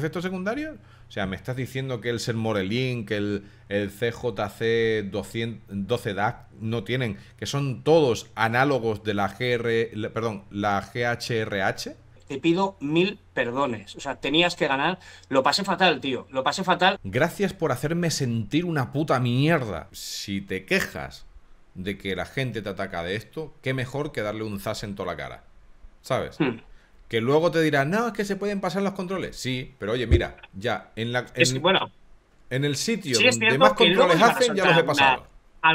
efectos secundarios? O sea, ¿me estás diciendo que el ser morelín que el, el CJC 12 DAC no tienen, que son todos análogos de la GR, perdón, la GHRH? Te pido mil perdones. O sea, tenías que ganar. Lo pasé fatal, tío. Lo pasé fatal. Gracias por hacerme sentir una puta mierda. Si te quejas de que la gente te ataca de esto, qué mejor que darle un zas en toda la cara. ¿Sabes? Hmm. Que luego te dirán, no, es que se pueden pasar los controles. Sí, pero oye, mira, ya, en la. En, bueno, en el sitio donde más controles hacen, ya los he pasado.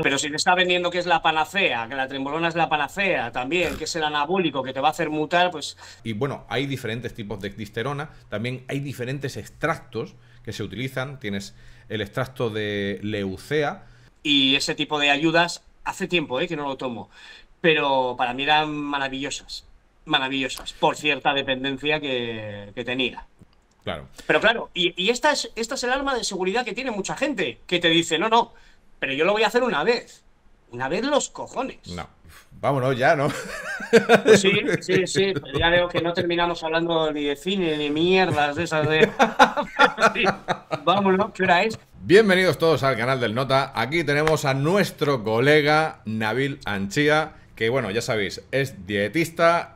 pero si te está vendiendo que es la panacea, que la trembolona es la panacea también, que es el anabólico que te va a hacer mutar, pues. Y bueno, hay diferentes tipos de disterona, también hay diferentes extractos que se utilizan. Tienes el extracto de leucea. Y ese tipo de ayudas hace tiempo ¿eh? que no lo tomo, pero para mí eran maravillosas maravillosas por cierta dependencia que, tenía. Claro. Pero claro, y, esta, es, esta es el arma de seguridad que tiene mucha gente, que te dice, no, no, pero yo lo voy a hacer una vez. Una vez los cojones. No. Vámonos ya, ¿no? Pues sí, sí, sí. ya veo que no terminamos hablando ni de cine ni mierdas de esas de. Vámonos, ¿qué hora es? Bienvenidos todos al canal del Nota. Aquí tenemos a nuestro colega Nabil Anchía, que bueno, ya sabéis, es dietista,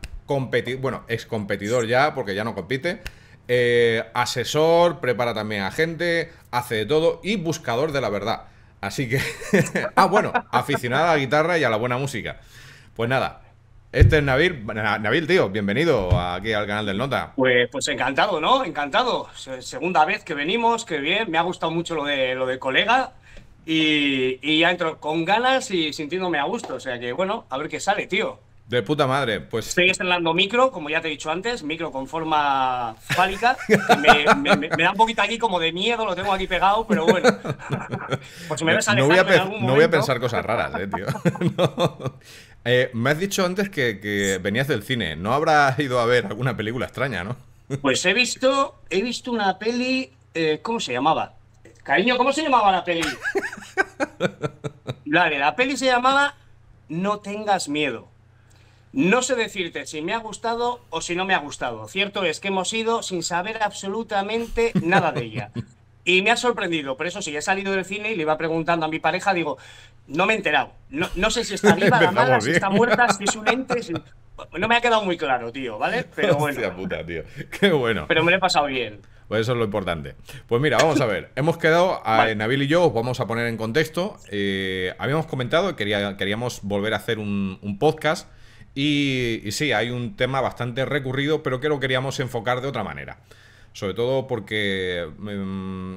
bueno, ex competidor ya, porque ya no compite. Eh, asesor, prepara también a gente, hace de todo y buscador de la verdad. Así que. ah, bueno, aficionada a la guitarra y a la buena música. Pues nada, este es Nabil. Nabil, tío, bienvenido aquí al canal del Nota. Pues, pues encantado, ¿no? Encantado. Segunda vez que venimos, qué bien. Me ha gustado mucho lo de, lo de colega. y ya entro con ganas y sintiéndome a gusto. O sea que, bueno, a ver qué sale, tío. De puta madre, pues. Estoy estrenando micro, como ya te he dicho antes, micro con forma fálica. me, da un poquito aquí como de miedo, lo tengo aquí pegado, pero bueno. pues me ves no, voy a en algún no voy a pensar cosas raras, eh, tío. Eh, me has dicho antes que, venías del cine. ¿No habrás ido a ver alguna película extraña, no? pues he visto, he visto una peli. Eh, ¿Cómo se llamaba? Cariño, ¿cómo se llamaba la peli? Vale, la peli se llamaba No tengas miedo. No sé decirte si me ha gustado o si no me ha gustado. Cierto es que hemos ido sin saber absolutamente nada de ella. Y me ha sorprendido, por eso si he salido del cine y le iba preguntando a mi pareja, digo, no me he enterado. No, sé si está viva, la mala, si está muerta, si es un ente. No me ha quedado muy claro, tío, ¿vale? Pero bueno. Qué bueno. Pero me lo he pasado bien. Pues eso es lo importante. Pues mira, vamos a ver. Hemos quedado, eh, a, Nabil y yo, os vamos a poner en contexto. Eh, habíamos comentado que queríamos volver a hacer un, un podcast y, sí, hay un tema bastante recurrido, pero que lo queríamos enfocar de otra manera. Sobre todo porque... Mm,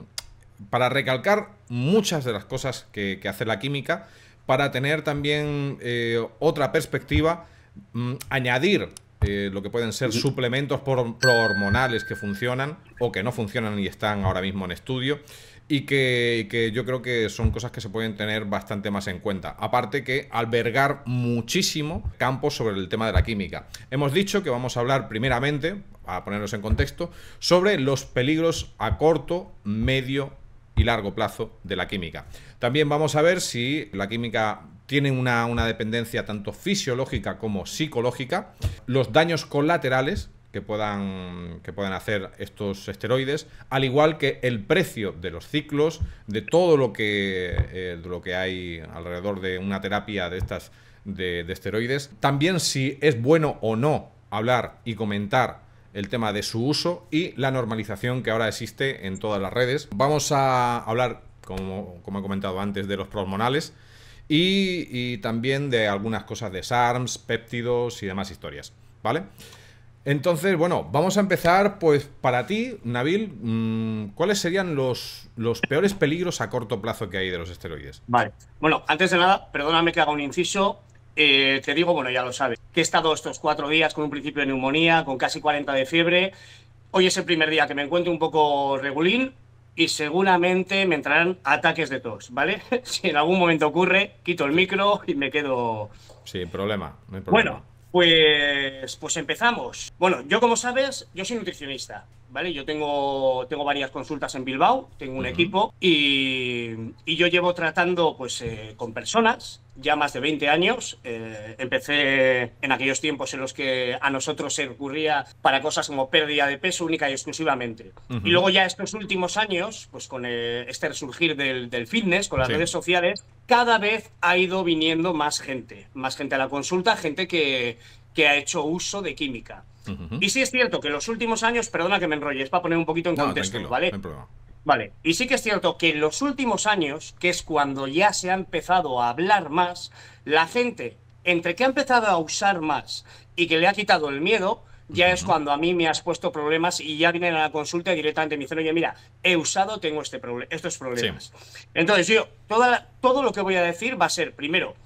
para recalcar muchas de las cosas que, hace la química, para tener también eh, otra perspectiva, mm, añadir eh, lo que pueden ser suplementos prohormonales que funcionan o que no funcionan y están ahora mismo en estudio y que, yo creo que son cosas que se pueden tener bastante más en cuenta. Aparte que albergar muchísimo campo sobre el tema de la química. Hemos dicho que vamos a hablar primeramente, a ponernos en contexto, sobre los peligros a corto, medio y largo plazo de la química. También vamos a ver si la química tiene una, una dependencia tanto fisiológica como psicológica, los daños colaterales que puedan, que puedan hacer estos esteroides, al igual que el precio de los ciclos, de todo lo que, eh, lo que hay alrededor de una terapia de estas de, esteroides. También si es bueno o no hablar y comentar el tema de su uso y la normalización que ahora existe en todas las redes. Vamos a hablar, como, he comentado antes, de los prohormonales y, y también de algunas cosas de SARMs, péptidos y demás historias. ¿Vale? Entonces, bueno, vamos a empezar, pues, para ti, Nabil, mm, ¿cuáles serían los, los peores peligros a corto plazo que hay de los esteroides? Vale. Bueno, antes de nada, perdóname que haga un inciso. Eh, te digo, bueno, ya lo sabes, que he estado estos cuatro días con un principio de neumonía, con casi 40 de fiebre. Hoy es el primer día que me encuentro un poco regulín y seguramente me entrarán ataques de tos, ¿vale? si en algún momento ocurre, quito el micro y me quedo... Sí, problema, no hay problema. Bueno, pues, pues empezamos. Bueno, yo como sabes, yo soy nutricionista. ¿vale? Yo tengo, tengo varias consultas en Bilbao, tengo un equipo y, y, yo llevo tratando pues eh, con personas ya más de 20 años. Eh, empecé en aquellos tiempos en los que a nosotros se ocurría para cosas como pérdida de peso única y exclusivamente. Y luego ya estos últimos años, pues con eh, este resurgir del, del, fitness, con las redes sociales, cada vez ha ido viniendo más gente, más gente a la consulta, gente que, que ha hecho uso de química. Y sí es cierto que en los últimos años, perdona que me enrolles, es para poner un poquito en contexto, ¿vale? vale, y sí que es cierto que en los últimos años, que es cuando ya se ha empezado a hablar más, la gente, entre que ha empezado a usar más y que le ha quitado el miedo, ya es cuando a mí me has puesto problemas y ya vienen a la consulta y directamente me dicen, oye, mira, he usado, tengo este estos problemas. Entonces, yo, toda todo lo que voy a decir va a ser, primero,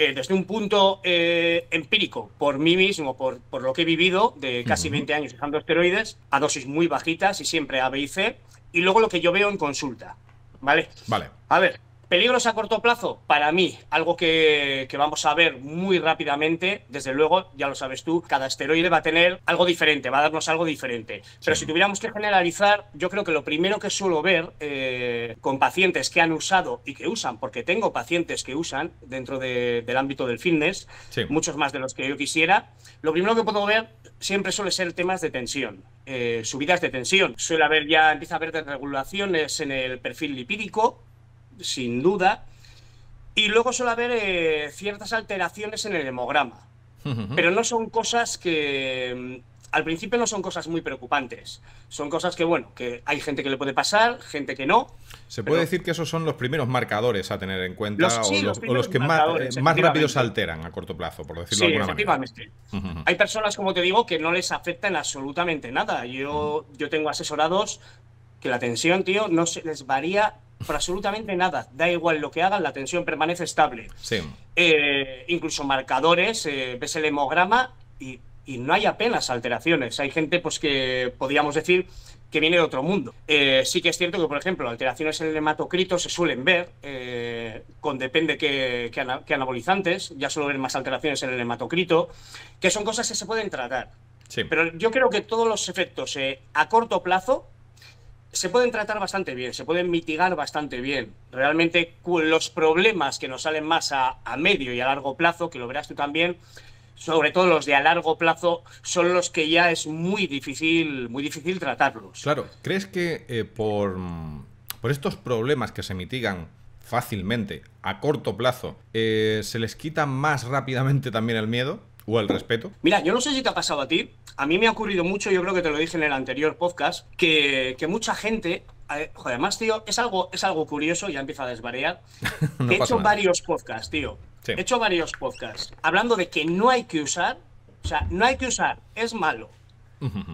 eh, desde un punto eh, empírico, por mí mismo, por, por, lo que he vivido de casi 20 años usando esteroides, a dosis muy bajitas y siempre A, B y C, y luego lo que yo veo en consulta. ¿Vale? Vale. A ver, Peligros a corto plazo, para mí, algo que, vamos a ver muy rápidamente, desde luego, ya lo sabes tú, cada esteroide va a tener algo diferente, va a darnos algo diferente. Pero si tuviéramos que generalizar, yo creo que lo primero que suelo ver eh, con pacientes que han usado y que usan, porque tengo pacientes que usan dentro del ámbito del fitness, muchos más de los que yo quisiera, lo primero que puedo ver siempre suele ser temas de tensión. Eh, subidas de tensión. Suele haber ya, empieza a haber desregulaciones en el perfil lipídico, sin duda. Y luego suele haber eh, ciertas alteraciones en el hemograma. Pero no son cosas que mm, al principio no son cosas muy preocupantes. Son cosas que, bueno, que hay gente que le puede pasar, gente que no. Se puede decir que esos son los primeros marcadores a tener en cuenta o, los, que más, eh, rápido se alteran a corto plazo, por decirlo de alguna manera. Hay personas, como te digo, que no les afectan absolutamente nada. Yo, yo tengo asesorados que la tensión, tío, no se les varía por absolutamente nada. Da igual lo que hagan, la tensión permanece estable. Eh, incluso marcadores, eh, ves el hemograma y, no hay apenas alteraciones. Hay gente pues que podríamos decir que viene de otro mundo. Eh, sí que es cierto que, por ejemplo, alteraciones en el hematocrito se suelen ver, con depende que, anabolizantes, ya suelen ver más alteraciones en el hematocrito, que son cosas que se pueden tratar. Pero yo creo que todos los efectos a corto plazo se pueden tratar bastante bien, se pueden mitigar bastante bien. Realmente los problemas que nos salen más a, medio y a largo plazo, que lo verás tú también, sobre todo los de a largo plazo, son los que ya es muy difícil, muy difícil tratarlos. Claro, ¿crees que eh, por, por estos problemas que se mitigan fácilmente, a corto plazo, eh, se les quita más rápidamente también el miedo? o al respeto? Mira, yo no sé si te ha pasado a ti, a mí me ha ocurrido mucho, yo creo que te lo dije en el anterior podcast, que, mucha gente, eh, Joder, además, tío, es algo, es algo curioso, ya empieza a desvariar, he hecho varios podcasts, tío, he hecho varios podcasts, hablando de que no hay que usar, o sea, no hay que usar, es malo,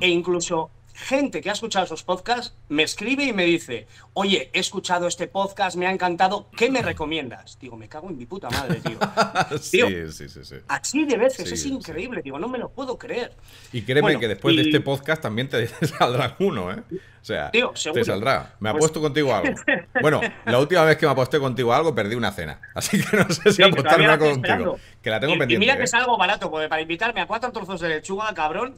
e incluso gente que ha escuchado esos podcasts me escribe y me dice, oye, he escuchado este podcast, me ha encantado, ¿qué me recomiendas? Digo, me cago en mi puta madre, tío. sí, sí, sí, sí, Así de veces, es increíble, digo, no me lo puedo creer. Y créeme que después de este podcast también te saldrá uno, ¿eh? O sea, te saldrá. Me pues apuesto contigo algo. Bueno, la última vez que me aposté contigo algo perdí una cena. Así que no sé si apostarme contigo. Que la tengo pendiente. Y mira que ¿eh? es algo barato, porque para invitarme a cuatro trozos de lechuga, cabrón.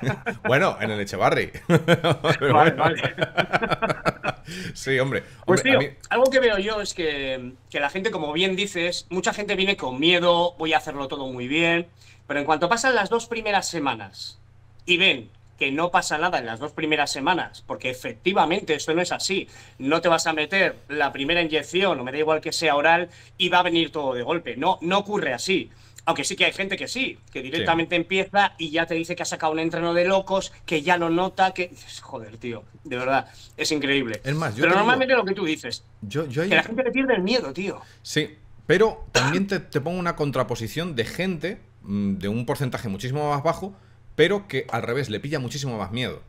bueno, en el Echevarri. vale, vale. sí, hombre. pues tío, algo que veo yo es que, que la gente, como bien dices, mucha gente viene con miedo, voy a hacerlo todo muy bien. Pero en cuanto pasan las dos primeras semanas y ven que no pasa nada en las dos primeras semanas, porque efectivamente eso no es así. No te vas a meter la primera inyección, o me da igual que sea oral, y va a venir todo de golpe. No, no ocurre así. Aunque sí que hay gente que sí, que directamente empieza y ya te dice que ha sacado un entreno de locos, que ya lo nota, que. Joder, tío, de verdad, es increíble. Es más, Pero normalmente lo que tú dices, que la gente le pierde el miedo, tío. Sí, pero también te pongo una contraposición de gente mm, de un porcentaje muchísimo más bajo pero que al revés le pilla muchísimo más miedo.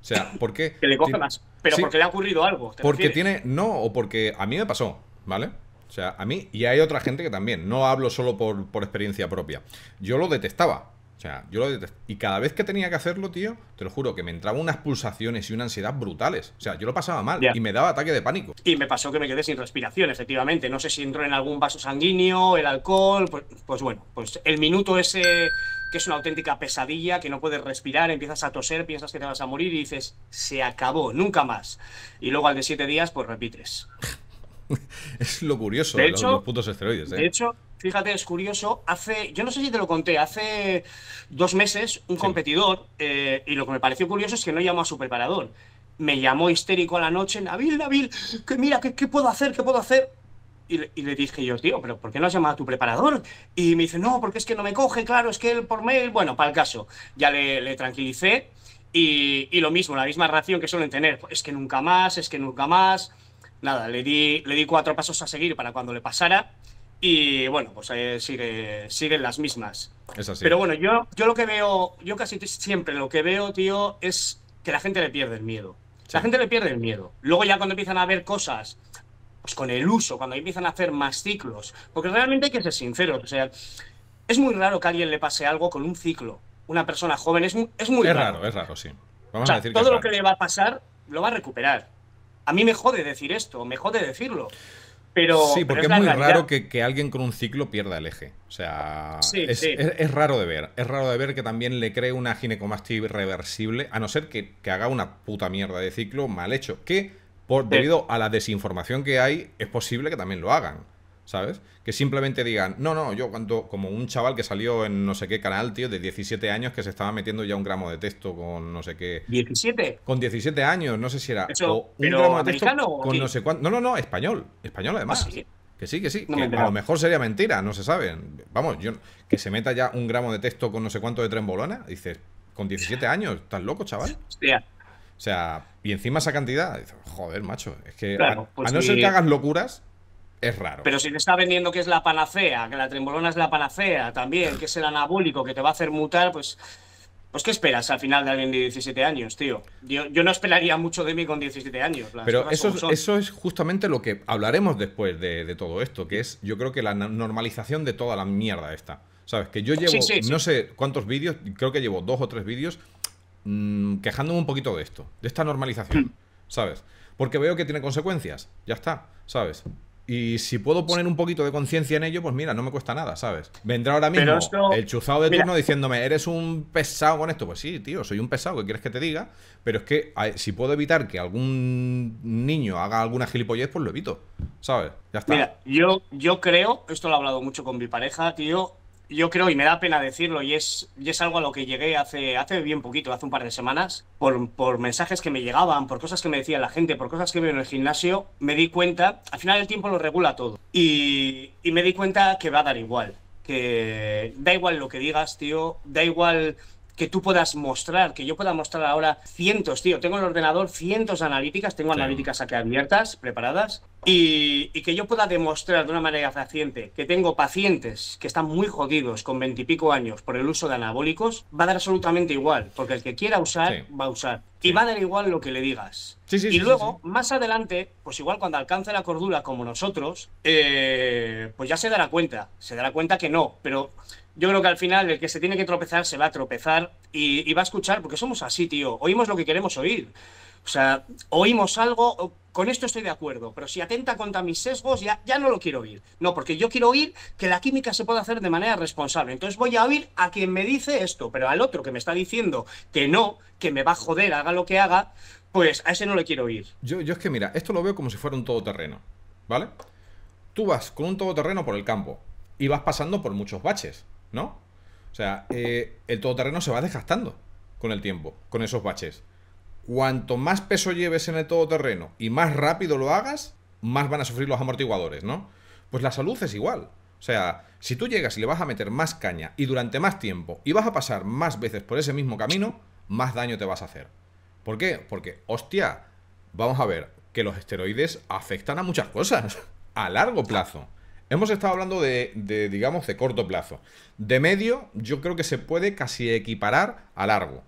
O sea, porque... que le coge más, pero porque le ha ocurrido algo. porque tiene... No, o porque a mí me pasó, ¿vale? O sea, a mí y hay otra gente que también, no hablo solo por, por experiencia propia. Yo lo detestaba, o sea, yo lo Y cada vez que tenía que hacerlo, tío, te lo juro, que me entraban unas pulsaciones y una ansiedad brutales. O sea, yo lo pasaba mal y me daba ataque de pánico. Y me pasó que me quedé sin respiración, efectivamente. No sé si entró en algún vaso sanguíneo, el alcohol. Pues, pues, bueno, pues el minuto ese que es una auténtica pesadilla, que no puedes respirar, empiezas a toser, piensas que te vas a morir y dices, se acabó, nunca más. Y luego al de siete días, pues repites. es lo curioso de, los, putos esteroides. ¿eh? De hecho, Fíjate, es curioso. Hace, yo no sé si te lo conté, hace dos meses un competidor, eh, y lo que me pareció curioso es que no llamó a su preparador. Me llamó histérico a la noche, Nabil, Nabil, que mira, ¿qué, puedo hacer? ¿Qué puedo hacer? Y le, dije yo, tío, pero ¿por qué no has llamado a tu preparador? Y me dice, no, porque es que no me coge, claro, es que él por mail, bueno, para el caso. Ya le, tranquilicé y, lo mismo, la misma ración que suelen tener, es que nunca más, es que nunca más. Nada, le di, le di cuatro pasos a seguir para cuando le pasara y bueno, pues eh, sigue, siguen las mismas. Pero bueno, yo, yo lo que veo, yo casi siempre lo que veo, tío, es que la gente le pierde el miedo. La gente le pierde el miedo. Luego ya cuando empiezan a ver cosas, pues con el uso, cuando empiezan a hacer más ciclos, porque realmente hay que ser sincero o sea, es muy raro que a alguien le pase algo con un ciclo. Una persona joven es, muy, es muy raro. Es raro, sí. Vamos a decir todo lo que le va a pasar lo va a recuperar. A mí me jode decir esto, me jode decirlo sí, porque es, muy raro que, alguien con un ciclo pierda el eje. O sea, es, raro de ver. Es raro de ver que también le cree una ginecomastia irreversible, a no ser que, haga una puta mierda de ciclo mal hecho. Que, por, debido a la desinformación que hay, es posible que también lo hagan. ¿sabes? Que simplemente digan, no, no, yo cuando, como un chaval que salió en no sé qué canal, tío, de 17 años, que se estaba metiendo ya un gramo de texto con no sé qué. ¿17? Con 17 años, no sé si era. un gramo de texto con no sé cuánto. No, no, no, español. Español además. Ah, que sí, que sí. a lo mejor sería mentira, no se sabe. Vamos, yo, que se meta ya un gramo de texto con no sé cuánto de Bolona, dices, con 17 años, estás loco, chaval. O sea, y encima esa cantidad, dices, joder, macho, es que pues a, no ser que hagas locuras, es raro. Pero si te está vendiendo que es la panacea, que la trembolona es la panacea también, que es el anabólico que te va a hacer mutar, pues. Pues ¿qué esperas al final de alguien de 17 años, tío? Yo, no esperaría mucho de mí con 17 años. Pero eso, es justamente lo que hablaremos después de, todo esto, que es yo creo que la normalización de toda la mierda esta. ¿Sabes? Que yo llevo no sé cuántos vídeos, creo que llevo dos o tres vídeos mm, quejándome un poquito de esto, de esta normalización, ¿sabes? Porque veo que tiene consecuencias, ya está, ¿sabes? Y si puedo poner un poquito de conciencia en ello, pues mira, no me cuesta nada, ¿sabes? Vendrá ahora mismo el chuzado de turno diciéndome, eres un pesado con esto. Pues sí, tío, soy un pesado, ¿qué quieres que te diga? Pero es que si puedo evitar que algún niño haga alguna gilipollez, pues lo evito, ¿sabes? Ya está. Mira, yo, yo creo, esto lo he hablado mucho con mi pareja, tío, yo creo, y me da pena decirlo, y es, es algo a lo que llegué hace, hace bien poquito, hace un par de semanas, por, por mensajes que me llegaban, por cosas que me decía la gente, por cosas que veo en el gimnasio, me di cuenta, al final el tiempo lo regula todo, y, y me di cuenta que va a dar igual, que da igual lo que digas, tío, da igual que tú puedas mostrar, que yo pueda mostrar ahora cientos, tío. Tengo en el ordenador cientos de analíticas, tengo analíticas aquí abiertas, preparadas, y, que yo pueda demostrar de una manera paciente que tengo pacientes que están muy jodidos con veintipico años por el uso de anabólicos, va a dar absolutamente igual, porque el que quiera usar, va a usar. Y va a dar igual lo que le digas. y luego, más adelante, pues igual cuando alcance la cordura como nosotros, eh, pues ya se dará cuenta. Se dará cuenta que no, pero yo creo que al final el que se tiene que tropezar se va a tropezar y, va a escuchar, porque somos así, tío. Oímos lo que queremos oír. O sea, oímos algo, con esto estoy de acuerdo, pero si atenta contra mis sesgos, ya, ya no lo quiero oír. No, porque yo quiero oír que la química se puede hacer de manera responsable. Entonces voy a oír a quien me dice esto, pero al otro que me está diciendo que no, que me va a joder, haga lo que haga, pues a ese no le quiero oír. yo es que, mira, esto lo veo como si fuera un todoterreno, ¿vale? Tú vas con un todoterreno por el campo y vas pasando por muchos baches. ¿no? O sea, eh, el todoterreno se va desgastando con el tiempo, con esos baches. Cuanto más peso lleves en el todoterreno y más rápido lo hagas, más van a sufrir los amortiguadores, ¿no? Pues la salud es igual. O sea, si tú llegas y le vas a meter más caña y durante más tiempo y vas a pasar más veces por ese mismo camino, más daño te vas a hacer. ¿Por qué? Porque, hostia, vamos a ver, que los esteroides afectan a muchas cosas a largo plazo. Hemos estado hablando de, digamos, de corto plazo. De medio, yo creo que se puede casi equiparar a largo.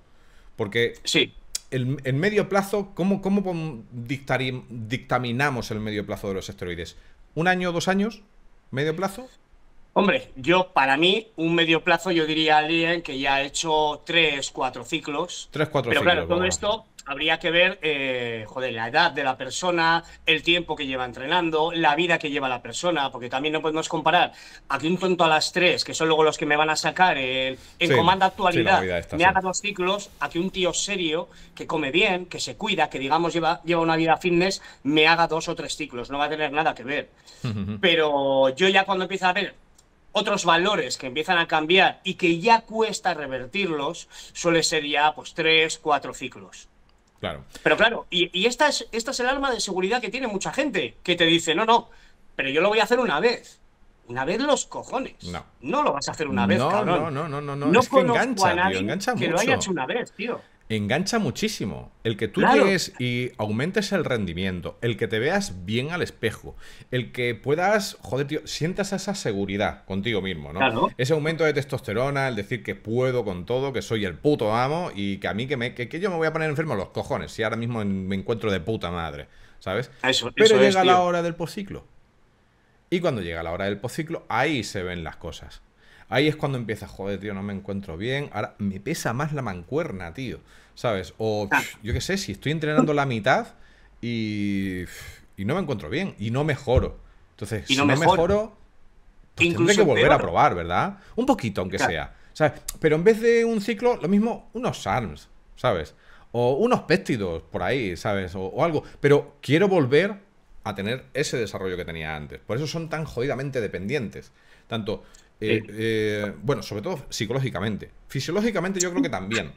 Porque sí. el, medio plazo, ¿cómo, cómo dictaminamos el medio plazo de los esteroides? ¿Un año, dos años? ¿Medio plazo? Hombre, yo para mí, un medio plazo, yo diría a alguien que ya ha hecho tres, cuatro ciclos. Tres, cuatro ciclos. Pero claro, todo esto habría que ver, eh, la edad de la persona, el tiempo que lleva entrenando, la vida que lleva la persona, porque también no podemos comparar a que un tonto a las tres, que son luego los que me van a sacar el, en actualidad, me haga dos ciclos, a que un tío serio, que come bien, que se cuida, que digamos lleva, lleva una vida fitness, me haga dos o tres ciclos, no va a tener nada que ver. Pero yo ya cuando empieza a ver otros valores que empiezan a cambiar y que ya cuesta revertirlos, suele ser ya pues tres, cuatro ciclos. Claro. Pero claro, y, esta, es, esta es el arma de seguridad que tiene mucha gente, que te dice, no, no, pero yo lo voy a hacer una vez. Una vez los cojones. No. No lo vas a hacer una vez, cabrón. No, no, no, no, no. No que engancha, a nadie que lo haya hecho una vez, tío engancha muchísimo. El que tú llegues y aumentes el rendimiento, el que te veas bien al espejo, el que puedas, joder, tío, sientas esa seguridad contigo mismo, ¿no? Ese aumento de testosterona, el decir que puedo con todo, que soy el puto amo y que a mí que, me, que, yo me voy a poner enfermo los cojones si ahora mismo me encuentro de puta madre, ¿sabes? Pero llega la hora del posciclo. Y cuando llega la hora del posciclo, ahí se ven las cosas. Ahí es cuando empieza, joder, tío, no me encuentro bien. Ahora me pesa más la mancuerna, tío. ¿Sabes? O ah. yo qué sé, si estoy entrenando la mitad y, y no me encuentro bien y no mejoro. Entonces, si no mejoro, mejoro pues tendré que volver a probar, ¿verdad? Un poquito, aunque sea. ¿Sabes? Pero en vez de un ciclo, lo mismo, unos arms, ¿sabes? O unos péptidos por ahí, ¿sabes? o algo. Pero quiero volver a tener ese desarrollo que tenía antes. Por eso son tan jodidamente dependientes. Tanto eh, eh, bueno, sobre todo psicológicamente. Fisiológicamente yo creo que también.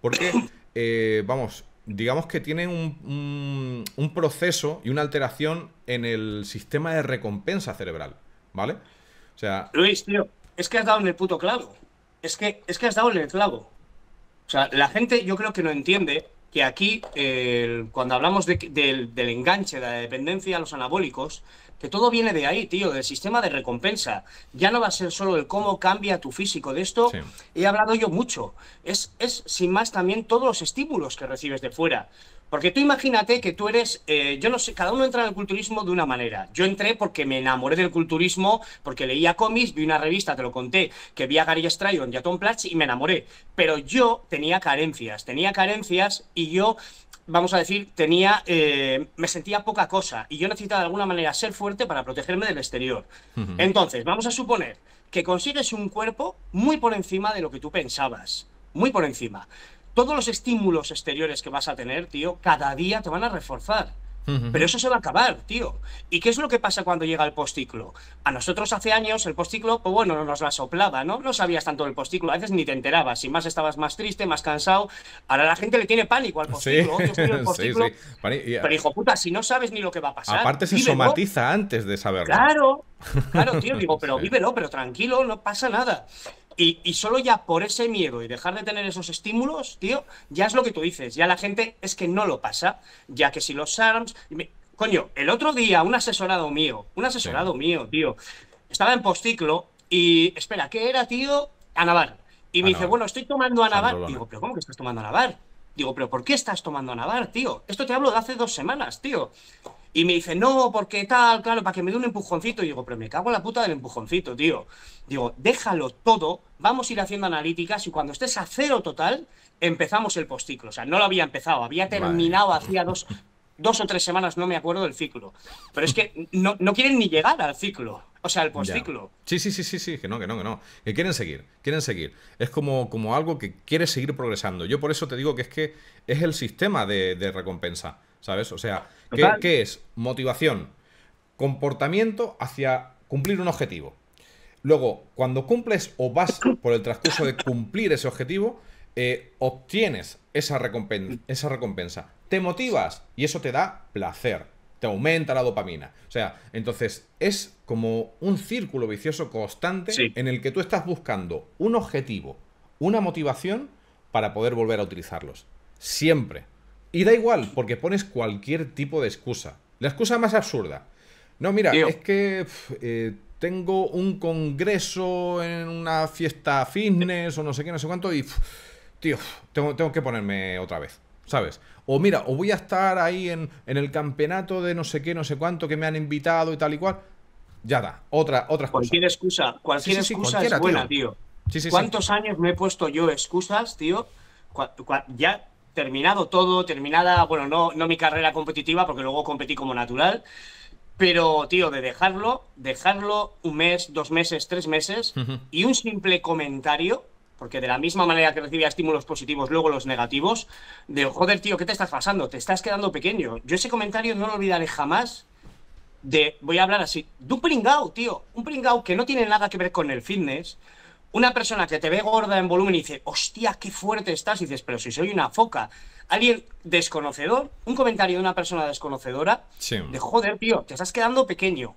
Porque, eh, vamos, digamos que tiene un, proceso y una alteración en el sistema de recompensa cerebral, ¿vale? O sea... Luis, tío, es que has dado en el puto clavo. Es que, es que has dado en el clavo. O sea, la gente yo creo que no entiende que aquí, cuando hablamos del enganche, de la dependencia a los anabólicos, que todo viene de ahí, tío, del sistema de recompensa. Ya no va a ser solo el cómo cambia tu físico. De esto he hablado yo mucho. Es, es, sin más, también todos los estímulos que recibes de fuera. Porque tú imagínate que tú eres, eh, yo no sé, cada uno entra en el culturismo de una manera. Yo entré porque me enamoré del culturismo, porque leía cómics, vi una revista, te lo conté, que vi a Gary Stryon y a Tom Platz y me enamoré. Pero yo tenía carencias, tenía carencias y yo vamos a decir, tenía, eh, me sentía poca cosa y yo necesitaba de alguna manera ser fuerte para protegerme del exterior. Entonces, vamos a suponer que consigues un cuerpo muy por encima de lo que tú pensabas, muy por encima. Todos los estímulos exteriores que vas a tener, tío, cada día te van a reforzar. Pero eso se va a acabar, tío. ¿Y qué es lo que pasa cuando llega el posticlo? A nosotros hace años el posticlo, pues bueno, nos la soplaba, ¿no? No sabías tanto del posticlo, a veces ni te enterabas, y más estabas más triste, más cansado. Ahora la gente le tiene pánico al posticlo, sí. Sí, sí. Pero hijo puta, si no sabes ni lo que va a pasar. Aparte se somatiza antes de saberlo. Claro, claro, tío, digo, pero vívelo, pero tranquilo, no pasa nada. Y, solo ya por ese miedo y dejar de tener esos estímulos, tío, ya es lo que tú dices. Ya la gente es que no lo pasa. Ya que si los arms... Coño, el otro día un asesorado mío, un asesorado mío, tío, estaba en postciclo y. Espera, ¿qué era, tío? Anavar. Y me dice, bueno, estoy tomando Anavar. Digo, pero ¿cómo que estás tomando Anavar? Digo, pero ¿por qué estás tomando Anavar, tío? Esto te hablo de hace dos semanas, tío. Y me dice, no, porque tal, claro, para que me dé un empujoncito. Y digo, pero me cago en la puta del empujoncito, tío. Digo, déjalo todo, vamos a ir haciendo analíticas y cuando estés a cero total, empezamos el postciclo O sea, no lo había empezado, había terminado hacía dos, dos o tres semanas, no me acuerdo del ciclo. Pero es que no, quieren ni llegar al ciclo. O sea, el postciclo. Sí, sí, sí, sí, sí, que no, que no, que no. Que quieren seguir, quieren seguir. Es como, como algo que quiere seguir progresando. Yo por eso te digo que es que es el sistema de recompensa, ¿sabes? O sea, ¿Qué, es? Motivación, comportamiento hacia cumplir un objetivo. Luego, cuando cumples o vas por el transcurso de cumplir ese objetivo, eh, obtienes esa recompensa, esa recompensa. Te motivas y eso te da placer. Te aumenta la dopamina. O sea, entonces es como un círculo vicioso constante en el que tú estás buscando un objetivo, una motivación para poder volver a utilizarlos. Siempre. Y da igual, porque pones cualquier tipo de excusa. La excusa más absurda. No, mira, es que eh, tengo un congreso en una fiesta fitness o no sé qué, no sé cuánto, y. tío, tengo, tengo, que ponerme otra vez, ¿sabes? O mira, o voy a estar ahí en, el campeonato de no sé qué, no sé cuánto, que me han invitado y tal y cual. Ya da, otra, otra excusa. Cualquier excusa, cualquier excusa es buena, tío. ¿Cuántos años me he puesto yo excusas, tío? Ya terminado todo, terminada, bueno, no, no mi carrera competitiva, porque luego competí como natural, pero, tío, de dejarlo, dejarlo un mes, dos meses, tres meses, y un simple comentario, porque de la misma manera que recibía estímulos positivos, luego los negativos, de, joder, tío, ¿qué te estás pasando? Te estás quedando pequeño. Yo ese comentario no lo olvidaré jamás de, voy a hablar así, de un pringao, tío, un pringao que no tiene nada que ver con el fitness, una persona que te ve gorda en volumen y dice, hostia, qué fuerte estás, y dices, pero si soy una foca. Alguien desconocedor, un comentario de una persona desconocedora, de joder, tío, te estás quedando pequeño.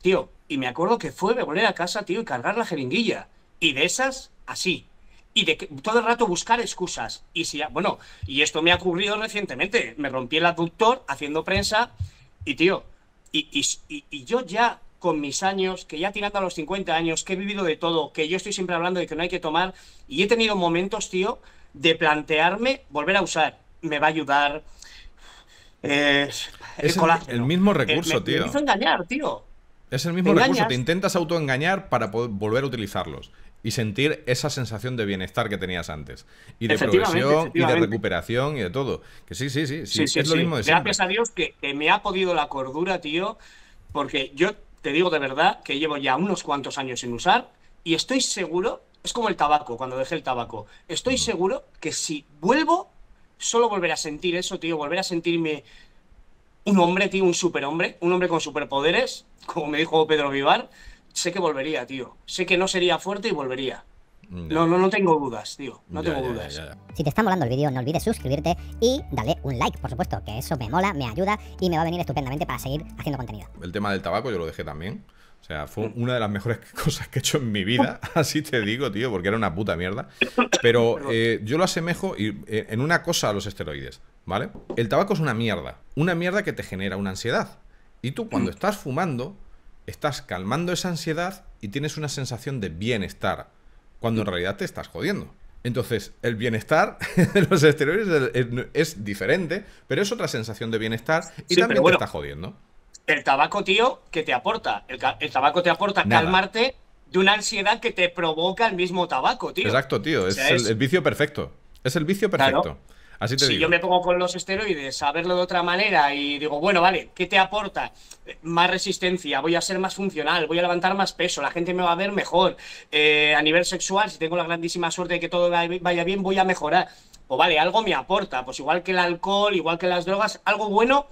Tío, y me acuerdo que fue de volver a casa, tío, y cargar la jeringuilla. Y de esas, así. Y de todo el rato buscar excusas. Y si, bueno, y esto me ha ocurrido recientemente. Me rompí el aductor haciendo prensa y, tío, y yo ya con mis años, que ya tirando a los 50 años, que he vivido de todo, que yo estoy siempre hablando de que no hay que tomar, y he tenido momentos, tío, de plantearme volver a usar. Me va a ayudar. Eh, el es el, mismo eh, recurso, tío. Me engañar, tío. Es el mismo recurso, te intentas autoengañar para volver a utilizarlos y sentir esa sensación de bienestar que tenías antes. Y de progresión, y de recuperación, y de todo. Que sí, sí, sí, es lo mismo Gracias a Dios que, que, me ha podido la cordura, tío, porque yo te digo de verdad que llevo ya unos cuantos años sin usar y estoy seguro, es como el tabaco, cuando dejé el tabaco, estoy seguro que si vuelvo, solo volver a sentir eso, tío, volver a sentirme un hombre, tío, un superhombre, un hombre con superpoderes, como me dijo Pedro Vivar, sé que volvería, tío, sé que no sería fuerte y volvería. No, no, no tengo dudas, tío. No tengo dudas. si te está molando el vídeo, no olvides suscribirte y dale un like, por supuesto, que eso me mola, me ayuda y me va a venir estupendamente para seguir haciendo contenido. El tema del tabaco yo lo dejé también. O sea, fue una de las mejores cosas que he hecho en mi vida, así te digo, tío, porque era una puta mierda. Pero eh, yo lo asemejo eh, en una cosa a los esteroides, ¿vale? El tabaco es una mierda, una mierda que te genera una ansiedad. Y tú cuando mm. estás fumando, estás calmando esa ansiedad y tienes una sensación de bienestar cuando en realidad te estás jodiendo. Entonces, el bienestar de los exteriores es, diferente, pero es otra sensación de bienestar y también te está jodiendo. El tabaco, tío, que te aporta. El, tabaco te aporta calmarte de una ansiedad que te provoca el mismo tabaco, tío. Exacto, tío. es, El, vicio perfecto. Es el vicio perfecto si yo me pongo con los esteroides a verlo de otra manera y digo, bueno, vale, ¿qué te aporta? Eh, más resistencia, voy a ser más funcional, voy a levantar más peso, la gente me va a ver mejor. Eh, a nivel sexual, si tengo la grandísima suerte de que todo vaya bien, voy a mejorar. O vale, algo me aporta. Pues igual que el alcohol, igual que las drogas, algo bueno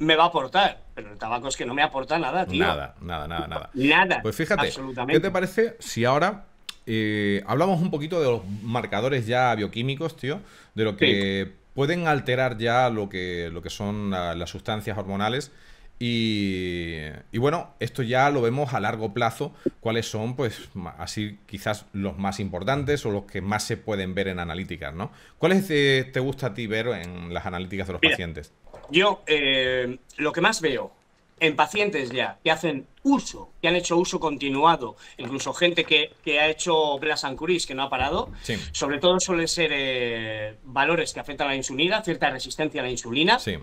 me va a aportar. Pero el tabaco es que no me aporta nada, tío. Nada, nada, nada, nada. Pues fíjate, ¿qué te parece si ahora eh, hablamos un poquito de los marcadores ya bioquímicos, tío, de lo que pueden alterar ya lo que, lo que son las sustancias hormonales. Y, bueno, esto ya lo vemos a largo plazo, cuáles son, pues, así quizás los más importantes o los que más se pueden ver en analíticas, ¿no? ¿Cuáles eh, te, gusta a ti ver en las analíticas de los pacientes? Yo eh, lo que más veo en pacientes ya que hacen uso, que han hecho uso continuado, incluso gente que, que ha hecho Blasancuris, que no ha parado, sobre todo suelen ser eh, valores que afectan a la insulina, cierta resistencia a la insulina. Sí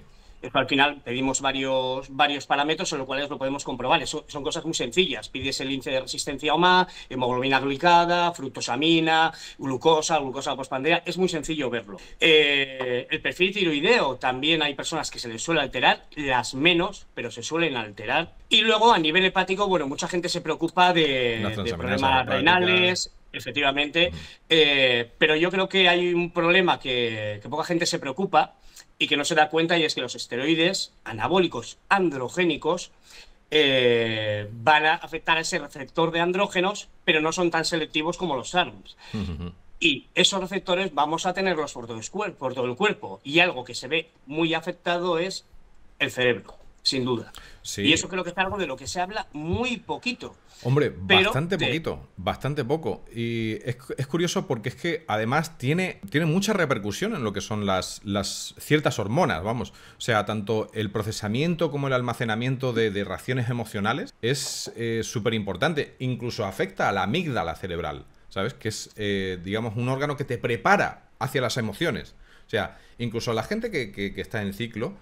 al final pedimos varios, varios parámetros en los cuales lo podemos comprobar. son cosas muy sencillas. Pides el índice de resistencia más, hemoglobina glicada, fructosamina, glucosa, glucosa pospandea. Es muy sencillo verlo. Eh, el perfil tiroideo también hay personas que se les suele alterar, las menos, pero se suelen alterar. Y luego a nivel hepático, bueno, mucha gente se preocupa de, problemas renales efectivamente. Eh, pero yo creo que hay un problema que, poca gente se preocupa y que no se da cuenta y es que los esteroides anabólicos androgénicos eh, van a afectar a ese receptor de andrógenos, pero no son tan selectivos como los SARMs. Y esos receptores vamos a tenerlos por cuerpo, por todo el cuerpo. Y algo que se ve muy afectado es el cerebro sin duda. Y eso creo que es algo de lo que se habla muy poquito. Hombre, bastante poquito, bastante poco. Y es, curioso porque es que además tiene, tiene mucha repercusión en lo que son las, las ciertas hormonas, vamos. O sea, tanto el procesamiento como el almacenamiento de, de raciones emocionales es eh, súper importante. Incluso afecta a la amígdala cerebral, ¿sabes? Que es, eh, digamos, un órgano que te prepara hacia las emociones. O sea, incluso la gente que, que está en ciclo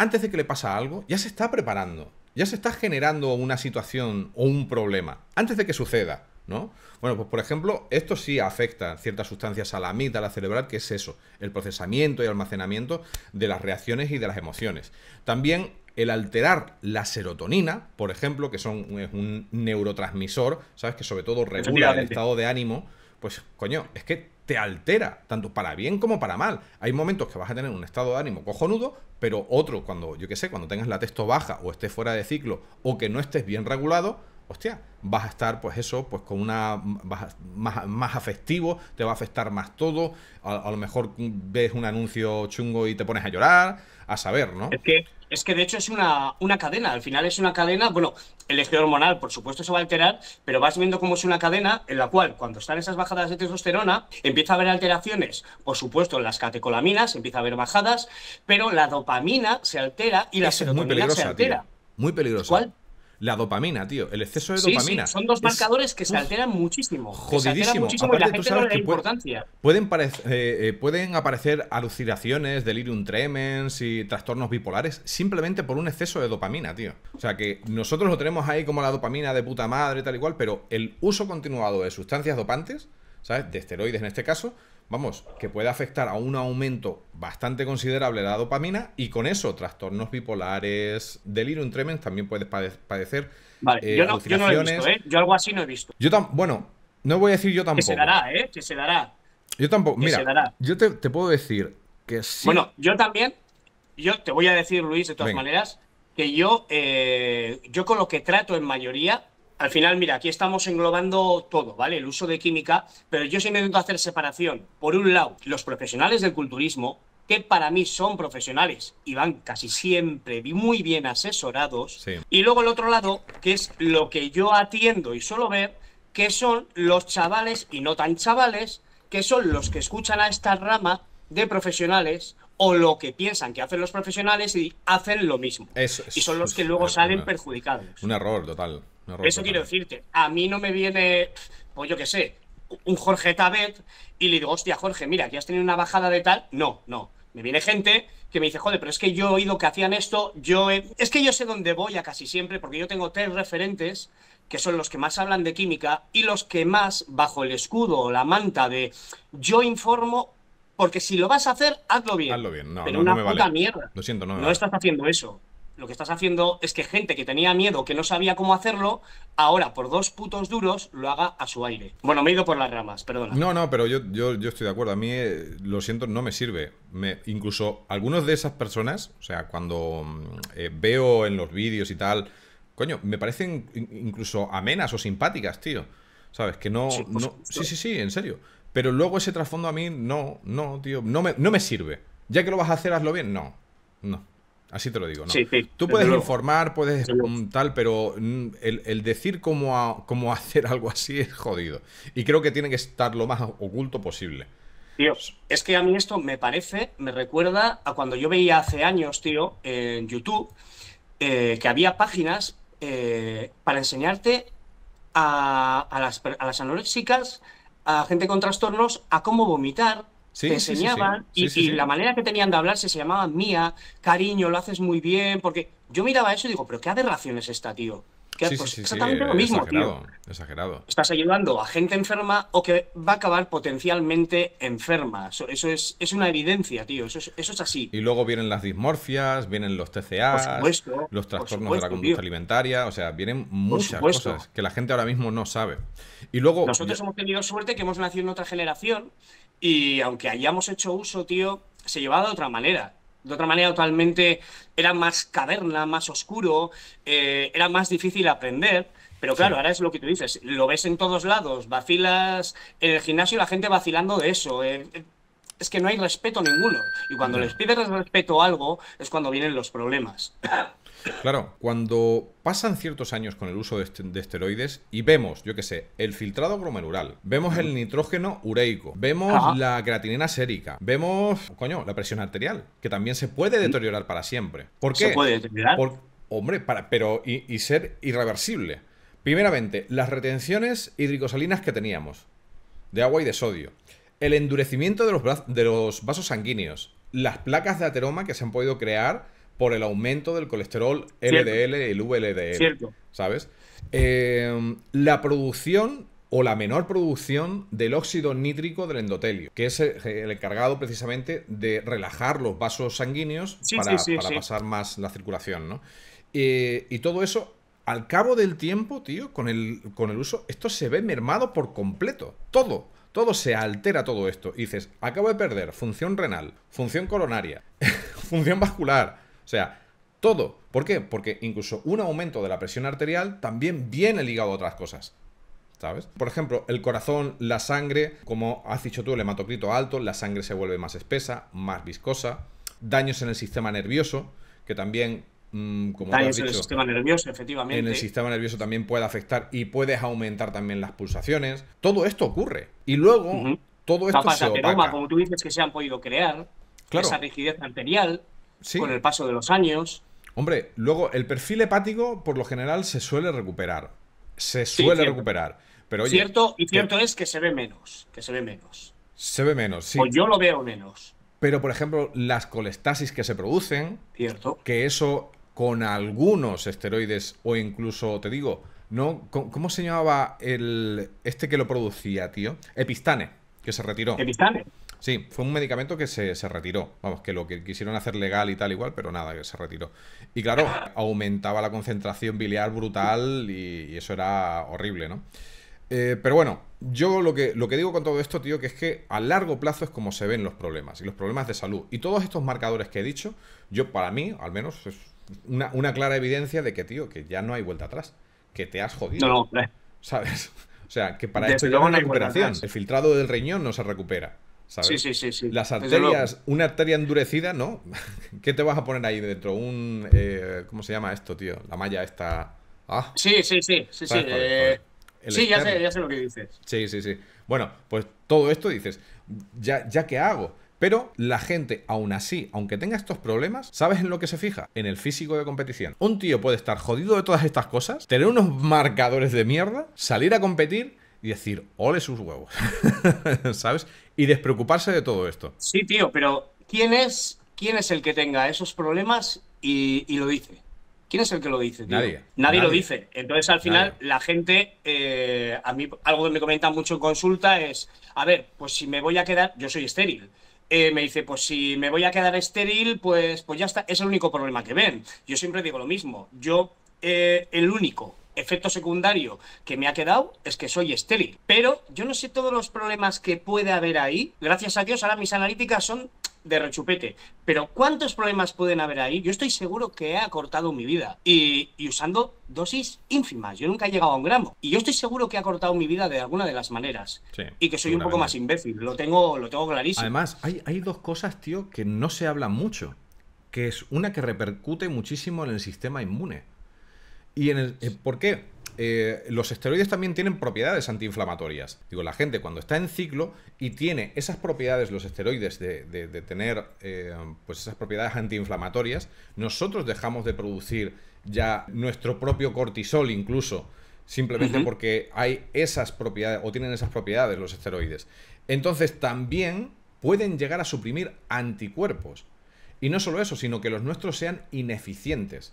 antes de que le pasa algo, ya se está preparando, ya se está generando una situación o un problema, antes de que suceda, ¿no? Bueno, pues por ejemplo, esto sí afecta ciertas sustancias a la la cerebral, que es eso, el procesamiento y almacenamiento de las reacciones y de las emociones. También el alterar la serotonina, por ejemplo, que son, es un neurotransmisor, ¿sabes? Que sobre todo regula el estado de ánimo, pues coño, es que te altera, tanto para bien como para mal. Hay momentos que vas a tener un estado de ánimo cojonudo, pero otro, cuando, yo que sé, cuando tengas la texto baja o estés fuera de ciclo o que no estés bien regulado, hostia, vas a estar, pues eso, pues con una. más, más afectivo, te va a afectar más todo. A, lo mejor ves un anuncio chungo y te pones a llorar, a saber, ¿no? Es que, es que de hecho es una, una cadena, al final es una cadena, bueno, el eje hormonal, por supuesto, se va a alterar, pero vas viendo cómo es una cadena en la cual, cuando están esas bajadas de testosterona, empieza a haber alteraciones, por supuesto, en las catecolaminas, empieza a haber bajadas, pero la dopamina se altera y la serotonina se altera. Muy peligrosa la dopamina, tío. El exceso de dopamina. son dos marcadores que se alteran muchísimo. Jodidísimo. muchísimo Pueden, pueden aparecer alucinaciones, delirium tremens y trastornos bipolares simplemente por un exceso de dopamina, tío. O sea que nosotros lo tenemos ahí como la dopamina de puta madre, tal y cual, pero el uso continuado de sustancias dopantes, ¿sabes? De esteroides en este caso, vamos, que puede afectar a un aumento bastante considerable de la dopamina y con eso trastornos bipolares, delirium tremens también puedes padecer. Vale, eh, yo, no, lo he visto, ¿eh? Yo algo así no he visto. Yo bueno, no voy a decir yo tampoco. Que se dará, ¿eh? Que se dará. Yo tampoco, mira, yo te, puedo decir que sí. Bueno, yo también, yo te voy a decir, Luis, de todas maneras, que yo, eh, yo con lo que trato en mayoría al final, mira, aquí estamos englobando todo, ¿vale? El uso de química, pero yo siempre intento hacer separación. Por un lado, los profesionales del culturismo, que para mí son profesionales y van casi siempre muy bien asesorados. Y luego el otro lado, que es lo que yo atiendo y suelo ver, que son los chavales y no tan chavales, que son los que escuchan a esta rama de profesionales o lo que piensan que hacen los profesionales y hacen lo mismo. Eso, y son los que luego salen perjudicados. Un error total. Eso quiero decirte. A mí no me viene, pues yo qué sé, un Jorge Tabet y le digo, hostia, Jorge, mira, que has tenido una bajada de tal. No, no. Me viene gente que me dice, joder, pero es que yo he oído que hacían esto, yo es que yo sé dónde voy a casi siempre, porque yo tengo tres referentes que son los que más hablan de química y los que más bajo el escudo o la manta de yo informo porque si lo vas a hacer, hazlo bien. Hazlo bien, no, pero no, una no puta mierda. Lo siento, no No estás haciendo eso lo que estás haciendo es que gente que tenía miedo, que no sabía cómo hacerlo, ahora por dos putos duros lo haga a su aire. Bueno, me he ido por las ramas, perdona. No, no, pero yo, yo, estoy de acuerdo. A mí, eh, lo siento, no me sirve. Me, incluso algunos de esas personas, o sea, cuando mm, eh, veo en los vídeos y tal, coño, me parecen incluso amenas o simpáticas, tío. ¿Sabes? Que no. Sí, no, sí, sí, en serio. Pero luego ese trasfondo a mí no, no, tío. No me, no me sirve. Ya que lo vas a hacer, hazlo bien. No, no. Así te lo digo, ¿no? Tú puedes informar, puedes mm, tal, pero mm, el, decir cómo, cómo, hacer algo así es jodido. Y creo que tiene que estar lo más oculto posible. Dios, es que a mí esto me parece, me recuerda a cuando yo veía hace años, tío, en YouTube, eh, que había páginas eh, para enseñarte a, las, a las anoréxicas, a gente con trastornos, a cómo vomitar, te enseñaban y, la manera que tenían de hablar se llamaba mía, cariño, lo haces muy bien, porque yo miraba eso y digo, pero qué de relaciones esta, tío. Pues exactamente lo eh, mismo, Exagerado. Estás ayudando a gente enferma o que va a acabar potencialmente enferma. Eso, es, una evidencia, tío. Eso es, así. Y luego vienen las dismorfias, vienen los TCA, los trastornos de la conducta alimentaria. O sea, vienen muchas cosas que la gente ahora mismo no sabe. Y luego. Nosotros hemos tenido suerte que hemos nacido en otra generación y aunque hayamos hecho uso, tío, se llevaba de otra manera. De otra manera, totalmente era más caverna, más oscuro, eh, era más difícil aprender. Pero claro, ahora es lo que tú dices, lo ves en todos lados, vacilas en el gimnasio la gente vacilando de eso. Eh, es que no hay respeto ninguno. Y cuando les pides respeto a algo es cuando vienen los problemas. Claro, cuando pasan ciertos años con el uso este, de, esteroides y vemos, yo qué sé, el filtrado glomerular, vemos el nitrógeno ureico, vemos la creatinina sérica, vemos, coño, la presión arterial, que también se puede mm. deteriorar para siempre. ¿Por qué? ¿Se puede deteriorar? hombre, pero y, ser irreversible. Primeramente, las retenciones hidricosalinas que teníamos, de agua y de sodio, el endurecimiento de los, de los vasos sanguíneos, las placas de ateroma que se han podido crear por el aumento del colesterol LDL el VLDL. ¿Sabes? Eh, la producción o la menor producción del óxido nítrico del endotelio, que es eh, el, encargado precisamente de relajar los vasos sanguíneos para, pasar más la circulación, eh, y todo eso, al cabo del tiempo, tío, con el, con el uso, esto se ve mermado por completo. Todo. Todo se altera todo esto. Y dices, acabo de perder función renal, función coronaria, función vascular, o sea, todo. ¿Por qué? Porque incluso un aumento de la presión arterial también viene ligado a otras cosas. ¿Sabes? Por ejemplo, el corazón, la sangre, como has dicho tú, el hematocrito alto, la sangre se vuelve más espesa, más viscosa, daños en el sistema nervioso, que también mm, como daños en el sistema nervioso, efectivamente. En el sistema nervioso también puede afectar y puedes aumentar también las pulsaciones. Todo esto ocurre. Y luego, todo esto se opaca. como tú dices, que se han podido crear, claro. esa rigidez arterial con el paso de los años. Hombre, luego el perfil hepático por lo general se suele recuperar. Se suele recuperar. Pero cierto, y cierto es que se ve menos, que se ve menos. Se ve menos, sí. O yo lo veo menos. Pero, por ejemplo, las colestasis que se producen, cierto. que eso con algunos esteroides o incluso, te digo, ¿no? ¿Cómo, se llamaba el, este que lo producía, tío? Epistane, que se retiró. Epistane, Sí, fue un medicamento que se, retiró. Vamos, que lo que quisieron hacer legal y tal igual, pero nada, que se retiró. Y claro, aumentaba la concentración biliar brutal y, eso era horrible, ¿no? Eh, pero bueno, yo lo que, lo que digo con todo esto, tío, que es que a largo plazo es como se ven los problemas y los problemas de salud. Y todos estos marcadores que he dicho, yo para mí, al menos, es una, clara evidencia de que, tío, que ya no hay vuelta atrás. Que te has jodido. No, ¿Sabes? O sea, que para esto ya no recuperación. El filtrado del riñón no se recupera. ¿sabes? Sí, sí, sí, sí. Las arterias, una arteria endurecida, ¿no? ¿Qué te vas a poner ahí dentro? Un, eh, ¿Cómo se llama esto, tío? La malla esta... Ah. Sí, sí, sí, sí, sí. Eh, sí, ya sé, ya sé lo que dices. Sí, sí, sí. Bueno, pues todo esto dices, ¿ya, ya qué hago? Pero la gente, aún así, aunque tenga estos problemas, ¿sabes en lo que se fija? En el físico de competición. Un tío puede estar jodido de todas estas cosas, tener unos marcadores de mierda, salir a competir y decir, ole sus huevos, ¿sabes? Y despreocuparse de todo esto. Sí, tío, pero ¿quién es, quién es el que tenga esos problemas y, lo dice? ¿Quién es el que lo dice? Tío? Nadie, nadie, lo dice. Entonces, al final, la gente, eh, a mí algo que me comentan mucho en consulta es, a ver, pues si me voy a quedar, yo soy estéril. Eh, me dice, pues si me voy a quedar estéril, pues, pues ya está, es el único problema que ven. Yo siempre digo lo mismo, yo, eh, el único efecto secundario que me ha quedado es que soy estéril. Pero yo no sé todos los problemas que puede haber ahí. Gracias a Dios, ahora mis analíticas son de rechupete. Pero ¿cuántos problemas pueden haber ahí? Yo estoy seguro que he acortado mi vida y, usando dosis ínfimas. Yo nunca he llegado a un gramo. Y yo estoy seguro que he acortado mi vida de alguna de las maneras. y que soy un poco más imbécil. Lo tengo, clarísimo. Además, hay, hay dos cosas, tío, que no se hablan mucho. Que es una que repercute muchísimo en el sistema inmune. Y en el. Eh, ¿Por qué? Eh, los esteroides también tienen propiedades antiinflamatorias. Digo, la gente cuando está en ciclo y tiene esas propiedades, los esteroides, de, tener eh, pues esas propiedades antiinflamatorias, nosotros dejamos de producir ya nuestro propio cortisol incluso, simplemente porque hay esas propiedades o tienen esas propiedades los esteroides. Entonces también pueden llegar a suprimir anticuerpos. Y no solo eso, sino que los nuestros sean ineficientes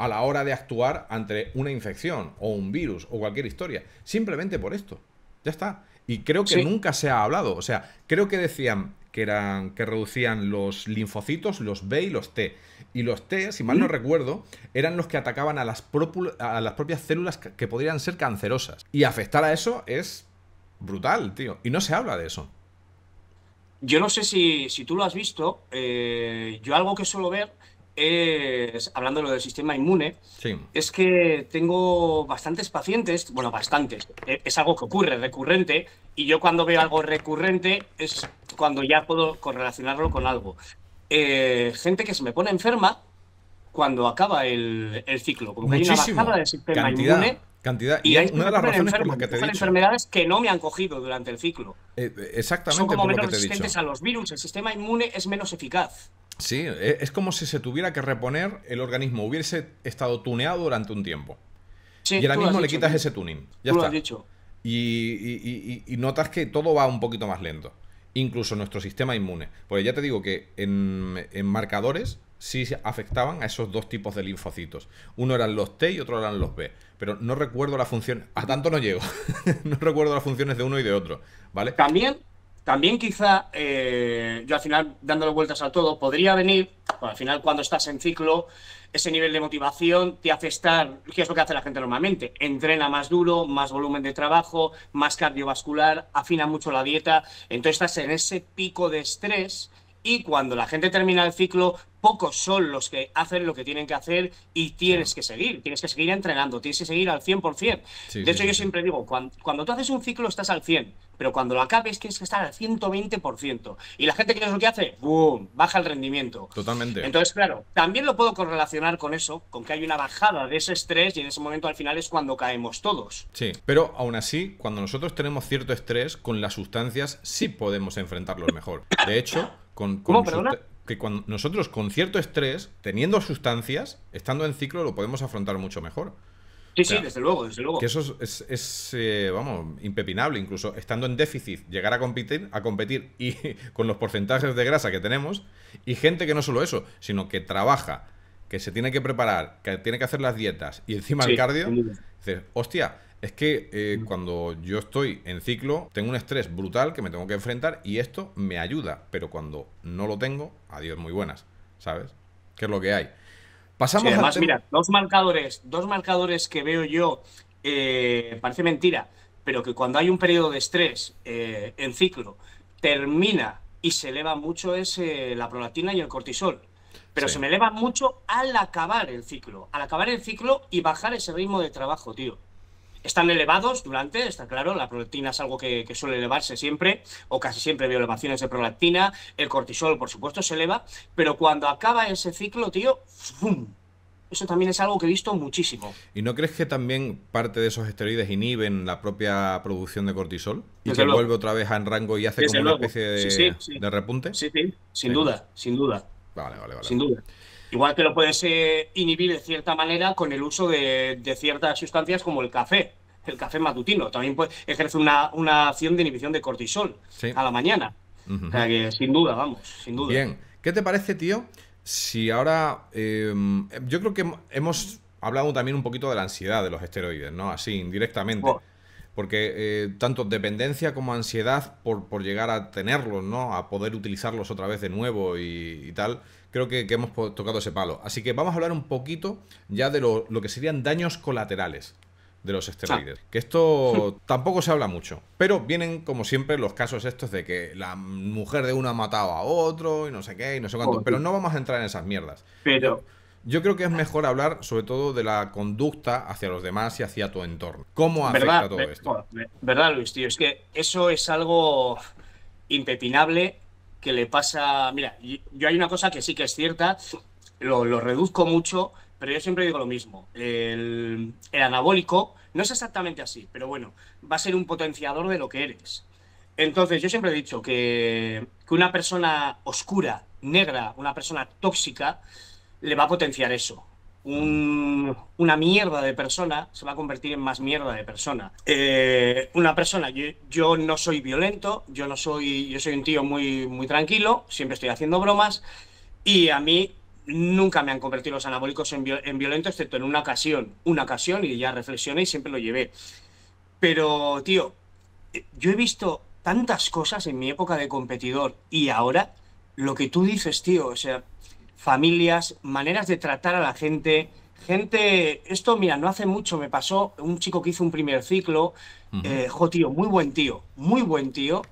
a la hora de actuar ante una infección o un virus o cualquier historia. Simplemente por esto. Ya está. Y creo que nunca se ha hablado. O sea, creo que decían que eran que reducían los linfocitos, los B y los T. Y los T, si mal no recuerdo, eran los que atacaban a las, a las propias células que, podrían ser cancerosas. Y afectar a eso es brutal, tío. Y no se habla de eso. Yo no sé si, si tú lo has visto. Eh, yo algo que suelo ver es, hablando de lo del sistema inmune, es que tengo bastantes pacientes, bueno, bastantes, e, es algo que ocurre recurrente, y yo cuando veo algo recurrente es cuando ya puedo correlacionarlo con algo. Eh, gente que se me pone enferma cuando acaba el, ciclo, porque Muchísimo. hay una Cantidad. Y, hay de las razones que enfermedades que no me han cogido durante el ciclo. Eh, exactamente. Son como menos resistentes a los virus. El sistema inmune es menos eficaz. Sí, e, es como si se tuviera que reponer el organismo, hubiese estado tuneado durante un tiempo. y ahora mismo le quitas ese tuning. Ya está. Lo has dicho. Y, notas que todo va un poquito más lento. Incluso nuestro sistema inmune. Porque ya te digo que en, en marcadores sí afectaban a esos dos tipos de linfocitos. Uno eran los T y otro eran los B. Pero no recuerdo la función. A tanto no llego. no recuerdo las funciones de uno y de otro. ¿Vale? También también quizá, eh, yo al final, dándole vueltas al todo, podría venir, pues al final cuando estás en ciclo, ese nivel de motivación te hace estar, ¿qué es lo que hace la gente normalmente? Entrena más duro, más volumen de trabajo, más cardiovascular, afina mucho la dieta, entonces estás en ese pico de estrés y cuando la gente termina el ciclo, pocos son los que hacen lo que tienen que hacer y tienes que seguir, tienes que seguir entrenando, tienes que seguir al 100%. de hecho, yo siempre digo, cuando, tú haces un ciclo estás al 100%, pero cuando lo acabes tienes que estar al 120%. Y la gente que es lo que hace, ¡boom!, baja el rendimiento. Totalmente. Entonces, claro, también lo puedo correlacionar con eso, con que hay una bajada de ese estrés y en ese momento al final es cuando caemos todos. Sí, pero aún así, cuando nosotros tenemos cierto estrés, con las sustancias sí podemos enfrentarlo mejor. De hecho... ¿Cómo, perdona? que cuando nosotros con cierto estrés, teniendo sustancias, estando en ciclo, lo podemos afrontar mucho mejor. Sí, sí, desde luego, desde luego. Que eso es, eh, vamos, impepinable, incluso estando en déficit, llegar a competir, a competir y con los porcentajes de grasa que tenemos, y gente que no solo eso, sino que trabaja, que se tiene que preparar, que tiene que hacer las dietas y encima el cardio, dices, hostia, es que eh, cuando yo estoy en ciclo, tengo un estrés brutal que me tengo que enfrentar y esto me ayuda. Pero cuando no lo tengo, adiós, muy buenas. ¿Sabes? ¿Qué es lo que hay? Pasamos a... mira, dos marcadores, dos marcadores que veo yo, eh, parece mentira, pero que cuando hay un periodo de estrés eh, en ciclo, termina y se eleva mucho es la prolactina y el cortisol pero se me eleva mucho al acabar el ciclo, al acabar el ciclo y bajar ese ritmo de trabajo, tío están elevados durante, está claro, la prolactina es algo que, suele elevarse siempre, o casi siempre veo elevaciones de prolactina, el cortisol, por supuesto, se eleva, pero cuando acaba ese ciclo, tío, ¡fum! Eso también es algo que he visto muchísimo. ¿Y no crees que también parte de esos esteroides inhiben la propia producción de cortisol? Y se vuelve otra vez en rango y hace como una especie de, sí, sí. de, repunte. Sí, sí, sin duda, sin duda. Vale, vale, vale. Sin duda. Igual que lo puedes eh, inhibir de cierta manera con el uso de, ciertas sustancias como el café, el café matutino. También ejerce una, acción de inhibición de cortisol a la mañana. O sea que sin duda, vamos, sin duda. Bien, ¿qué te parece, tío? Si ahora. Em, yo creo que hemos hablado también un poquito de la ansiedad de los esteroides, ¿no? Así, indirectamente. Oh. Porque eh, tanto dependencia como ansiedad por, por, llegar a tenerlos, ¿no? A poder utilizarlos otra vez de nuevo y, y tal creo que, hemos tocado ese palo. Así que vamos a hablar un poquito ya de lo, que serían daños colaterales de los esteroides. Ah. Que esto tampoco se habla mucho. Pero vienen, como siempre, los casos estos de que la mujer de uno ha matado a otro y no sé qué y no sé cuánto. pero no vamos a entrar en esas mierdas. Pero... Yo creo que es mejor hablar sobre todo de la conducta hacia los demás y hacia tu entorno. ¿Cómo afecta todo esto? Verdad, Luis, tío. Es que eso es algo impepinable que le pasa. Mira, yo hay una cosa que sí que es cierta, lo, reduzco mucho, pero yo siempre digo lo mismo. El, el, anabólico no es exactamente así, pero bueno, va a ser un potenciador de lo que eres. Entonces, yo siempre he dicho que una persona oscura, negra, una persona tóxica, le va a potenciar eso una mierda de persona se va a convertir en más mierda de persona. Eh, una persona, yo, yo, no soy violento, yo no soy, yo soy un tío muy, muy tranquilo, siempre estoy haciendo bromas y a mí nunca me han convertido los anabólicos en, en violento, excepto en una ocasión, una ocasión y ya reflexioné y siempre lo llevé. Pero, tío, yo he visto tantas cosas en mi época de competidor y ahora lo que tú dices, tío, o sea, familias, maneras de tratar a la gente. Gente, esto, mira, no hace mucho me pasó un chico que hizo un primer ciclo, eh, jo, tío, muy buen tío, muy buen tío,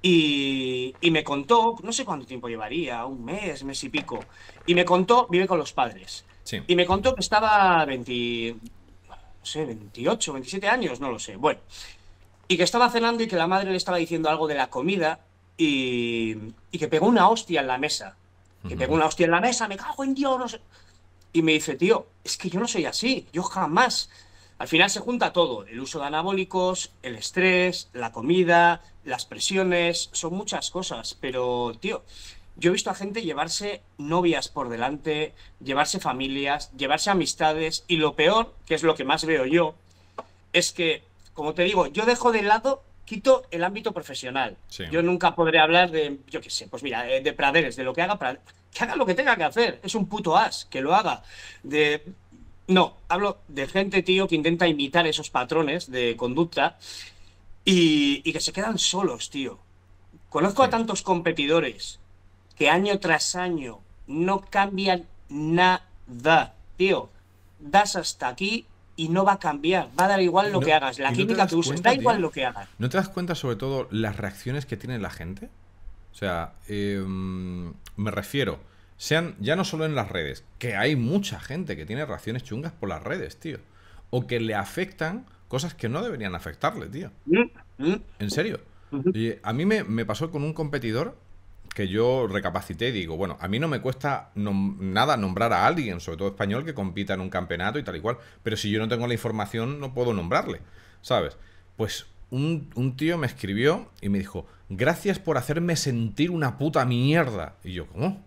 y, me contó, no sé cuánto tiempo llevaría, un mes, mes y pico, y me contó, vive con los padres, y me contó que estaba 20, no 28, 27 años, no lo sé, bueno, y que estaba cenando y que la madre le estaba diciendo algo de la comida y, y que pegó una hostia en la mesa. Que pego una hostia en la mesa, me cago en Dios, no sé. Y me dice, tío, es que yo no soy así, yo jamás. Al final se junta todo, el uso de anabólicos, el estrés, la comida, las presiones, son muchas cosas, pero, tío, yo he visto a gente llevarse novias por delante, llevarse familias, llevarse amistades, y lo peor, que es lo que más veo yo, es que, como te digo, yo dejo de lado quito el ámbito profesional. Yo nunca podré hablar de, yo qué sé, pues mira, eh, de Praderes, de lo que haga, que haga lo que tenga que hacer. Es un puto as, que lo haga. no, hablo de gente, tío, que intenta imitar esos patrones de conducta y, que se quedan solos, tío. Conozco a tantos competidores que año tras año no cambian nada, tío. Das hasta aquí y no va a cambiar. Va a dar igual lo que hagas, la química que uses, da igual lo que hagas. ¿No te das cuenta sobre todo las reacciones que tiene la gente? O sea, em, me refiero, sean ya no solo en las redes, que hay mucha gente que tiene reacciones chungas por las redes, tío. O que le afectan cosas que no deberían afectarle, tío. Mm, mm. En serio. a mí me, me pasó con un competidor que yo recapacité y digo, bueno, a mí no me cuesta nada nombrar a alguien, sobre todo español, que compita en un campeonato y tal y cual, pero si yo no tengo la información no puedo nombrarle, ¿sabes? Pues un, tío me escribió y me dijo, gracias por hacerme sentir una puta mierda. Y yo, ¿cómo?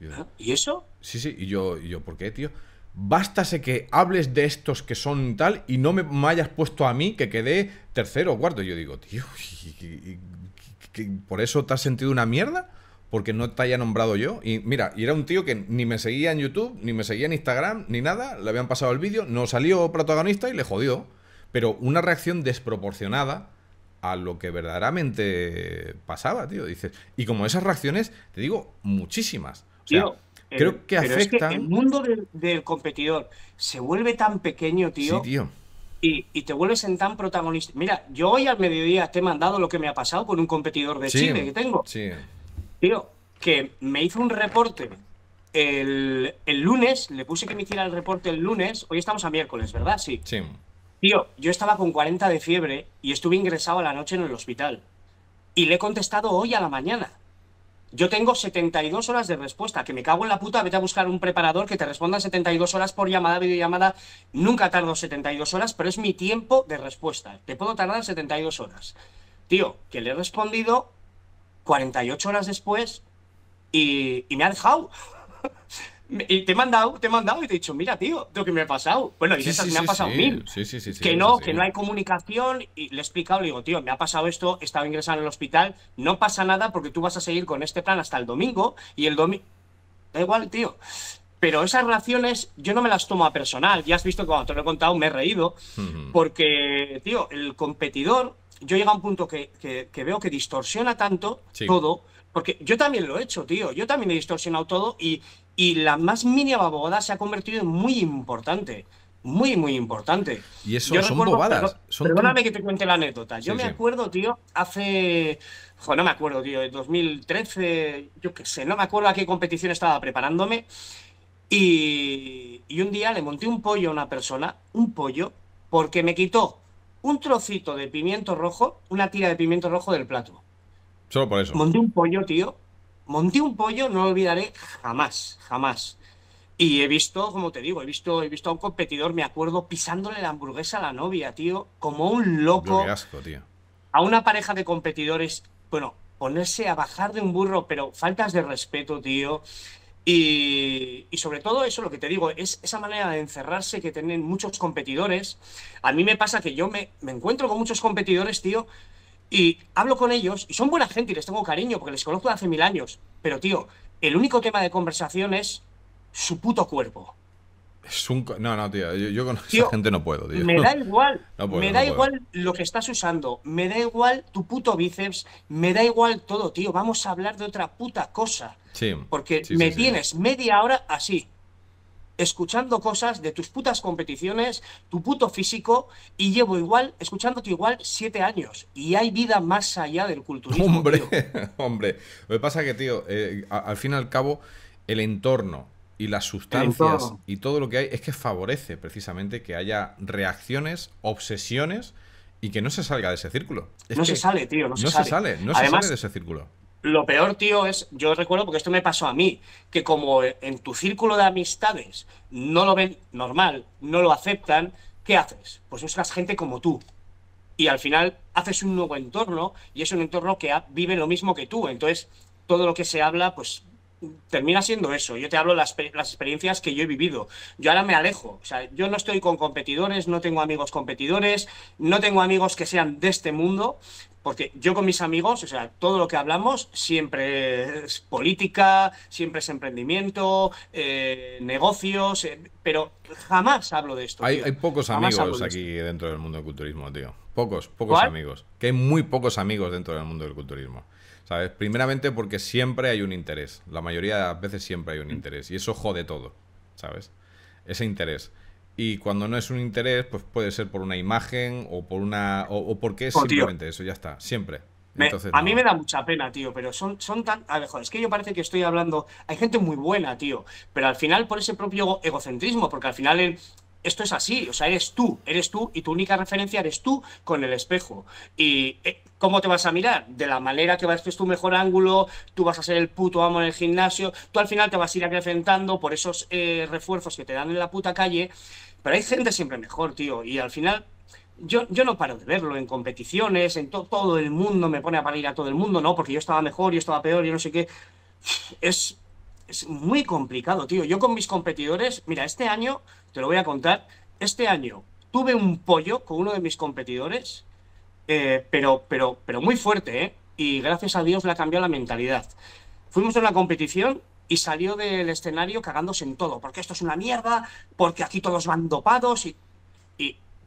Y, ah, eso? Sí, sí, y yo, yo, ¿por qué, tío? Bástase que hables de estos que son tal y no me, hayas puesto a mí que quede tercero o cuarto. Y yo digo, tío, ¿y, por eso te has sentido una mierda porque no te haya nombrado yo. Y mira, y era un tío que ni me seguía en YouTube, ni me seguía en Instagram, ni nada, le habían pasado el vídeo, no salió protagonista y le jodió. Pero una reacción desproporcionada a lo que verdaderamente pasaba, tío. Dices, y como esas reacciones, te digo, muchísimas. O sea, creo eh, que afectan. Es que el mundo del, del, competidor se vuelve tan pequeño, tío. Sí, tío. Y, te vuelves en tan protagonista. Mira, yo hoy al mediodía te he mandado lo que me ha pasado con un competidor de Chile que tengo. Sí. Tío, que me hizo un reporte el, el, lunes, le puse que me hiciera el reporte el lunes, hoy estamos a miércoles, ¿verdad? Sí. Sí. Tío, yo estaba con 40 de fiebre y estuve ingresado a la noche en el hospital. Y le he contestado hoy a la mañana. Yo tengo 72 horas de respuesta, que me cago en la puta, vete a buscar un preparador que te responda 72 horas por llamada, videollamada. Nunca tardo 72 horas, pero es mi tiempo de respuesta. Te puedo tardar 72 horas. Tío, que le he respondido 48 horas después y, y me ha dejado. Y te he mandado, te he mandado y te he dicho, mira, tío, lo que me ha pasado. Bueno, y sí, me ha pasado mil. que no, que no hay comunicación. Y le he explicado, le digo, tío, me ha pasado esto, estaba ingresado en el hospital, no pasa nada porque tú vas a seguir con este plan hasta el domingo y el domingo. Da igual, tío. Pero esas relaciones yo no me las tomo a personal. Ya has visto que cuando te lo he contado me he reído. Porque, tío, el competidor, yo llega a un punto que, que, que, veo que distorsiona tanto todo. Porque yo también lo he hecho, tío. Yo también he distorsionado todo y, y la más mínima bobada se ha convertido en muy importante. Muy, muy importante. Y eso son bobadas. perdóname que te cuente la anécdota. Yo me acuerdo, tío, hace. no me acuerdo, tío, en 2013, yo qué sé, no me acuerdo a qué competición estaba preparándome. Y, y un día le monté un pollo a una persona, un pollo, porque me quitó un trocito de pimiento rojo, una tira de pimiento rojo del plato. Solo por eso. Monté un pollo, tío, monté un pollo, no lo olvidaré jamás, jamás. Y he visto, como te digo, he visto, he visto a un competidor, me acuerdo, pisándole la hamburguesa a la novia, tío, como un loco. Qué asco, tío. A una pareja de competidores, bueno, ponerse a bajar de un burro, pero faltas de respeto, tío. Y, sobre todo eso, lo que te digo, es esa manera de encerrarse que tienen muchos competidores. A mí me pasa que yo me, me encuentro con muchos competidores, tío, y hablo con ellos, y son buena gente y les tengo cariño porque les conozco de hace mil años. Pero, tío, el único tema de conversación es su puto cuerpo. Es No, no, tío. Yo, con esa gente no puedo, tío. Me da igual. me da igual lo que estás usando. Me da igual tu puto bíceps. Me da igual todo, tío. Vamos a hablar de otra puta cosa. Sí. Porque me tienes media hora así escuchando cosas de tus putas competiciones, tu puto físico, y llevo igual, escuchándote igual, siete años. Y hay vida más allá del culturismo. Hombre, tío. hombre. Lo que pasa es que, tío, eh, al fin y al cabo, el entorno y las sustancias y todo lo que hay es que favorece precisamente que haya reacciones, obsesiones y que no se salga de ese círculo. no se sale, tío, no, se, sale. se, sale. No se sale de ese círculo. Lo peor, tío, es, yo recuerdo, porque esto me pasó a mí, que como en tu círculo de amistades no lo ven normal, no lo aceptan, ¿qué haces? Pues buscas gente como tú. Y al final haces un nuevo entorno y es un entorno que vive lo mismo que tú. Entonces, todo lo que se habla, pues termina siendo eso. Yo te hablo las, las experiencias que yo he vivido. Yo ahora me alejo. O sea, yo no estoy con competidores, no tengo amigos competidores, no tengo amigos que sean de este mundo, porque yo con mis amigos, o sea, todo lo que hablamos siempre es política, siempre es emprendimiento, eh, negocios, eh, pero jamás hablo de esto. Hay, pocos amigos aquí dentro del mundo del culturismo, tío. Pocos, pocos amigos. Que hay muy pocos amigos dentro del mundo del culturismo. ¿Sabes? Primeramente porque siempre hay un interés. La mayoría de las veces siempre hay un interés. Y eso jode todo, ¿sabes? Ese interés. Y cuando no es un interés, pues puede ser por una imagen o por una. o, porque es oh, simplemente eso, ya está, siempre. a mí me da mucha pena, tío, pero son, son tan. A ver, joder, es que yo parece que estoy hablando. Hay gente muy buena, tío, pero al final por ese propio egocentrismo, porque al final esto es así, o sea, eres tú, eres tú y tu única referencia eres tú con el espejo. ¿Y eh, cómo te vas a mirar? De la manera que vas, es tu mejor ángulo, tú vas a ser el puto amo en el gimnasio, tú al final te vas a ir acrecentando por esos eh, refuerzos que te dan en la puta calle, pero hay gente siempre mejor, tío, y al final yo, yo, no paro de verlo en competiciones, en todo el mundo me pone a parir a todo el mundo, no, porque yo estaba mejor, yo estaba peor, yo no sé qué. Es, es muy complicado, tío. Yo con mis competidores, mira, este año te lo voy a contar. Este año tuve un pollo con uno de mis competidores, eh, pero, pero, pero muy fuerte, ¿eh? Y gracias a Dios le ha cambiado la mentalidad. Fuimos a una competición y salió del escenario cagándose en todo, porque esto es una mierda, porque aquí todos van dopados y,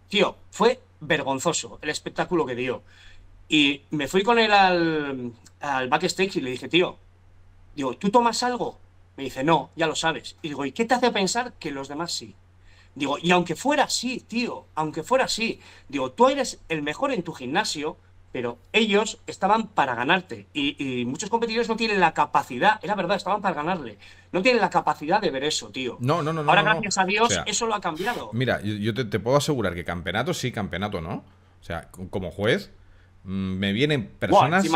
tío, fue vergonzoso el espectáculo que dio. Y me fui con él al, al backstage y le dije, tío, digo, ¿tú tomas algo? Me dice, no, ya lo sabes. Y digo, ¿y qué te hace pensar que los demás sí? Digo, y aunque fuera así, tío, aunque fuera así, digo, tú eres el mejor en tu gimnasio, pero ellos estaban para ganarte. Y, muchos competidores no tienen la capacidad, era verdad, estaban para ganarle. No tienen la capacidad de ver eso, tío. No, no, no. Ahora, gracias a Dios, eso lo ha cambiado. Mira, yo, te, puedo asegurar que campeonato sí, campeonato no. O sea, como juez, mm, me vienen personas.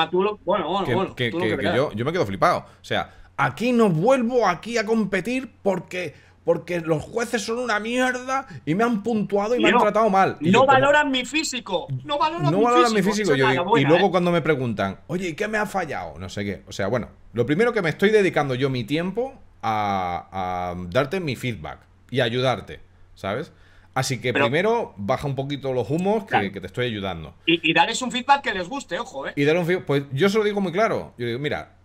Bueno, que, yo, yo me quedo flipado. O sea, aquí no vuelvo aquí a competir porque porque los jueces son una mierda y me han puntuado y, me han tratado mal. Y no valoran mi físico. No valoran, mi, físico, y, luego ¿eh? cuando me preguntan, oye, ¿y qué me ha fallado? No sé qué. O sea, bueno, lo primero que me estoy dedicando yo mi tiempo a, darte mi feedback y ayudarte, ¿sabes? Así que primero baja un poquito los humos que, te estoy ayudando. Y, y, darles un feedback que les guste, ojo, ¿eh? Y dar un feedback. Pues yo se lo digo muy claro. Yo digo, mira,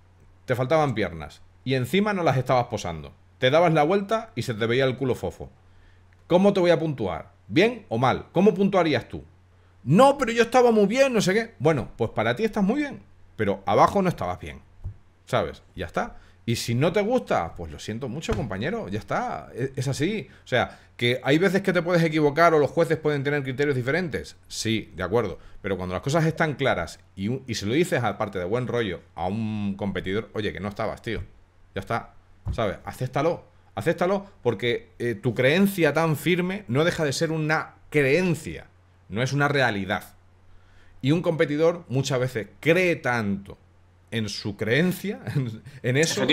te faltaban piernas y encima no las estabas posando. Te dabas la vuelta y se te veía el culo fofo. ¿Cómo te voy a puntuar? ¿Bien o mal? ¿Cómo puntuarías tú? No, pero yo estaba muy bien, no sé qué. Bueno, pues para ti estás muy bien, pero abajo no estabas bien. ¿Sabes? Ya está. Y si no te gusta, pues lo siento mucho, compañero, ya está, e, es, así. O sea, que hay veces que te puedes equivocar o los jueces pueden tener criterios diferentes. Sí, de acuerdo. Pero cuando las cosas están claras y, y se lo dices aparte de buen rollo a un competidor, oye, que no estabas, tío. Ya está, ¿sabes? Acéptalo, acéptalo porque eh, tu creencia tan firme no deja de ser una creencia, no es una realidad. Y un competidor muchas veces cree tanto en su creencia, en, eso,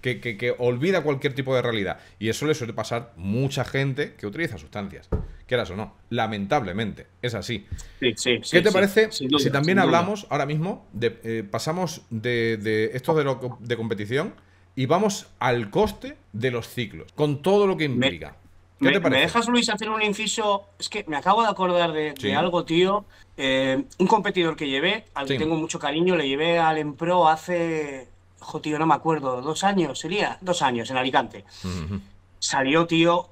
que, olvida cualquier tipo de realidad. Y eso le suele pasar mucha gente que utiliza sustancias, quieras o no. Lamentablemente, es así. ¿Qué te parece si también hablamos ahora mismo, de, eh, pasamos de, de esto de, lo, de competición y vamos al coste de los ciclos, con todo lo que implica. ¿Qué te parece? ¿Me dejas, Luis, hacer un inciso? Es que me acabo de acordar de, algo, tío. Eh, un competidor que llevé, al que tengo mucho cariño, le llevé al Empro hace. Ojo, tío, no me acuerdo, dos años sería, dos años en Alicante. Salió, tío,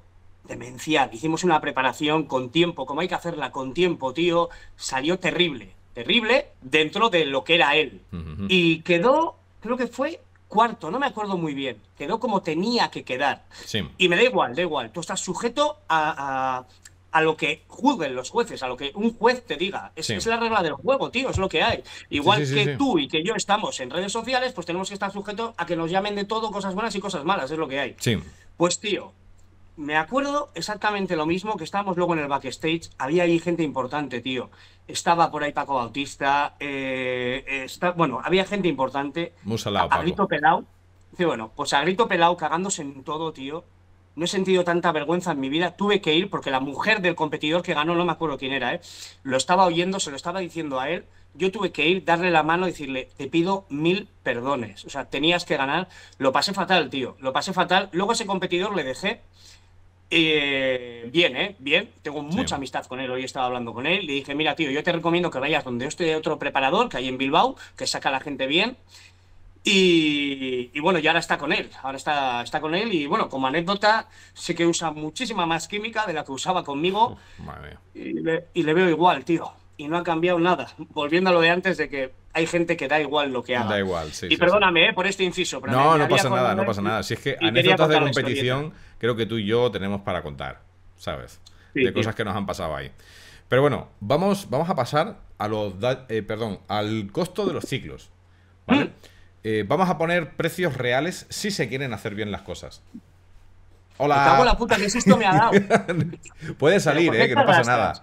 demencial. Hicimos una preparación con tiempo, como hay que hacerla con tiempo, tío. Salió terrible, terrible dentro de lo que era él. Y quedó, creo que fue cuarto, no me acuerdo muy bien, quedó como tenía que quedar. Y me da igual, da igual, tú estás sujeto a, a, lo que juzguen los jueces, a lo que un juez te diga. Es, es la regla del juego, tío, es lo que hay. Igual que tú y que yo estamos en redes sociales, pues tenemos que estar sujetos a que nos llamen de todo, cosas buenas y cosas malas, es lo que hay. sí Pues tío, me acuerdo exactamente lo mismo que estábamos luego en el backstage. Había ahí gente importante, tío. Estaba por ahí Paco Bautista. Eh, bueno, había gente importante. Musalao, a, a grito pelado. Sí, bueno, pues a grito pelado, cagándose en todo, tío. No he sentido tanta vergüenza en mi vida. Tuve que ir porque la mujer del competidor que ganó, no me acuerdo quién era, ¿eh? lo estaba oyendo, se lo estaba diciendo a él. Yo tuve que ir, darle la mano y decirle, te pido mil perdones. O sea, tenías que ganar. Lo pasé fatal, tío. Lo pasé fatal. Luego ese competidor le dejé. Eh, bien, ¿eh? Bien. Tengo mucha amistad con él. Hoy estaba hablando con él. Le dije, mira, tío, yo te recomiendo que vayas donde esté otro preparador que hay en Bilbao, que saca a la gente bien. Y, bueno, y ahora está con él. Ahora está, está con él. Y bueno, como anécdota, sé que usa muchísima más química de la que usaba conmigo. madre. Y, le, y le veo igual, tío. Y no ha cambiado nada. Volviendo a lo de antes de que hay gente que da igual lo que haga. Da igual, sí. Y perdóname Eh, por este inciso. no, no pasa nada, no pasa nada. Si es que anécdotas de competición creo que tú y yo tenemos para contar, ¿sabes? de cosas que nos han pasado ahí. Pero bueno, vamos, vamos a pasar a los eh, perdón, al costo de los ciclos. ¿vale? Mm. Eh, vamos a poner precios reales si se quieren hacer bien las cosas. Hola. Me la puta, ¿qué esto me ha dado? Puede salir, eh, que no pasa nada.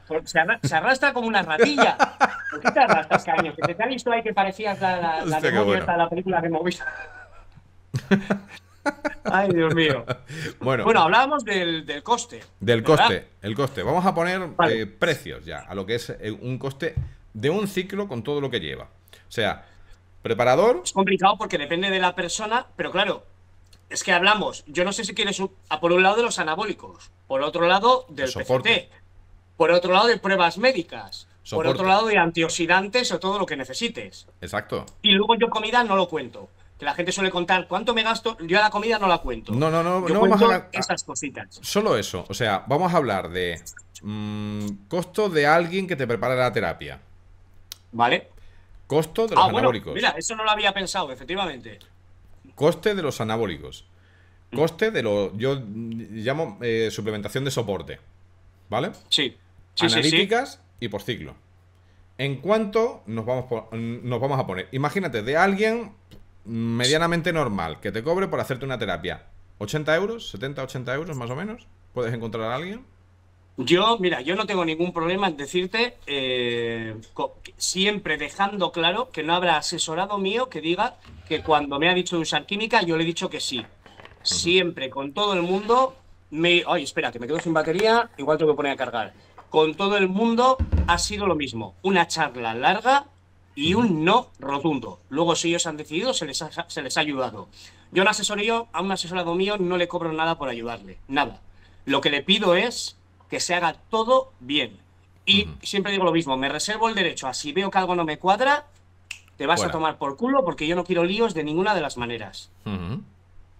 Se, arrastra como una ratilla. ¿Por qué te arrastras, caño? Que te, te visto ahí que parecías la, la, la, Hostia, bueno. la película Ay, Dios mío. Bueno, bueno hablábamos del, coste. Del coste, el coste. Vamos a poner eh, precios ya, a lo que es eh, un coste de un ciclo con todo lo que lleva. O sea, preparador. Es complicado porque depende de la persona, pero claro, es que hablamos. Yo no sé si quieres, a ah, por un lado, de los anabólicos, por otro lado, del PCT, por otro lado, de pruebas médicas. Por otro lado, de antioxidantes o todo lo que necesites. Exacto. Y luego yo comida no lo cuento que la gente suele contar cuánto me gasto, yo a la comida no la cuento. No, no, no, no vamos a ah, esas cositas. Solo eso, o sea, vamos a hablar de mm, costo de alguien que te prepara la terapia. Vale. Costo de ah, los anabólicos. mira, eso no lo había pensado, efectivamente. Coste de los anabólicos. Mm. Coste de lo. Yo llamo eh, suplementación de soporte. ¿Vale? Sí. sí Analíticas y por ciclo. ¿En cuánto nos vamos, nos vamos a poner? Imagínate, de alguien medianamente normal que te cobre por hacerte una terapia, 80 euros, 70, 80 euros más o menos, ¿puedes encontrar a alguien? Yo, mira, yo no tengo ningún problema en decirte, eh, siempre dejando claro que no habrá asesorado mío que diga que cuando me ha dicho de usar química, yo le he dicho que sí. Siempre, con todo el mundo, me... Ay, espera, que me quedo sin batería, igual tengo que poner a cargar. Con todo el mundo ha sido lo mismo. Una charla larga, y un no rotundo. Luego, si ellos han decidido, se les ha, se les ha ayudado. Yo un asesorío, a un asesorado mío no le cobro nada por ayudarle, nada. Lo que le pido es que se haga todo bien. Y siempre digo lo mismo, me reservo el derecho a si veo que algo no me cuadra, te vas a tomar por culo porque yo no quiero líos de ninguna de las maneras.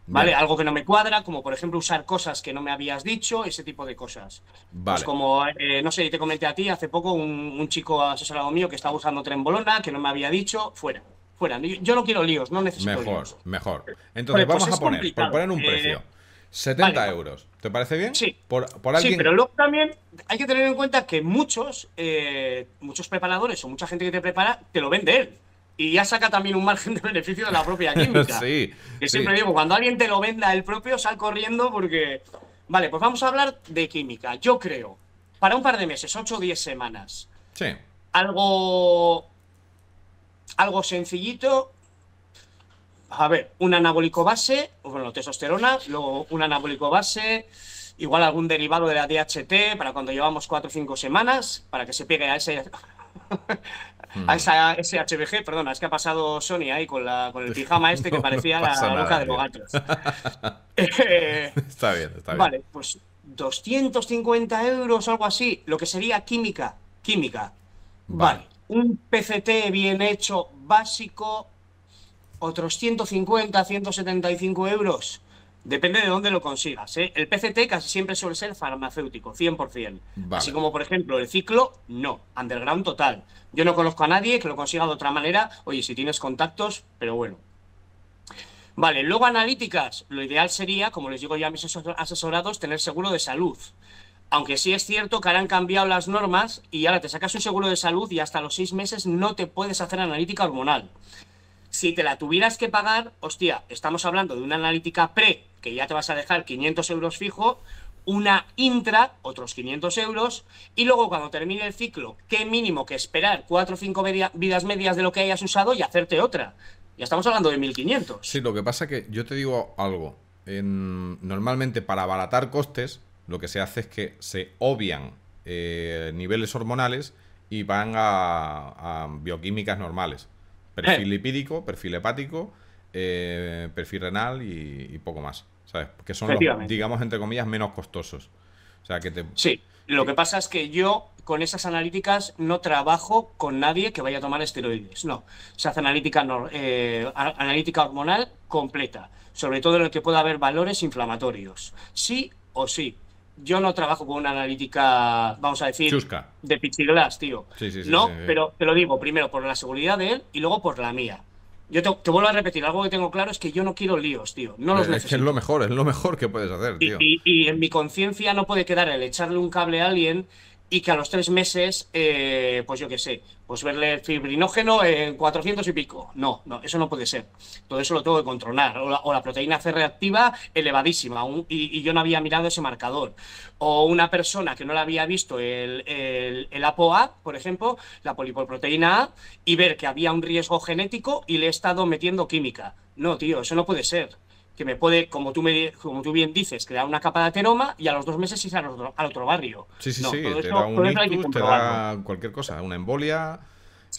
Vale. Algo que no me cuadra, como por ejemplo usar cosas que no me habías dicho, ese tipo de cosas. Pues vale. Pues como, eh, no sé, te comenté a ti hace poco un, chico asesorado mío que estaba usando trembolona, que no me había dicho, fuera. Fuera. Yo no quiero líos, no necesito. Mejor, mejor. Entonces, pues vamos a poner, un eh, precio. 70 euros. ¿Te parece bien? Sí. Por, por alguien... Sí, pero luego también hay que tener en cuenta que muchos, eh, muchos preparadores o mucha gente que te prepara, te lo vende él y ya saca también un margen de beneficio de la propia química. sí, que siempre digo, cuando alguien te lo venda el propio, sal corriendo porque... Vale, pues vamos a hablar de química. Yo creo, para un par de meses, 8 o 10 semanas. Sí. Algo... Algo sencillito. A ver, un anabólico base, bueno, testosterona, luego un anabólico base, igual algún derivado de la DHT para cuando llevamos 4 o 5 semanas, para que se pegue a ese... Mm. a ese HBG, perdona, es que ha pasado Sony ahí con, la, con el pijama este que parecía la boca de los gatos. Eh, está bien, está bien. Vale, pues 250 euros, algo así, lo que sería química, química. Vale. vale. Un PCT bien hecho, básico, otros 150, 175 euros. Depende de dónde lo consigas. ¿eh? El PCT casi siempre suele ser farmacéutico, 100%. Así como, por ejemplo, el ciclo, no. Underground total. Yo no conozco a nadie que lo consiga de otra manera. Oye, si tienes contactos, pero bueno. Vale, luego analíticas. Lo ideal sería, como les digo ya a mis asesorados, tener seguro de salud. Aunque sí es cierto que ahora han cambiado las normas y ahora te sacas un seguro de salud y hasta los seis meses no te puedes hacer analítica hormonal. Si te la tuvieras que pagar, hostia, estamos hablando de una analítica pre que ya te vas a dejar 500 euros fijo, una intra, otros 500 euros, y luego cuando termine el ciclo, qué mínimo que esperar cuatro o cinco vidas medias de lo que hayas usado y hacerte otra. Ya estamos hablando de 1500. Sí, lo que pasa que yo te digo algo. normalmente para abaratar costes, lo que se hace es que se obvian eh, niveles hormonales y van a, bioquímicas normales. Eh. Perfil lipídico, perfil hepático, eh, perfil renal y poco más. Que son los, digamos, entre comillas, menos costosos. O sea, que te... Sí, lo que pasa es que yo con esas analíticas no trabajo con nadie que vaya a tomar esteroides, no. Se hace analítica, eh, analítica hormonal completa, sobre todo en el que pueda haber valores inflamatorios, sí o sí. Yo no trabajo con una analítica, vamos a decir, de pichiglas, tío. Sí, sí, sí, no, pero te lo digo primero por la seguridad de él y luego por la mía. Yo te, vuelvo a repetir, algo que tengo claro es que yo no quiero líos, tío. No los es necesito. es lo mejor, es lo mejor que puedes hacer, tío. y en mi conciencia no puede quedar el echarle un cable a alguien y que a los tres meses, eh, pues yo qué sé, pues verle el fibrinógeno en 400 y pico. No, no, eso no puede ser. Todo eso lo tengo que controlar. O la, proteína C reactiva elevadísima y, yo no había mirado ese marcador. O una persona que no la había visto el, el, el ApoA, por ejemplo, la polipoproteína A, y ver que había un riesgo genético y le he estado metiendo química. No, tío, eso no puede ser que me puede, como tú, me, como tú bien dices, crear una capa de ateroma y a los dos meses ir al otro, al otro barrio. Sí, sí, sí, te, da un ictus, te da cualquier cosa, una embolia.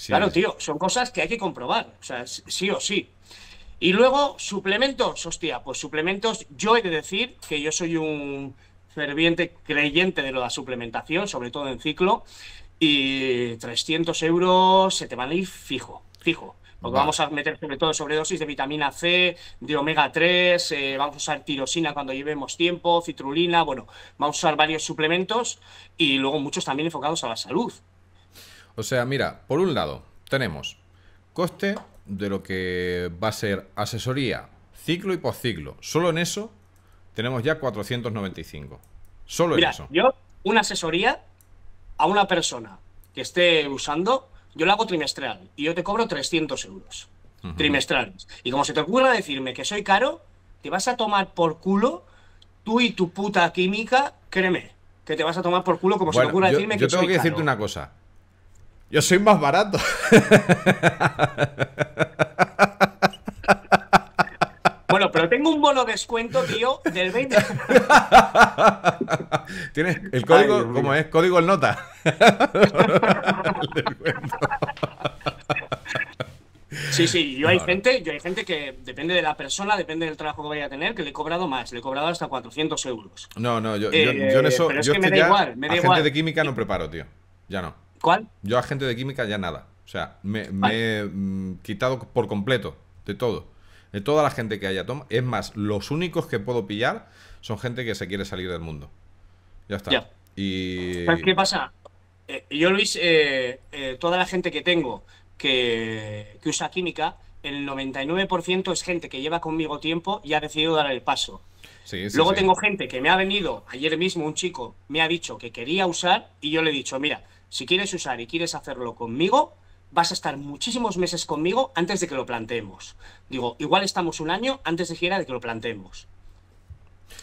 claro, tío, son cosas que hay que comprobar, o sea, sí o sí. Y luego, suplementos, hostia, pues suplementos, yo he de decir que yo soy un ferviente creyente de lo de la suplementación, sobre todo en ciclo, y 300 euros se te van a ir fijo, fijo. Porque vamos a meter sobre todo sobredosis de vitamina C, de omega 3, eh, vamos a usar tirosina cuando llevemos tiempo, citrulina, bueno, vamos a usar varios suplementos y luego muchos también enfocados a la salud. O sea, mira, por un lado tenemos coste de lo que va a ser asesoría, ciclo y postciclo. Solo en eso tenemos ya 495. Solo en eso. Yo, una asesoría a una persona que esté usando yo lo hago trimestral y yo te cobro 300 euros trimestrales. Y como se te ocurra decirme que soy caro, te vas a tomar por culo tú y tu puta química, créeme, que te vas a tomar por culo como se te ocurra decirme que soy caro. Yo tengo que decirte una cosa. Yo soy más barato. Tengo un bono descuento, tío, del 20. Tienes el código, cómo como es? Código en nota. Sí, sí, yo hay gente, yo hay gente que depende de la persona, depende del trabajo que vaya a tener, que le he cobrado más, le he cobrado hasta 400 euros. No, no, yo, eh, en eso, me igual, de química no preparo, tío. Ya no. ¿Cuál? Yo a gente de química ya nada. O sea, me he mm, quitado por completo de todo. De toda la gente que haya tomado. Es más, los únicos que puedo pillar son gente que se quiere salir del mundo. Ya está. Y... qué pasa? Eh, yo, Luis, eh, eh, toda la gente que tengo que, usa química, el 99% es gente que lleva conmigo tiempo y ha decidido dar el paso. Luego tengo gente que me ha venido, ayer mismo un chico me ha dicho que quería usar y yo le he dicho, mira, si quieres usar y quieres hacerlo conmigo, vas a estar muchísimos meses conmigo antes de que lo planteemos. Digo, igual estamos un año antes de de que lo planteemos.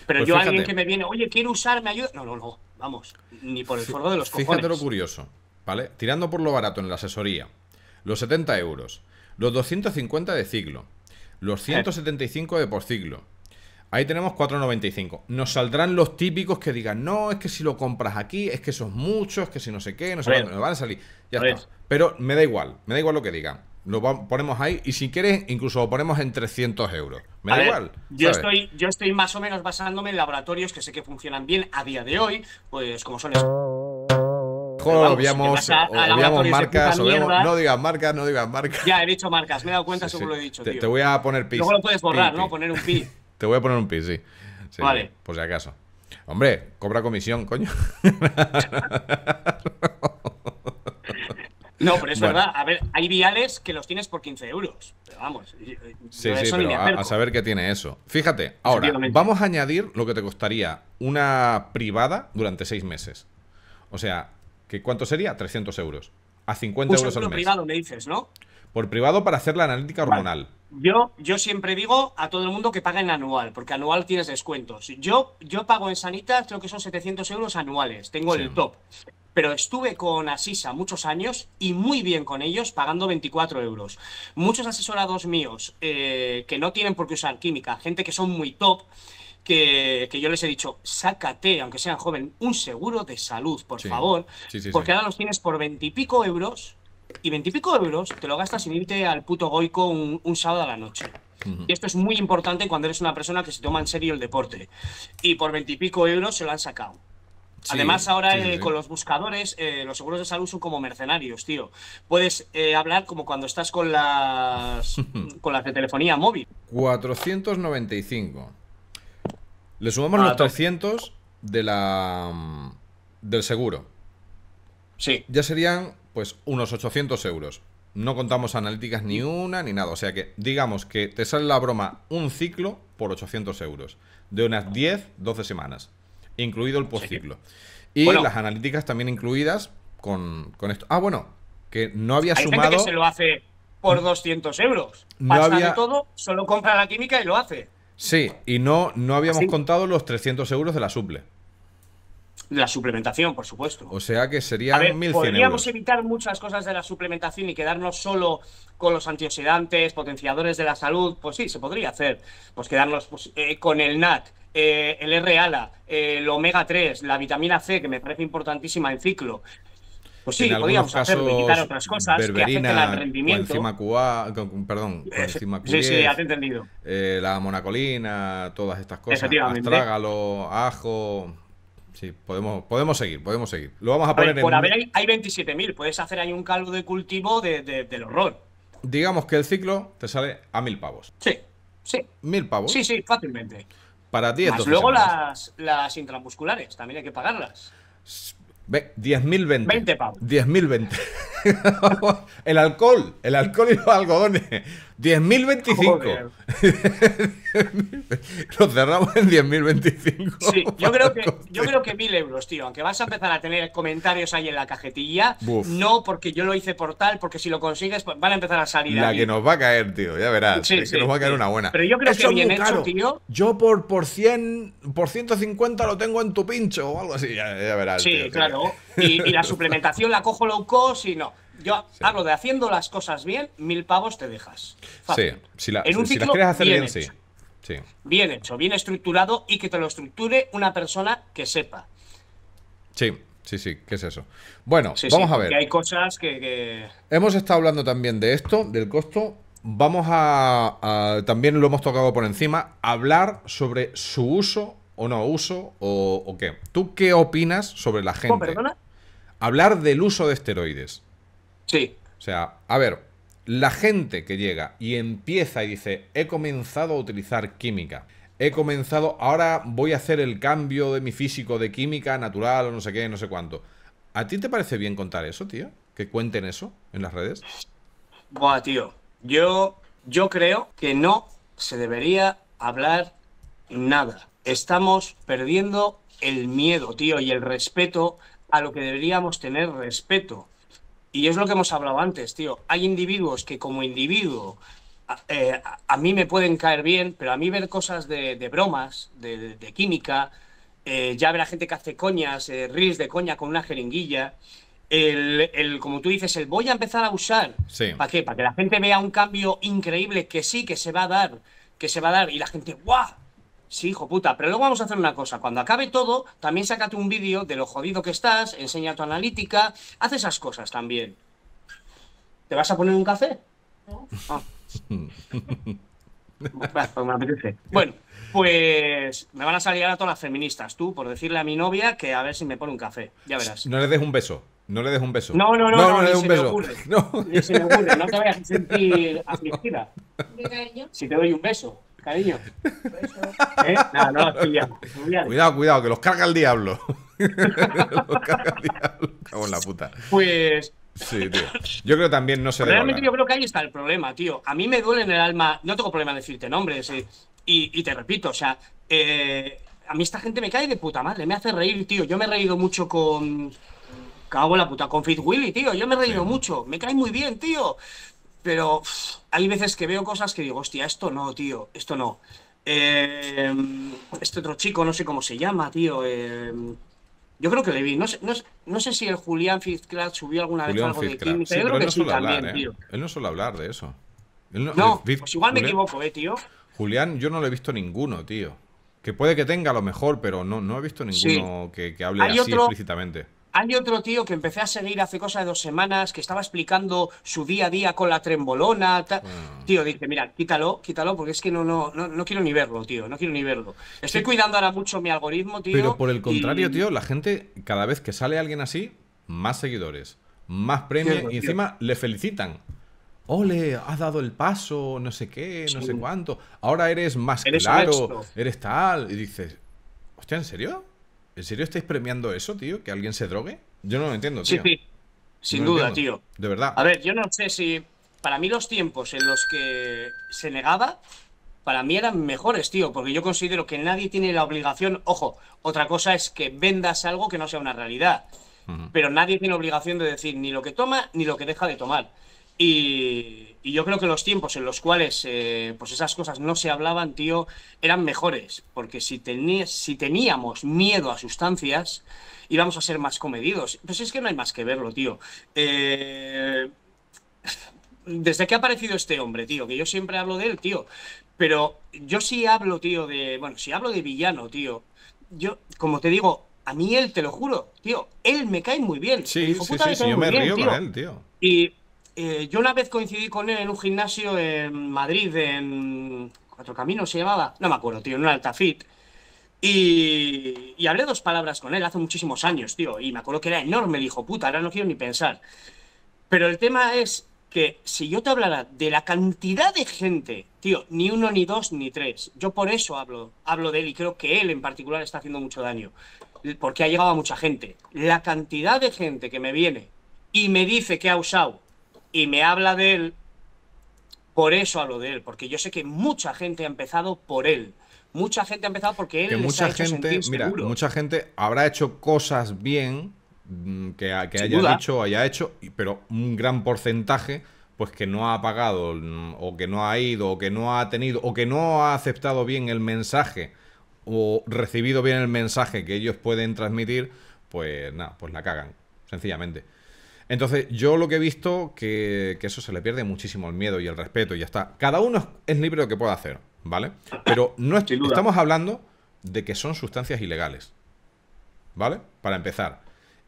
Pero pues yo alguien que me viene, oye, quiero usar, ayuda. No, no, no, vamos, ni por el forro de los cojones. Fíjate lo curioso, ¿vale? Tirando por lo barato en la asesoría, los 70 euros, los 250 de ciclo, los 175 eh. de por ciclo, Ahí tenemos 4.95. Nos saldrán los típicos que digan, no, es que si lo compras aquí, es que son muchos mucho, es que si no sé qué, no sé me van a salir. Ya está. Pero me da igual, me da igual lo que digan. Lo ponemos ahí y si quieres, incluso lo ponemos en 300 euros. Me da igual. Yo estoy, yo estoy más o menos basándome en laboratorios que sé que funcionan bien a día de hoy, pues como son... marcas, no digas marcas, no digas marcas. Ya, he dicho marcas, me he dado cuenta sí, lo he dicho. Te, voy a poner pi. No lo puedes borrar, ¿no? Poner un pi. Te voy a poner un pis, sí. vale. Por si acaso. Hombre, cobra comisión, coño. No, pero es verdad. A ver, hay viales que los tienes por 15 euros. Pero vamos. eso pero a, saber qué tiene eso. Fíjate, ahora, vamos a añadir lo que te costaría una privada durante seis meses. O sea, que ¿cuánto sería? 300 euros. A 50 euros al mes. privado me dices, ¿no? por privado para hacer la analítica hormonal. Yo, yo siempre digo a todo el mundo que paguen anual, porque anual tienes descuentos. Yo, yo pago en Sanitas, creo que son 700 euros anuales, tengo el top. Pero estuve con Asisa muchos años y muy bien con ellos, pagando 24 euros. Muchos asesorados míos eh, que no tienen por qué usar química, gente que son muy top, que, yo les he dicho, sácate, aunque sean joven, un seguro de salud, por favor, porque ahora los tienes por 20 y pico euros y veintipico euros te lo gastas sin irte al puto goico un, sábado a la noche. Y esto es muy importante cuando eres una persona que se toma en serio el deporte. Y por veintipico euros se lo han sacado. Además, ahora eh, con los buscadores, eh, los seguros de salud son como mercenarios, tío. Puedes eh, hablar como cuando estás con las, con las de telefonía móvil. 495. Le sumamos los 300 ah, de la, mm, del seguro. Sí. Ya serían pues unos 800 euros. No contamos analíticas ni una ni nada. O sea que digamos que te sale la broma un ciclo por 800 euros. De unas 10, 12 semanas. Incluido el postciclo. Y las analíticas también incluidas con, esto. Ah, bueno, que no había sumado... Gente que se lo hace por 200 mm. euros. No había... de todo, solo compra la química y lo hace. Sí, y no, no habíamos contado los 300 euros de la suple la suplementación, por supuesto. O sea que sería 1.100 Podríamos evitar muchas cosas de la suplementación y quedarnos solo con los antioxidantes, potenciadores de la salud. Pues sí, se podría hacer. Pues quedarnos pues, eh, con el NAC, eh, el R-ALA, eh, el omega 3, la vitamina C, que me parece importantísima en ciclo. Pues sí, podríamos hacerlo y otras cosas que afecten al rendimiento. con, perdón, con Sí, sí, entendido. la monacolina, todas estas cosas. trágalo, ajo, sí, podemos, podemos seguir, podemos seguir. Lo vamos a, poner en. Por haber, hay, hay 27.000, puedes hacer ahí un caldo de cultivo de, del horror. Digamos que el ciclo te sale a mil pavos. Sí, sí. Mil pavos. Sí, sí, fácilmente. Para 10 Más luego las, las intramusculares, también hay que pagarlas. 10.020. 20 pavos. 10.020. el alcohol, el alcohol y los algodones. 10.025. Lo cerramos en 10.025. Sí, yo creo, que, yo creo que 1.000 euros, tío. Aunque vas a empezar a tener comentarios ahí en la cajetilla. No, porque yo lo hice por tal, porque si lo consigues, pues van a empezar a salir. La que nos va a caer, tío, ya verás. que nos va a caer una buena. Pero yo creo que bien hecho, tío. Yo por, por 100, por 150 lo tengo en tu pincho o algo así, ya, verás. Sí, claro. Y, y la suplementación la cojo low cost y no. Yo hablo de haciendo las cosas bien, mil pavos te dejas. Sí, si, las quieres hacer bien, sí. Bien hecho, bien estructurado y que te lo estructure una persona que sepa. Sí, Sí, sí, ¿qué es eso? Bueno, vamos a ver. Que hay cosas que, Hemos estado hablando también de esto, del costo. Vamos a, También lo hemos tocado por encima. Hablar sobre su uso o no uso o, qué. ¿Tú qué opinas sobre la gente? ¿Perdona? Hablar del uso de esteroides. Sí. O sea, a ver, la gente que llega y empieza y dice, he comenzado a utilizar química, he comenzado, ahora voy a hacer el cambio de mi físico de química natural o no sé qué, no sé cuánto. ¿A ti te parece bien contar eso, tío? ¿Que cuenten eso en las redes? Buah, tío. Yo, yo creo que no se debería hablar nada. Estamos perdiendo el miedo, tío, y el respeto a lo que deberíamos tener respeto. Y es lo que hemos hablado antes, tío. Hay individuos que como individuo a, eh, mí me pueden caer bien, pero a mí ver cosas de, bromas, de, química, eh, ya ver a gente que hace coñas, eh, reels de coña con una jeringuilla, el, como tú dices, el voy a empezar a usar. ¿Para qué? Para que la gente vea un cambio increíble que sí, que se va a dar, que se va a dar, y la gente, ¡guau! Sí, hijo puta, pero luego vamos a hacer una cosa. Cuando acabe todo, también sácate un vídeo de lo jodido que estás, enseña tu analítica, haz esas cosas también. ¿Te vas a poner un café? No. Ah. Pues bueno, pues me van a salir a todas las feministas, tú, por decirle a mi novia que a ver si me pone un café. Ya verás. No le des un beso. No le des un beso. No, no, no, no, le des un beso. No. me No te vayas a sentir afligida. Si te doy un beso cariño. ¿Eh? Cuidado, cuidado, que los carga el diablo. los carga el diablo. Cago en la puta. Pues. Sí, tío. Yo creo también no se pues Realmente yo creo que ahí está el problema, tío. A mí me duele en el alma. No tengo problema en decirte nombres. Eh, y, te repito, o sea, eh, a mí esta gente me cae de puta madre. Me hace reír, tío. Yo me he reído mucho con. Cabo en la puta. Con Fit Willy, tío. Yo me he reído mucho. Me cae muy bien, tío pero hay veces que veo cosas que digo, hostia, esto no, tío, esto no. Em, este otro chico, no sé cómo se llama, tío. Em, yo creo que le vi. No sé, si el Julián Fitzclad subió alguna vez algo de Kim Sí, que no sí también, ¿eh? tío. Él no suele hablar de eso. no, pues igual me equivoco, eh, tío. Julián, yo no le he visto ninguno, tío. Que puede que tenga a lo mejor, pero no, he visto ninguno que, hable así explícitamente. Hay otro tío que empecé a seguir hace cosa de dos semanas que estaba explicando su día a día con la trembolona. Mm. Tío, dice, mira, quítalo, quítalo, porque es que no, no, no, no quiero ni verlo, tío. No quiero ni verlo. Estoy cuidando ahora mucho mi algoritmo, tío. Pero por el contrario, tío, la gente, cada vez que sale alguien así, más seguidores, más premios y encima le felicitan. Ole, has dado el paso, no sé qué, no sé cuánto. Ahora eres más claro, eres tal. Y dices, hostia, ¿en serio? ¿En serio estáis premiando eso, tío? ¿Que alguien se drogue? Yo no lo entiendo, tío. Sí, sí. Sin duda, tío. De verdad. A ver, yo no sé si. Para mí, los tiempos en los que se negaba, para mí eran mejores, tío. Porque yo considero que nadie tiene la obligación. Ojo, otra cosa es que vendas algo que no sea una realidad. Pero nadie tiene obligación de decir ni lo que toma ni lo que deja de tomar. Y, yo creo que los tiempos en los cuales eh, pues esas cosas no se hablaban, tío, eran mejores. Porque si, si teníamos miedo a sustancias, íbamos a ser más comedidos. Pues es que no hay más que verlo, tío. Eh, desde que ha aparecido este hombre, tío, que yo siempre hablo de él, tío. Pero yo sí hablo, tío, de. Bueno, si hablo de villano, tío. Yo, como te digo, a mí él, te lo juro, tío, él me cae muy bien. Sí, sí, sí, yo me río tío. Eh, yo una vez coincidí con él en un gimnasio en Madrid, en Cuatro Caminos se llamaba, no me acuerdo, tío, en un Altafit. Y, y hablé dos palabras con él hace muchísimos años, tío, y me acuerdo que era enorme dijo puta, ahora no quiero ni pensar. Pero el tema es que si yo te hablara de la cantidad de gente, tío, ni uno, ni dos, ni tres, yo por eso hablo, hablo de él y creo que él en particular está haciendo mucho daño, porque ha llegado a mucha gente. La cantidad de gente que me viene y me dice que ha usado y me habla de él, por eso hablo de él, porque yo sé que mucha gente ha empezado por él. Mucha gente ha empezado porque él que mucha ha gente, mira, mucha gente habrá hecho cosas bien mm, que, que haya dicho dicho, haya hecho, pero un gran porcentaje pues que no ha pagado mm, o que no ha ido o que no ha tenido o que no ha aceptado bien el mensaje o recibido bien el mensaje que ellos pueden transmitir, pues nada, pues la cagan, sencillamente. Entonces, yo lo que he visto que, eso se le pierde muchísimo el miedo y el respeto y ya está. Cada uno es, libre de lo que pueda hacer, ¿vale? Pero no estamos hablando de que son sustancias ilegales, ¿vale? Para empezar.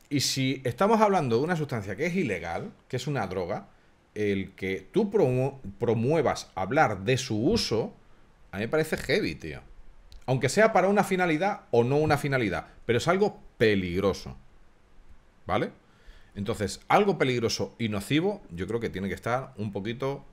Y si estamos hablando de una sustancia que es ilegal, que es una droga, el que tú promuevas hablar de su uso, a mí me parece heavy, tío. Aunque sea para una finalidad o no una finalidad, pero es algo peligroso. ¿Vale? Entonces, algo peligroso y nocivo, yo creo que tiene que estar un poquito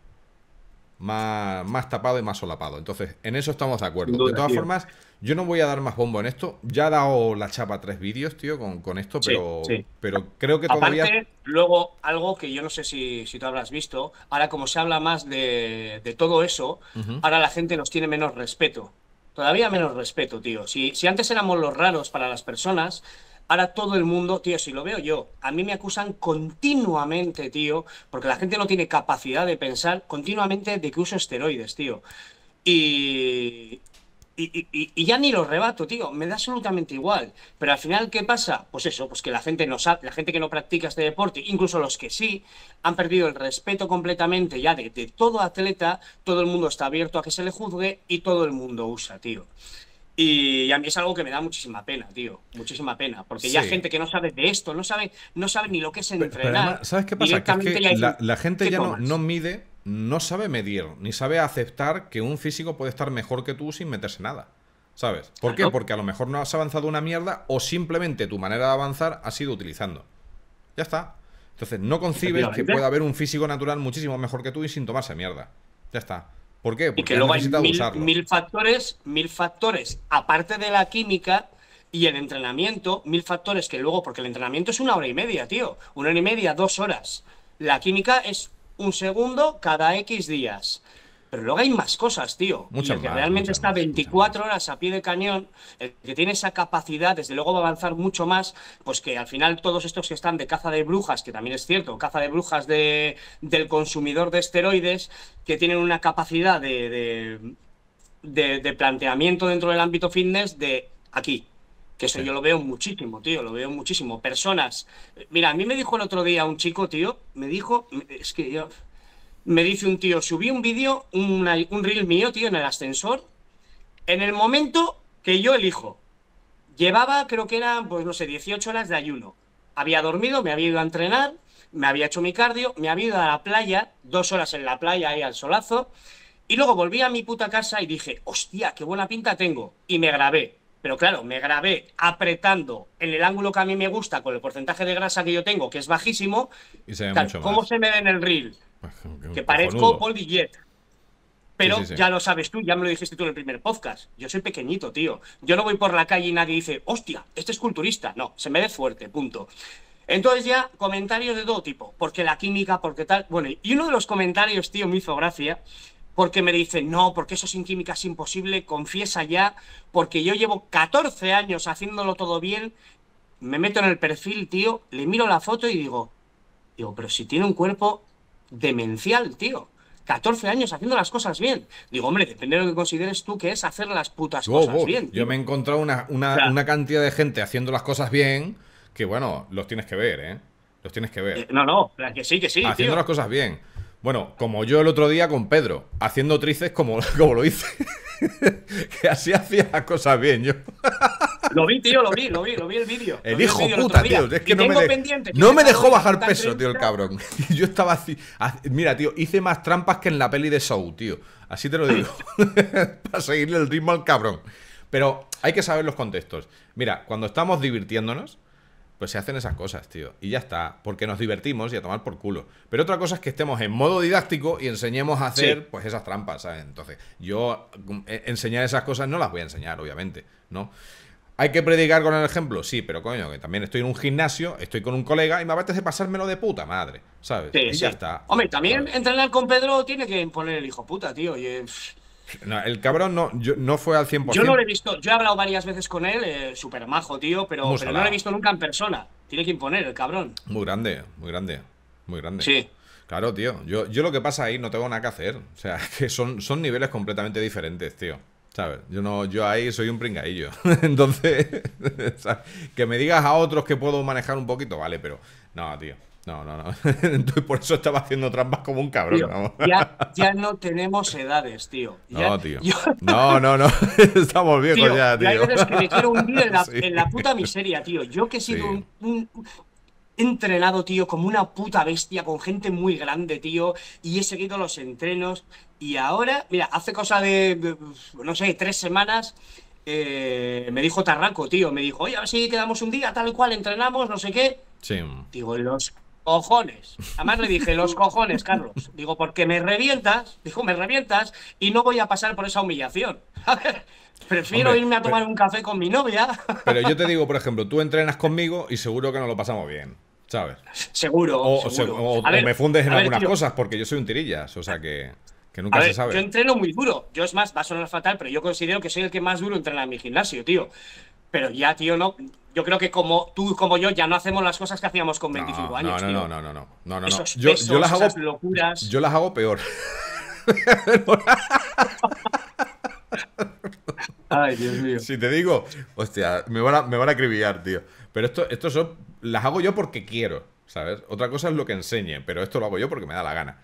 más, más tapado y más solapado. Entonces, en eso estamos de acuerdo. de todas formas, yo no voy a dar más bombo en esto. Ya he dado la chapa tres vídeos, tío, con, esto, pero, pero creo que todavía. luego, algo que yo no sé si, tú habrás visto, ahora como se habla más de, de todo eso, ahora la gente nos tiene menos respeto. Todavía menos respeto, tío. Si, si antes éramos los raros para las personas, Ahora todo el mundo, tío, si lo veo yo, a mí me acusan continuamente, tío, porque la gente no tiene capacidad de pensar continuamente de que uso esteroides, tío. Y, y, ya ni lo rebato, tío, me da absolutamente igual. Pero al final, ¿qué pasa? Pues eso, pues que la gente no sabe, la gente que no practica este deporte, incluso los que sí, han perdido el respeto completamente ya de, de todo atleta, todo el mundo está abierto a que se le juzgue y todo el mundo usa, tío. Y a mí es algo que me da muchísima pena, tío. Muchísima pena. Porque ya hay gente que no sabe de esto, no sabe, no sabe ni lo que es entrenar. ¿Sabes qué pasa? la, gente ya no, mide, no sabe medir, ni sabe aceptar que un físico puede estar mejor que tú sin meterse nada. ¿Sabes? ¿Por qué? Porque a lo mejor no has avanzado una mierda o simplemente tu manera de avanzar ha sido utilizando. Ya está. Entonces, no concibes que pueda haber un físico natural muchísimo mejor que tú y sin tomarse mierda. Ya está. ¿Por qué? Porque y que luego hay mil, factores, mil factores, aparte de la química y el entrenamiento, mil factores que luego, porque el entrenamiento es una hora y media, tío, una hora y media, dos horas. La química es un segundo cada X días. Pero luego hay más cosas, tío. Muchas y que realmente está 24 horas a pie de cañón, el que tiene esa capacidad, desde luego va a avanzar mucho más, pues que al final todos estos que están de caza de brujas, que también es cierto, caza de brujas de, del consumidor de esteroides, que tienen una capacidad de, planteamiento dentro del ámbito fitness de aquí, que eso yo lo veo muchísimo, tío, lo veo muchísimo. Personas. Mira, a mí me dijo el otro día un chico, tío, me dijo, es que yo me dice un tío, subí un vídeo, un reel mío, tío, en el ascensor, en el momento que yo elijo. Llevaba, creo que eran, pues no sé, 18 horas de ayuno. Había dormido, me había ido a entrenar, me había hecho mi cardio, me había ido a la playa, dos horas en la playa ahí al solazo, y luego volví a mi puta casa y dije, hostia, qué buena pinta tengo, y me grabé. Pero claro, me grabé apretando en el ángulo que a mí me gusta, con el porcentaje de grasa que yo tengo, que es bajísimo. ¿Cómo se me ve en el reel? Que parezco Paul Guillet. Pero ya lo sabes tú, ya me lo dijiste tú en el primer podcast. Yo soy pequeñito, tío. Yo no voy por la calle y nadie dice, hostia, este es culturista. No, se me ve fuerte, punto. Entonces ya comentarios de todo tipo, porque la química, porque tal. Bueno, y uno de los comentarios, tío, me hizo gracia, porque me dice... no, porque eso sin química es imposible, confiesa ya, porque yo llevo 14 años haciéndolo todo bien, me meto en el perfil, tío, le miro la foto y digo, digo, pero si tiene un cuerpo demencial, tío. 14 años haciendo las cosas bien. Digo, hombre, depende de lo que consideres tú que es hacer las putas cosas bien. Yo me he encontrado una, una, cantidad de gente haciendo las cosas bien que, bueno, los tienes que ver, ¿eh? Los tienes que ver. Eh, no, no, que sí, que sí. Haciendo las cosas bien. Bueno, como yo el otro día con Pedro, haciendo trices como, lo hice. que así hacía las cosas bien yo. Lo vi, tío, lo vi, lo vi, lo vi el vídeo. El hijo puta, tío. Es que no me, no me dejó bajar peso, tío, el cabrón. yo estaba así. Ah, mira, tío, hice más trampas que en la peli de Show, tío. Así te lo digo. Para seguirle el ritmo al cabrón. Pero hay que saber los contextos. Mira, cuando estamos divirtiéndonos, pues se hacen esas cosas, tío. Y ya está, porque nos divertimos y a tomar por culo. Pero otra cosa es que estemos en modo didáctico y enseñemos a hacer pues esas trampas, ¿sabes? Entonces, yo mm, eh, enseñar esas cosas no las voy a enseñar, obviamente, ¿no? ¿Hay que predicar con el ejemplo? Sí, pero coño, que también estoy en un gimnasio, estoy con un colega y me apetece pasármelo de puta madre, ¿sabes? y ya está. Hombre, también entrenar con Pedro tiene que poner el hijo puta, tío. Y, no, el cabrón no, yo, no fue al 100%. Yo no lo he visto, yo he hablado varias veces con él, eh, súper majo, tío, pero, no lo he visto nunca en persona. Tiene que imponer el cabrón. Muy grande, muy grande, muy grande. Sí. Claro, tío. Yo, lo que pasa ahí no tengo nada que hacer. O sea, que son, son niveles completamente diferentes, tío. ¿Sabes? Yo no, yo ahí soy un pringadillo. Entonces, que me digas a otros que puedo manejar un poquito, vale, pero. No, tío. No, no, no. Entonces, por eso estaba haciendo trampas como un cabrón. Ya, no tenemos edades, tío. no, tío. No, no, no. Estamos viejos ya, tío. verdad que me quiero hundir en la, puta miseria, tío. Yo que he sido un, entrenado, tío, como una puta bestia, con gente muy grande, tío, y he seguido los entrenos. Y ahora, mira, hace cosa de, no sé, tres semanas, eh, me dijo Tarraco, tío, me dijo, oye, a ver si quedamos un día, tal cual, entrenamos, no sé qué. Sí. Digo, los cojones. Además le dije, los cojones, Carlos. Digo, porque me revientas, dijo, me revientas y no voy a pasar por esa humillación. prefiero irme a tomar un café con mi novia. Pero yo te digo, por ejemplo, tú entrenas conmigo y seguro que nos lo pasamos bien. ¿Sabes? Seguro. O, me fundes en algunas cosas porque yo soy un tirillas, o sea que, nunca se sabe. Yo entreno muy duro. Yo es más, va a sonar fatal, pero yo considero que soy el que más duro entrena en mi gimnasio, tío. Pero ya, tío, no. Yo creo que como tú como yo ya no hacemos las cosas que hacíamos con 25 años. No, no, no, no, no, no, no, yo, las hago, Yo las hago peor. Ay, Dios mío. Si te digo, hostia, me van a, me acribillar, tío. Pero esto, esto son, las hago yo porque quiero, ¿sabes? Otra cosa es lo que enseñe, pero esto lo hago yo porque me da la gana.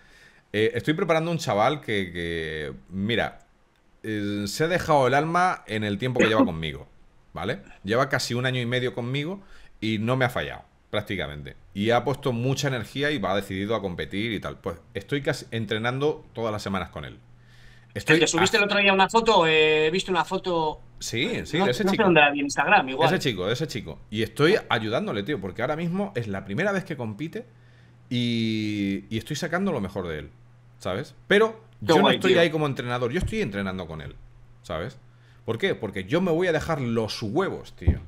Eh, estoy preparando un chaval que, mira, eh, se ha dejado el alma en el tiempo que lleva conmigo. ¿vale? Lleva casi un año y medio conmigo y no me ha fallado, prácticamente. Y ha puesto mucha energía y va decidido a competir y tal. Pues estoy casi entrenando todas las semanas con él. ¿Te subiste el otro día una foto, he visto una foto. Sí, sí, de ese chico. en Instagram, igual. Ese chico, de ese chico. Y estoy ayudándole, tío, porque ahora mismo es la primera vez que compite y, estoy sacando lo mejor de él, ¿sabes? Pero yo no estoy ahí como entrenador, yo estoy entrenando con él, ¿sabes? ¿Por qué? Porque yo me voy a dejar los huevos, tío.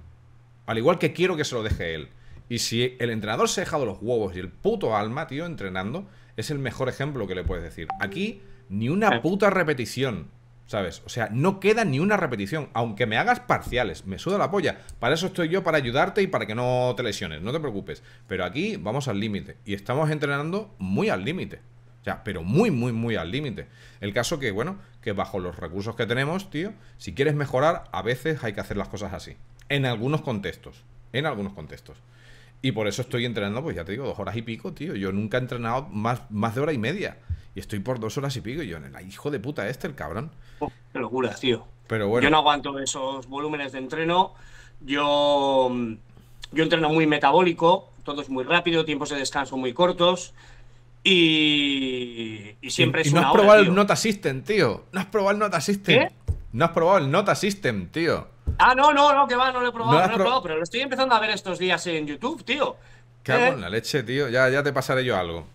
Al igual que quiero que se lo deje él. Y si el entrenador se ha dejado los huevos y el puto alma, tío, entrenando, es el mejor ejemplo que le puedes decir. Aquí, ni una puta repetición. ¿Sabes? O sea, no queda ni una repetición. Aunque me hagas parciales, me suda la polla. Para eso estoy yo, para ayudarte y para que no te lesiones. No te preocupes. Pero aquí vamos al límite. Y estamos entrenando muy al límite. O pero muy, muy, muy al límite. El caso que, bueno, que bajo los recursos que tenemos, tío, si quieres mejorar, a veces hay que hacer las cosas así. En algunos contextos. En algunos contextos. Y por eso estoy entrenando, pues ya te digo, dos horas y pico, tío. Yo nunca he entrenado más, más de hora y media. Y estoy por dos horas y pico. Y yo, la hijo de puta este, el cabrón. qué locura, tío. Yo no aguanto esos volúmenes de entreno. Yo, mm, yo entreno muy metabólico, todo es muy rápido, tiempos de descanso muy cortos. Y, siempre es es y no has probado el tío. Nota System, tío. No has probado el Nota System. ¿Qué? No has probado el Nota System, tío. Ah, no, no, no, que va, no lo he probado, no, lo he probado, pero lo estoy empezando a ver estos días en YouTube, tío. Cago en eh. la leche, tío. Ya, ya te pasaré yo algo.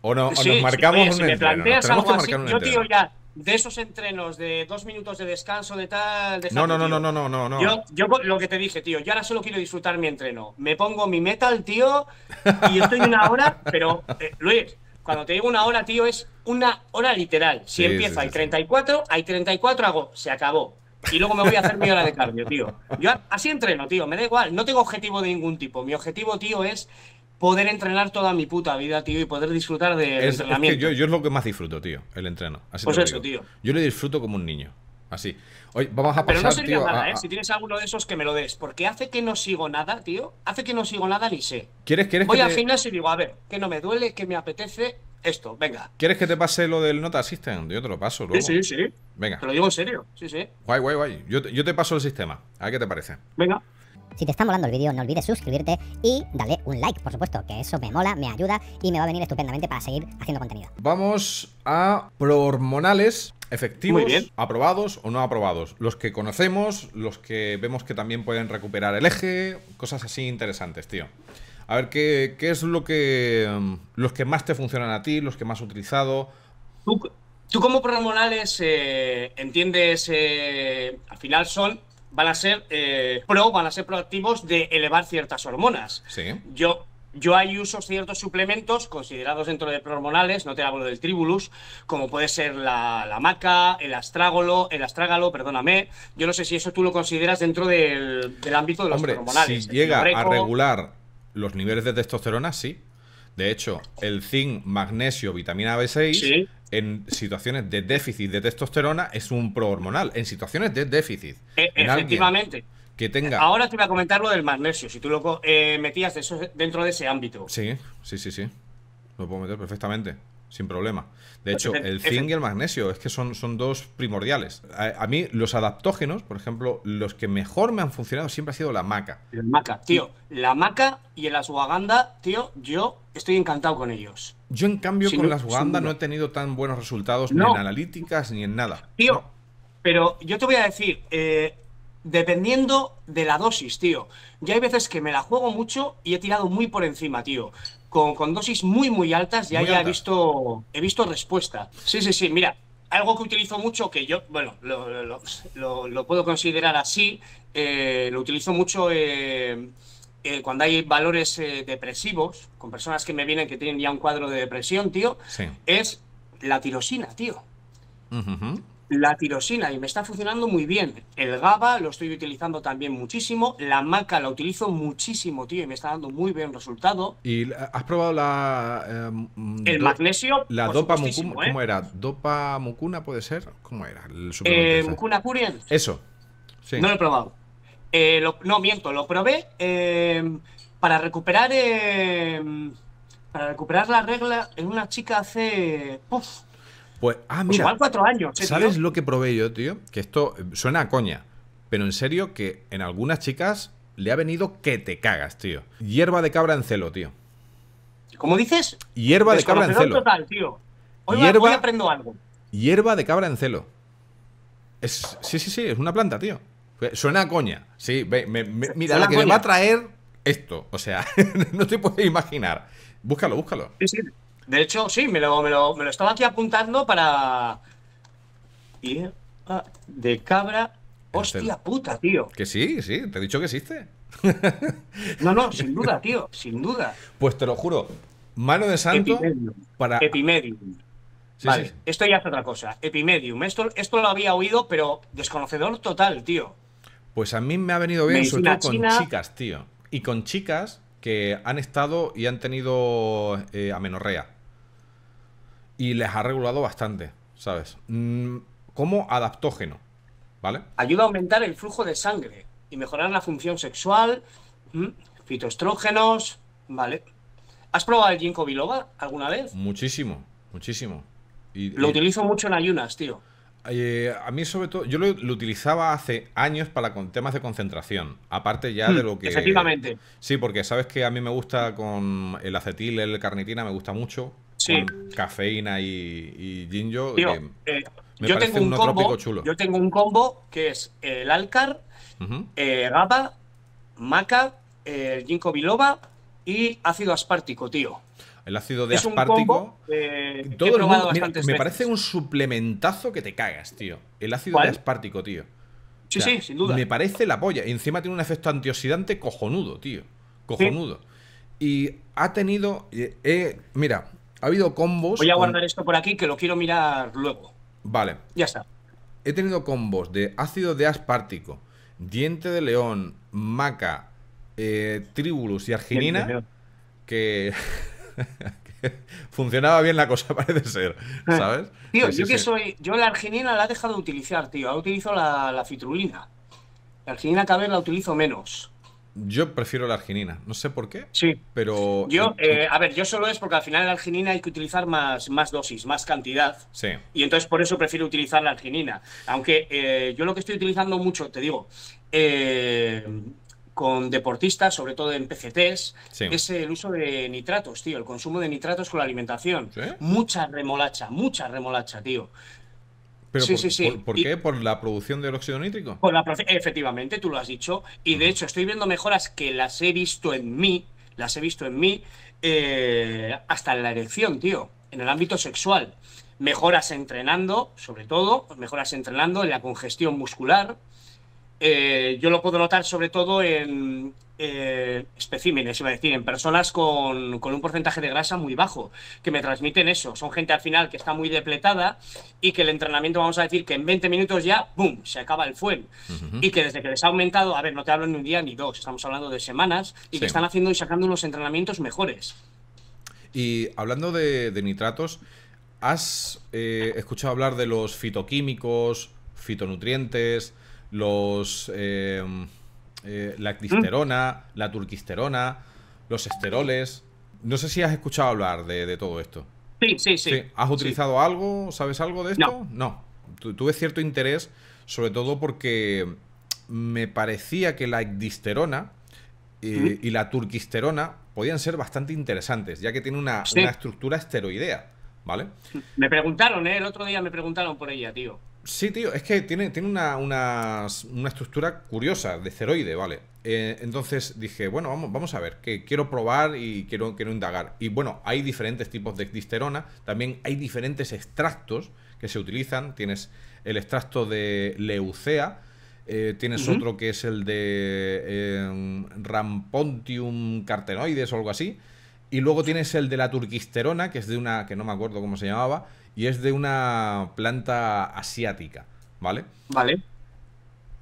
O, no, nos marcamos un si me planteas algo así, yo, tío, ya de esos entrenos de dos minutos de descanso, de tal. De no, no, no, no, no, no, no, Yo, yo, lo que te dije, tío, yo ahora solo quiero disfrutar mi entreno. Me pongo mi metal, tío, y estoy una hora, pero eh, Luis, cuando te digo una hora, tío, es una hora literal. Si empiezo empieza sí, hay 34, hay 34, hago, se acabó. Y luego me voy a hacer mi hora de cardio, tío. Yo así entreno, tío, me da igual. No tengo objetivo de ningún tipo. Mi objetivo, tío, es poder entrenar toda mi puta vida, tío, y poder disfrutar del de entrenamiento. Es yo, es lo que más disfruto, tío, el entreno. Así pues eso, tío. Yo lo disfruto como un niño. Así. Hoy vamos a pasar, Pero no nada, ¿eh? Si tienes alguno de esos, que me lo des. Porque hace que no sigo nada, tío. Hace que no sigo nada ni sé. ¿Quieres, quieres Voy que Voy te... gimnasio y digo, a ver, que no me duele, que me apetece esto, venga. ¿Quieres que te pase lo del Nota System? Yo te lo paso luego. Sí, sí, sí. Venga. Te lo digo en serio. Sí, sí. Guay, guay, guay. Yo, yo te paso el sistema. A ver qué te parece. Venga. Si te está molando el vídeo, no olvides suscribirte y dale un like, por supuesto, que eso me mola, me ayuda y me va a venir estupendamente para seguir haciendo contenido. Vamos a prohormonales efectivos, aprobados o no aprobados. Los que conocemos, los que vemos que también pueden recuperar el eje, cosas así interesantes, tío. A ver, ¿qué, es lo que. Mm, los que más te funcionan a ti, los que más has utilizado? Tú, como pro eh, entiendes, eh, al final son van a ser eh, pro, van a ser proactivos de elevar ciertas hormonas. Sí. Yo, yo ahí uso ciertos suplementos considerados dentro de hormonales, no te hablo del tribulus, como puede ser la, maca, el astrágolo, el astrágalo, perdóname. Yo no sé si eso tú lo consideras dentro del, ámbito de los Hombre, Si llega a regular los niveles de testosterona, sí. De hecho, el zinc, magnesio, vitamina B6, en situaciones de déficit de testosterona es un prohormonal. En situaciones de déficit. E, efectivamente tenga. Ahora te voy a comentar lo del magnesio, si tú lo eh, metías dentro de ese ámbito. Sí, sí, sí, sí. Lo puedo meter perfectamente, sin problema. De pues hecho, el zinc y el magnesio es que son, son dos primordiales. A, mí, los adaptógenos, por ejemplo, los que mejor me han funcionado siempre ha sido la maca. La maca, tío. La maca y el ashwagandha, tío, yo estoy encantado con ellos. Yo, en cambio, con la ashwagandha no he tenido tan buenos resultados ni en analíticas ni en nada. Tío, pero yo te voy a decir, eh, Dependiendo de la dosis, tío. ya hay veces que me la juego mucho y he tirado muy por encima, tío. Con, dosis muy, muy altas ya, he, visto, he visto respuesta. Sí, sí, sí. Mira, algo que utilizo mucho, que yo, bueno, lo, puedo considerar así, eh, lo utilizo mucho eh, eh, cuando hay valores depresivos, con personas que me vienen que tienen ya un cuadro de depresión, tío, es la tirosina, tío la tirosina y me está funcionando muy bien. El GABA lo estoy utilizando también muchísimo. La maca la utilizo muchísimo, tío, y me está dando muy buen resultado. ¿Y has probado la. Em, el magnesio? La dopa mucuna. ¿Cómo ¿eh? era? ¿Dopa mucuna puede ser? ¿Cómo era? El eh, ¿Mucuna Eso. No lo he probado. Eh, no, miento, lo probé em, para recuperar. Em, para recuperar la regla en una chica hace. Pues, ah, pues mira. cuatro años. ¿eh, ¿Sabes lo que probé yo, tío? Que esto suena a coña. Pero en serio, que en algunas chicas le ha venido que te cagas, tío. Hierba de cabra en celo, tío. ¿Cómo dices? Hierba de cabra en celo. Total, tío. Hoy, aprendo algo. Hierba de cabra en celo. Es, sí, sí, sí, es una planta, tío. Suena a coña. Sí, mira, la que me va a traer esto. O sea, no te puedes imaginar. Búscalo, búscalo. Sí, sí. De hecho, sí, me lo, me lo, estaba aquí apuntando para... de cabra. Hostia puta, tío. Que sí, sí, te he dicho que existe. no, no, sin duda, tío, sin duda. Pues te lo juro, mano de santo Epimedium. para. Epimedium. vale, esto ya es otra cosa. Epimedium. Esto, esto lo había oído, pero desconocedor total, tío. Pues a mí me ha venido bien, con chicas, tío. Y con chicas que han estado y han tenido eh, amenorrea y les ha regulado bastante, ¿sabes? Mm, Como adaptógeno, ¿vale? Ayuda a aumentar el flujo de sangre y mejorar la función sexual, mm, fitoestrógenos, ¿vale? ¿Has probado el ginkgo biloba alguna vez? Muchísimo, muchísimo. Y, lo utilizo mucho en ayunas, tío. Eh, a mí sobre todo, yo lo, utilizaba hace años para con temas de concentración, aparte ya de mm, lo que... Efectivamente. Sí, porque sabes que a mí me gusta con el acetil, el carnitina, me gusta mucho, sí. cafeína y, y yo eh, eh, tengo un combo, chulo. Yo tengo un combo que es el Alcar, eh, GABA, Maca, el Ginkgo biloba y ácido aspártico, tío. El ácido de es todo el me parece un suplementazo que te cagas, tío. El ácido de aspártico, tío. Sí, sí, sin duda. Me parece la polla. Encima tiene un efecto antioxidante cojonudo, tío. Cojonudo. Y ha tenido. mira, ha habido combos. Voy a guardar esto por aquí que lo quiero mirar luego. Vale. Ya está. He tenido combos de ácido de aspártico, diente de león, maca, eh, tribulus y arginina. Que... Funcionaba bien la cosa, parece ser. Eh, ¿Sabes? tío, yo que soy. Yo la arginina la he dejado de utilizar, tío. Ahora utilizo la, la fitrulina. La arginina cada vez la utilizo menos. Yo prefiero la arginina, no sé por qué. Sí. Pero. Yo, eh, a ver, yo solo es porque al final la arginina hay que utilizar más, más dosis, más cantidad. Sí. Y entonces por eso prefiero utilizar la arginina. Aunque eh, yo lo que estoy utilizando mucho, te digo, eh, con deportistas, sobre todo en PCTs, es el uso de nitratos, tío, el consumo de nitratos con la alimentación. Mucha remolacha, mucha remolacha, tío sí, por, ¿por, qué? ¿Por la producción del óxido nítrico? Por efectivamente, tú lo has dicho. Y de hecho, estoy viendo mejoras que las he visto en mí, las he visto en mí, eh, hasta en la erección, tío, en el ámbito sexual. Mejoras entrenando, sobre todo, mejoras entrenando en la congestión muscular. Eh, yo lo puedo notar sobre todo en, eh, especímenes, iba a decir, en personas con, un porcentaje de grasa muy bajo, que me transmiten eso. Son gente al final que está muy depletada y que el entrenamiento, vamos a decir, que en 20 minutos ya, ¡boom!, se acaba el fuel. Y que desde que les ha aumentado, a ver, no te hablo ni un día ni dos, estamos hablando de semanas, y que están haciendo y sacando unos entrenamientos mejores. Y hablando de, nitratos, ¿has eh, escuchado hablar de los fitoquímicos, fitonutrientes, los... Eh, eh, la ectisterona, mm. la turquisterona, los esteroles. No sé si has escuchado hablar de, todo esto. Sí, sí, sí. ¿Has utilizado algo? ¿Sabes algo de esto? No. tuve cierto interés, sobre todo porque me parecía que la ectisterona eh, mm. y la turquisterona podían ser bastante interesantes, ya que tiene una, estructura esteroidea, ¿vale? Me preguntaron, ¿eh? el otro día me preguntaron por ella, tío. Sí, tío, es que tiene, tiene una, estructura curiosa de ceroide, ¿vale? Eh, entonces dije, bueno, vamos, vamos a ver, que quiero probar y quiero, quiero indagar. Y bueno, hay diferentes tipos de disterona, también hay diferentes extractos que se utilizan. Tienes el extracto de leucea, eh, tienes otro que es el de eh, Rampontium cartenoides o algo así. Y luego tienes el de la turquisterona, que es de una, que no me acuerdo cómo se llamaba, y es de una planta asiática, ¿vale? Vale.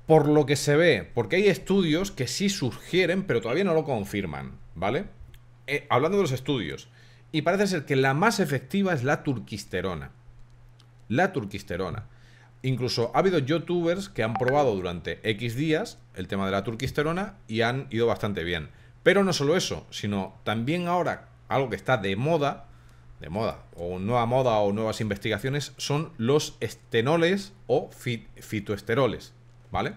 Por lo que se ve, porque hay estudios que sí sugieren, pero todavía no lo confirman, ¿vale? Eh, hablando de los estudios, y parece ser que la más efectiva es la turquisterona. La turquisterona. Incluso ha habido youtubers que han probado durante X días el tema de la turquisterona y han ido bastante bien. Pero no solo eso, sino también ahora algo que está de moda de moda o nueva moda o nuevas investigaciones son los estenoles o fitoesteroles, ¿vale?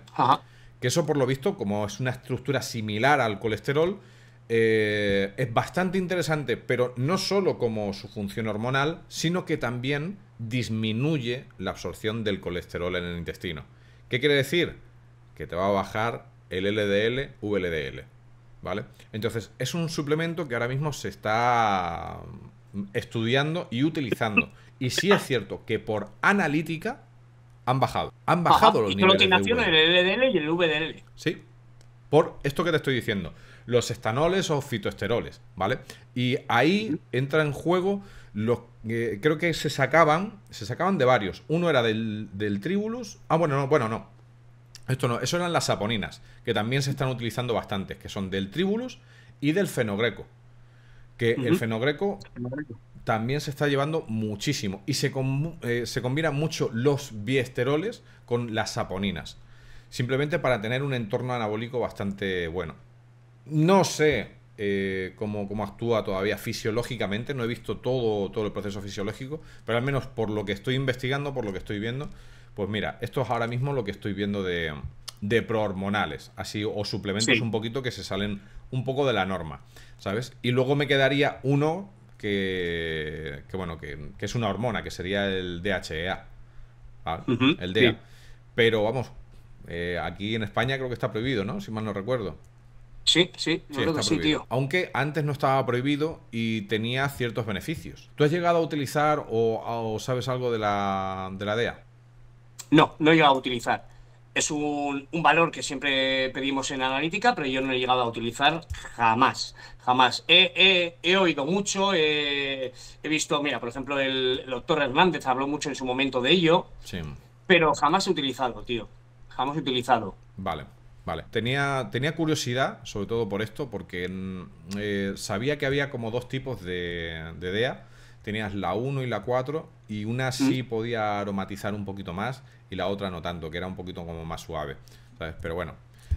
Que eso por lo visto, como es una estructura similar al colesterol, eh, es bastante interesante, pero no solo como su función hormonal, sino que también disminuye la absorción del colesterol en el intestino. ¿Qué quiere decir? Que te va a bajar el LDL, VLDL. ¿Vale? Entonces, es un suplemento que ahora mismo se está estudiando y utilizando. Y sí es cierto que por analítica han bajado. Han bajado los y niveles. en el LDL y el VDL. Sí. Por esto que te estoy diciendo. Los estanoles o fitoesteroles, ¿vale? Y ahí entra en juego los que creo que se sacaban, se sacaban de varios. Uno era del, del tribulus. Ah, bueno, no, bueno, no. Esto no, eso eran las saponinas, que también se están utilizando bastantes, que son del tribulus y del fenogreco que el fenogreco también se está llevando muchísimo y se, eh, se combinan mucho los biesteroles con las saponinas, simplemente para tener un entorno anabólico bastante bueno. No sé eh, cómo, actúa todavía fisiológicamente, no he visto todo, todo el proceso fisiológico, pero al menos por lo que estoy investigando, por lo que estoy viendo, pues mira, esto es ahora mismo lo que estoy viendo de, de prohormonales, así o suplementos un poquito que se salen un poco de la norma. ¿sabes? Y luego me quedaría uno que, bueno, que, es una hormona, que sería el DHEA. Ah, el DEA. Pero vamos, eh, aquí en España creo que está prohibido, ¿no? Si mal no recuerdo. Sí, sí, sí, creo que sí tío. Aunque antes no estaba prohibido y tenía ciertos beneficios. ¿Tú has llegado a utilizar o, sabes algo de la, de la DEA? No, no he llegado a utilizar. Es un, valor que siempre pedimos en analítica, pero yo no he llegado a utilizar jamás. Jamás. He, oído mucho, he, visto, mira, por ejemplo, el, doctor Hernández habló mucho en su momento de ello, sí. pero jamás he utilizado, tío. Jamás he utilizado. Vale. Vale, tenía, tenía curiosidad, sobre todo por esto, porque mm, eh, sabía que había como dos tipos de, de DEA tenías la 1 y la 4 y una sí mm. podía aromatizar un poquito más y la otra no tanto, que era un poquito como más suave. Pero bueno,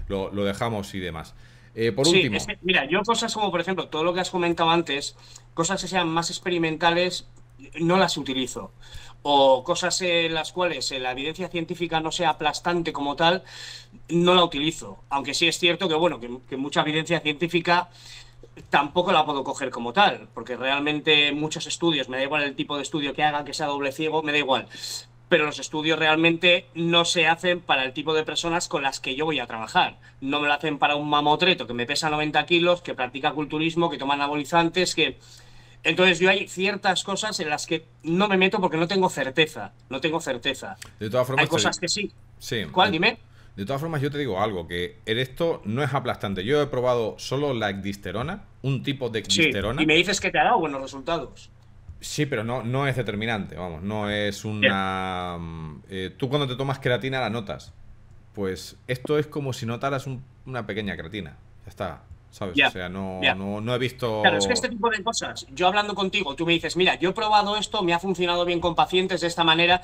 lo, dejamos y demás. Eh, por último. mira, yo cosas como, por ejemplo, todo lo que has comentado antes, cosas que sean más experimentales, no las utilizo. O cosas en las cuales eh, la evidencia científica no sea aplastante como tal, no la utilizo. Aunque sí es cierto que, bueno, que, que mucha evidencia científica tampoco la puedo coger como tal, porque realmente muchos estudios, me da igual el tipo de estudio que hagan, que sea doble ciego, me da igual. Pero los estudios realmente no se hacen para el tipo de personas con las que yo voy a trabajar. No me lo hacen para un mamotreto que me pesa 90 kilos, que practica culturismo, que toma anabolizantes, que... Entonces yo hay ciertas cosas en las que no me meto porque no tengo certeza. No tengo certeza. De todas formas... Hay cosas que Sí. ¿Cuál? Dime. De todas formas, yo te digo algo, que esto no es aplastante. Yo he probado solo la ecdisterona, un tipo de ecdisterona. y me dices que te ha dado buenos resultados. Sí, pero no, no es determinante, vamos, no es una... Eh, tú cuando te tomas creatina la notas. Pues esto es como si notaras una pequeña creatina. Ya está, ¿sabes? o sea, no, he visto... Claro, es que este tipo de cosas, yo hablando contigo, tú me dices, mira, yo he probado esto, me ha funcionado bien con pacientes de esta manera,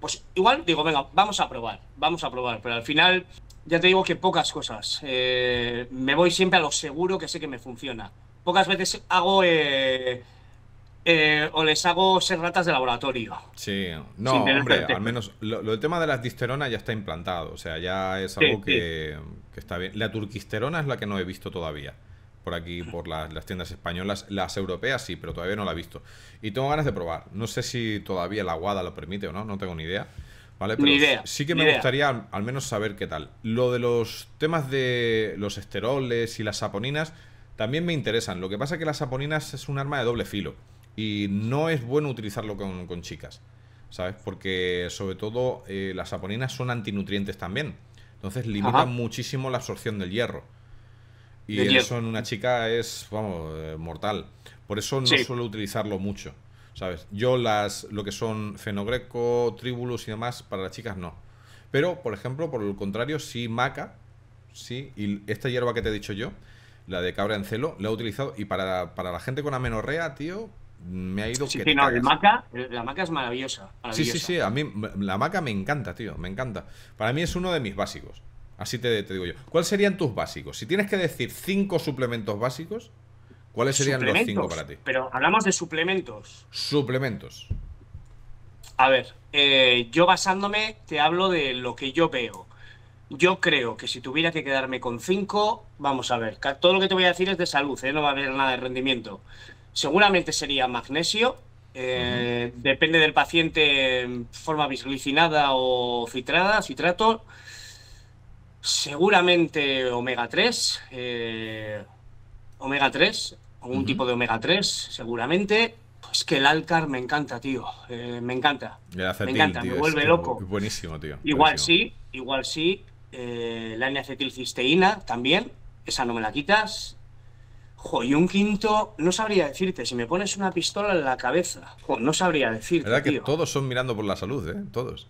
pues igual digo, venga, vamos a probar, vamos a probar, pero al final ya te digo que pocas cosas. Eh, me voy siempre a lo seguro que sé que me funciona. Pocas veces hago eh, eh, o les hago ser ratas de laboratorio. Sí, no, hombre, al menos lo, lo, el tema de las disteronas ya está implantado, o sea, ya es algo que, está bien. La turquisterona es la que no he visto todavía por aquí, por las, tiendas españolas. Las europeas sí, pero todavía no la he visto. Y tengo ganas de probar. No sé si todavía la Guada lo permite o no, no tengo ni idea. ¿Vale? Pero sí que me gustaría al, menos saber qué tal. Lo de los temas de los esteroles y las saponinas también me interesan. Lo que pasa es que las saponinas es un arma de doble filo. Y no es bueno utilizarlo con, chicas. ¿Sabes? Porque sobre todo eh, las saponinas son antinutrientes también. Entonces limitan muchísimo la absorción del hierro. Y eso en una chica es, vamos, eh, mortal. Por eso no suelo utilizarlo mucho, ¿sabes? Yo las, lo que son fenogreco, tribulus y demás, para las chicas no. Pero, por ejemplo, por el contrario, sí maca, sí, y esta hierba que te he dicho yo, la de cabra en celo, la he utilizado, y para, la gente con amenorrea, tío, me ha ido que sí, maca, la maca es maravillosa, maravillosa, Sí, sí, sí, a mí la maca me encanta, tío, me encanta. Para mí es uno de mis básicos. Así te, te digo yo. ¿Cuáles serían tus básicos? Si tienes que decir cinco suplementos básicos, ¿cuáles serían los cinco para ti? Pero hablamos de suplementos. Suplementos. A ver, eh, yo basándome te hablo de lo que yo veo. Yo creo que si tuviera que quedarme con cinco, vamos a ver, todo lo que te voy a decir es de salud, ¿eh? no va a haber nada de rendimiento. Seguramente sería magnesio, eh, depende del paciente en forma bisglicinada o citrada, citrato. Seguramente omega 3. Eh, omega 3. Algún tipo de omega 3, seguramente. Pues que el Alcar me encanta, tío. Eh, me encanta. me encanta, me vuelve loco. Buenísimo, tío. Igual sí, igual sí. Eh, la N-acetilcisteína también. Esa no me la quitas. Jo, y un quinto, no sabría decirte, si me pones una pistola en la cabeza, no sabría decirte. verdad que todos son mirando por la salud, ¿eh? Todos.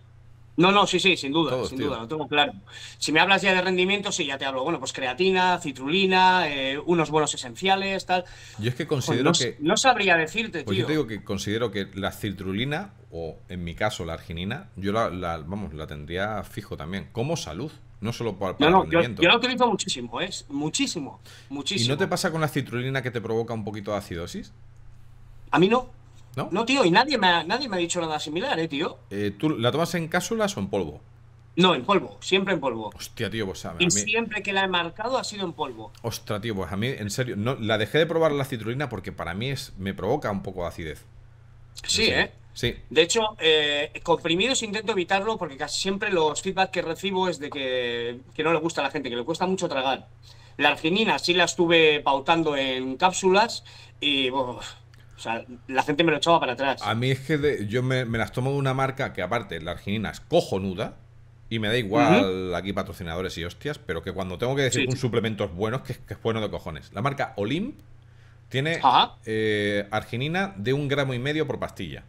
No, no, sí, sí, sin duda, sin duda, lo tengo claro. Si me hablas ya de rendimiento, sí, ya te hablo. Bueno, pues creatina, citrulina, eh, unos buenos esenciales, tal. Yo es que pues considero que. No sabría decirte, pues Yo digo que considero que la citrulina, o en mi caso la arginina, yo la, vamos, la tendría fijo también, como salud. No solo para, el no, rendimiento. Yo, la utilizo muchísimo, es ¿eh? muchísimo, muchísimo. ¿Y no te pasa con la citrulina que te provoca un poquito de acidosis? A mí no. ¿No? tío, y nadie me ha, nadie me ha dicho nada similar, eh, tío. Eh, ¿Tú la tomas en cápsulas o en polvo? No, en polvo, siempre en polvo. Hostia, tío, pues a mí... Y siempre que la he marcado ha sido en polvo. Ostras, tío, pues a mí, en serio, no, la dejé de probar la citrulina porque para mí es, me provoca un poco de acidez. Sí, ¿eh? Sí. De hecho, eh, comprimidos intento evitarlo porque casi siempre los feedback que recibo es de que, no le gusta a la gente, que le cuesta mucho tragar. La arginina sí la estuve pautando en cápsulas y... O sea, la gente me lo echaba para atrás. A mí es que yo me, las tomo de una marca que, aparte, la arginina es cojonuda. Y me da igual aquí patrocinadores y hostias, pero que cuando tengo que decir un suplemento es bueno, que, es bueno de cojones. La marca Olimp tiene eh, arginina de un gramo y medio por pastilla.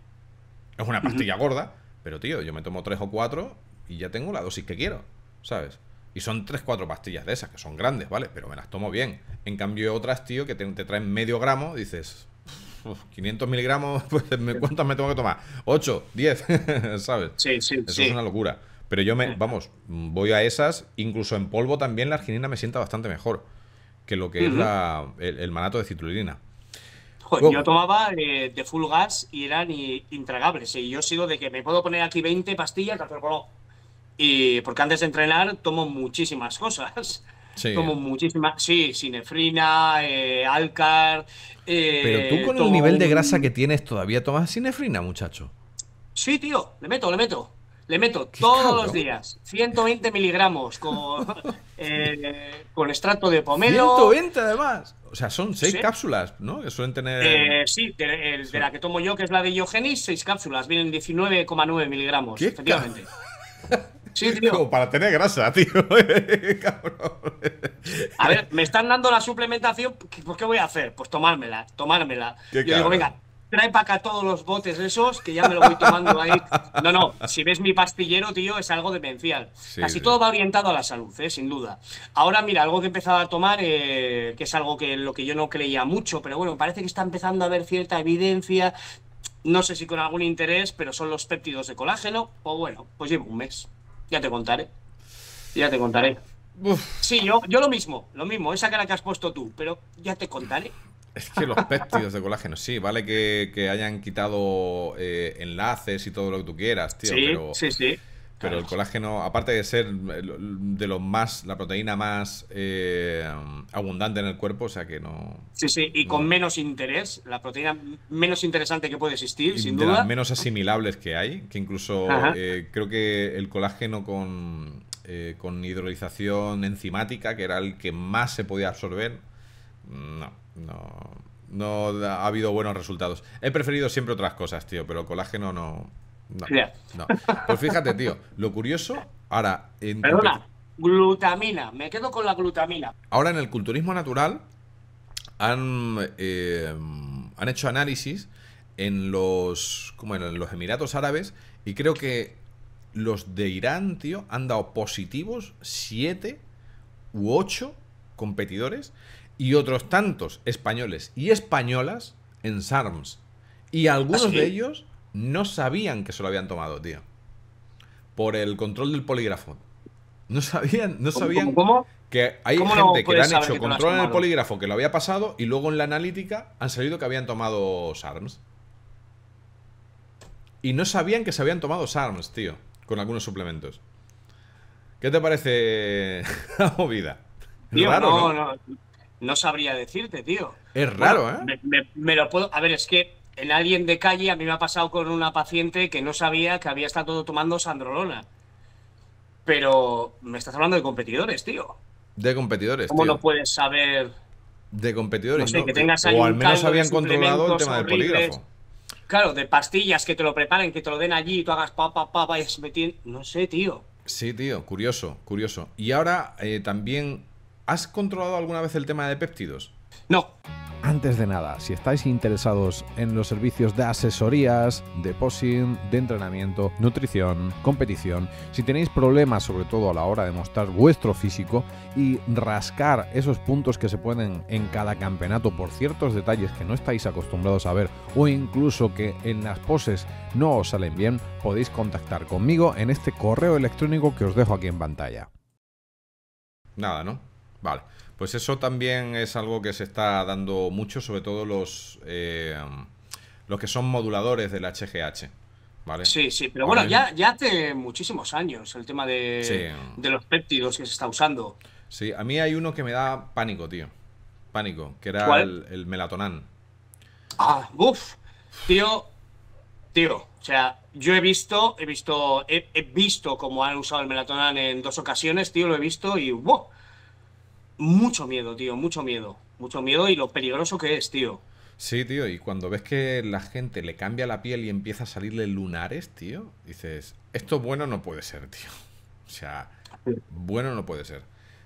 Es una pastilla gorda, pero tío, yo me tomo tres o cuatro y ya tengo la dosis que quiero, ¿sabes? Y son tres o cuatro pastillas de esas, que son grandes, ¿vale? Pero me las tomo bien. En cambio, otras, tío, que te traen medio gramo, dices, 500 miligramos, pues, ¿cuántas me tengo que tomar? 8, 10, ¿sabes? Sí, sí. Eso es una locura. Pero yo me, mm. vamos, voy a esas, incluso en polvo también la arginina me sienta bastante mejor que lo que es el, manato de citrulina. yo tomaba eh, de full gas y eran intragables. Eh, y yo sigo de que me puedo poner aquí 20 pastillas, pero no. Y porque antes de entrenar tomo muchísimas cosas. Sí. Tomo muchísima, sí, cinefrina, eh, Alcar. Eh, Pero tú con el nivel de grasa que tienes todavía tomas sinefrina, muchacho. Sí, tío, le meto, le meto. Le meto todos los días 120 miligramos con, eh, extracto de pomelo. 120 además. O sea, son 6 cápsulas, ¿no? Que suelen tener. Eh, sí, de, la que tomo yo, que es la de Iogenis, 6 cápsulas. Vienen 19,9 miligramos, efectivamente. Sí, tío. para tener grasa, tío. Cabrón. A ver, me están dando la suplementación, ¿Por pues, ¿qué voy a hacer? Pues tomármela, tomármela. Yo digo, venga, trae para acá todos los botes esos, que ya me lo voy tomando ahí. No, no, si ves mi pastillero, tío, es algo demencial. Casi todo va orientado a la salud, ¿eh? sin duda. Ahora, mira, algo que he empezado a tomar, eh, que es algo que lo que yo no creía mucho, pero bueno, parece que está empezando a haber cierta evidencia, no sé si con algún interés, pero son los péptidos de colágeno, o pues bueno, pues llevo un mes. Ya te contaré. Ya te contaré. Sí, yo, yo lo mismo, lo mismo, esa cara que has puesto tú, pero ya te contaré. Es que los péptidos de colágeno, sí, vale que, hayan quitado eh, enlaces y todo lo que tú quieras, tío, sí, Sí, sí. Pero el colágeno, aparte de ser eh, de los más, la proteína más eh, abundante en el cuerpo, o sea que no. Sí, sí, y con menos interés, la proteína menos interesante que puede existir, sin sin de duda. Las menos asimilables que hay, que incluso eh, creo que el colágeno con, con hidrolización enzimática, que era el que más se podía absorber, no, no. No ha habido buenos resultados. He preferido siempre otras cosas, tío, pero el colágeno no no, Pues fíjate, tío, lo curioso, ahora. En Perdona, glutamina, me quedo con la glutamina. Ahora en el culturismo natural han, em, han hecho análisis en los, como en los Emiratos Árabes y creo que los de Irán, tío, han dado positivos 7 u 8 competidores y otros tantos españoles y españolas en SARMS. Y algunos ¿Ah, de ellos no sabían que se lo habían tomado, tío. Por el control del polígrafo. No sabían, no sabían ¿Cómo, que hay gente que le han hecho control en el polígrafo que lo había pasado y luego en la analítica han sabido que habían tomado SARMS. Y no sabían que se habían tomado SARMS, tío, con algunos suplementos. ¿Qué te parece la movida? no, no, no, sabría decirte, tío. Es raro, ¿eh? me lo puedo. A ver, es que en alguien de calle, a mí me ha pasado con una paciente que no sabía que había estado tomando sandrolona. Pero me estás hablando de competidores, tío. De competidores. ¿Cómo lo no puedes saber? De competidores, o al menos habían controlado el tema del polígrafo. Claro, de pastillas que te lo preparen, que te lo den allí y tú hagas pa, pa, pa, vayas metiendo. No sé, tío. Sí, tío, curioso, curioso. Y ahora eh, también, ¿has controlado alguna vez el tema de péptidos? No. Antes de nada, si estáis interesados en los servicios de asesorías, de posing, de entrenamiento, nutrición, competición, si tenéis problemas sobre todo a la hora de mostrar vuestro físico y rascar esos puntos que se pueden en cada campeonato por ciertos detalles que no estáis acostumbrados a ver o incluso que en las poses no os salen bien, podéis contactar conmigo en este correo electrónico que os dejo aquí en pantalla. Nada, ¿no? Vale. Pues eso también es algo que se está dando mucho, sobre todo los, eh, los que son moduladores del HGH. ¿Vale? Sí, sí, pero bueno, ya, hace muchísimos años el tema de, los péptidos que se está usando. Sí, a mí hay uno que me da pánico, tío. Pánico, que era el, melatonán. Ah, uff. Tío, tío, o sea, yo he visto, he visto, he, visto cómo han usado el melatonán en dos ocasiones, tío, lo he visto y ¡buah! mucho miedo, tío, mucho miedo. Mucho miedo y lo peligroso que es, tío. Sí, tío, y cuando ves que la gente le cambia la piel y empieza a salirle lunares, tío, dices, esto bueno no puede ser, tío. O sea, bueno no puede ser.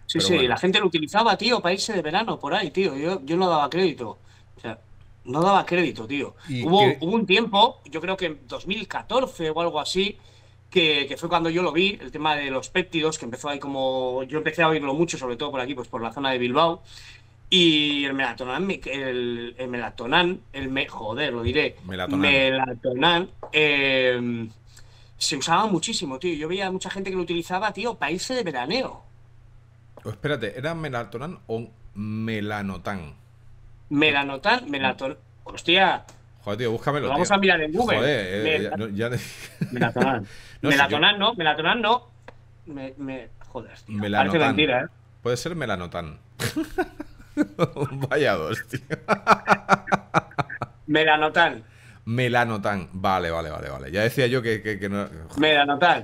Sí, sí, la gente lo utilizaba, tío, para irse de verano por ahí, tío. Yo, yo no daba crédito. O sea, no daba crédito, tío. hubo, un tiempo, yo creo que en 2014 o algo así, que, fue cuando yo lo vi, el tema de los péptidos, que empezó ahí como. Yo empecé a oírlo mucho, sobre todo por aquí, pues por la zona de Bilbao. Y el melatonán… el, melatonán… el joder, lo diré. Melatonan. Eh, se usaba muchísimo, tío. Yo veía mucha gente que lo utilizaba, tío, para de veraneo. Oh, espérate, ¿era melatonan o melanotán? Melanotan, melatonán… Hostia. Joder, tío, búscamelo. vamos a mirar en Google. Joder, eh, No, no, melatonan no. Me, me... Joder, tío. Parece mentira, ¿eh? Puede ser melanotán Vaya dos, tío. Melanotán Melanotan. Vale, vale, vale, vale. Ya decía yo que, que, no.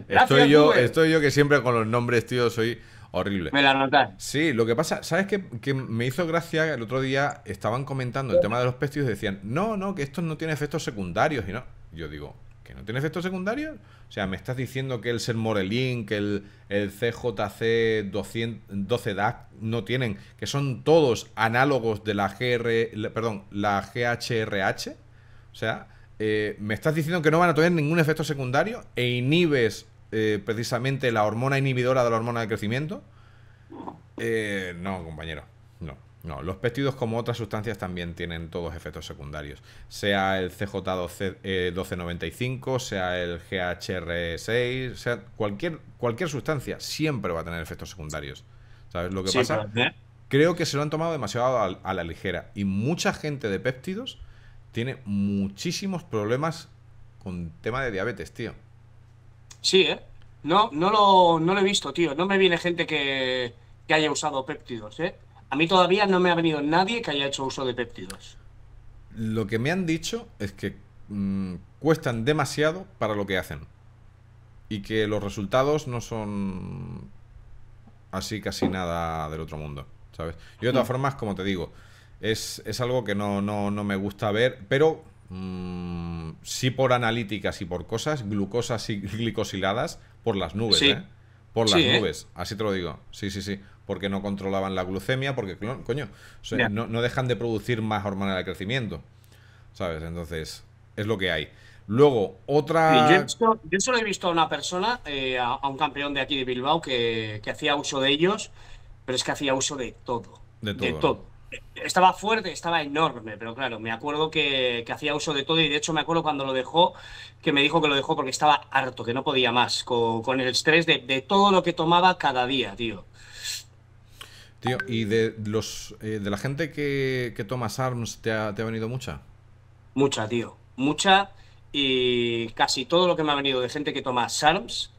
estoy yo, estoy yo que siempre con los nombres, tío, soy horrible. Melanotan. Sí, lo que pasa, ¿sabes qué? Que me hizo gracia el otro día, estaban comentando el tema de los pesticidas y decían, no, no, que esto no tiene efectos secundarios. Y no. Yo digo, no tiene efectos secundarios. O sea, me estás diciendo que el Sermorelin, que el, CJC 12 DAC no tienen, que son todos análogos de la GR, perdón, la GHRH. O sea, eh, me estás diciendo que no van a tener ningún efecto secundario e inhibes eh, precisamente la hormona inhibidora de la hormona de crecimiento. Eh, no, compañero. No, los péptidos como otras sustancias también tienen todos efectos secundarios, sea el CJ1295, eh, sea el GHR6, sea cualquier, cualquier sustancia siempre va a tener efectos secundarios. ¿Sabes lo que pasa? Creo que se lo han tomado demasiado a, la ligera y mucha gente de péptidos tiene muchísimos problemas con tema de diabetes, tío. Sí, ¿eh? No, no lo, no lo he visto, tío. No me viene gente que, que haya usado péptidos, ¿eh? A mí todavía no me ha venido nadie que haya hecho uso de péptidos. Lo que me han dicho es que mm, cuestan demasiado para lo que hacen. Y que los resultados no son así casi nada del otro mundo, ¿sabes? Yo de todas mm. formas, como te digo, es, algo que no, no, no, me gusta ver, pero mm, sí por analíticas y por cosas, glucosas y glicosiladas por las nubes, ¿eh? por las nubes, así te lo digo. Sí, sí, sí. Porque no controlaban la glucemia, porque, coño, no, dejan de producir más hormonas de crecimiento. ¿Sabes? Entonces, es lo que hay. Luego, otra. yo, solo he visto a una persona, eh, a, un campeón de aquí de Bilbao, que, que hacía uso de ellos, pero es que hacía uso De todo. De todo estaba fuerte, estaba enorme, pero claro, me acuerdo que, hacía uso de todo y de hecho me acuerdo cuando lo dejó, que me dijo que lo dejó porque estaba harto, que no podía más, con, el estrés de, todo lo que tomaba cada día, tío. Tío, ¿y de los eh, de la gente que, Toma tomas ARMS ¿te ha, te ha venido mucha? Mucha, tío. Mucha y casi todo lo que me ha venido de gente que toma SARMS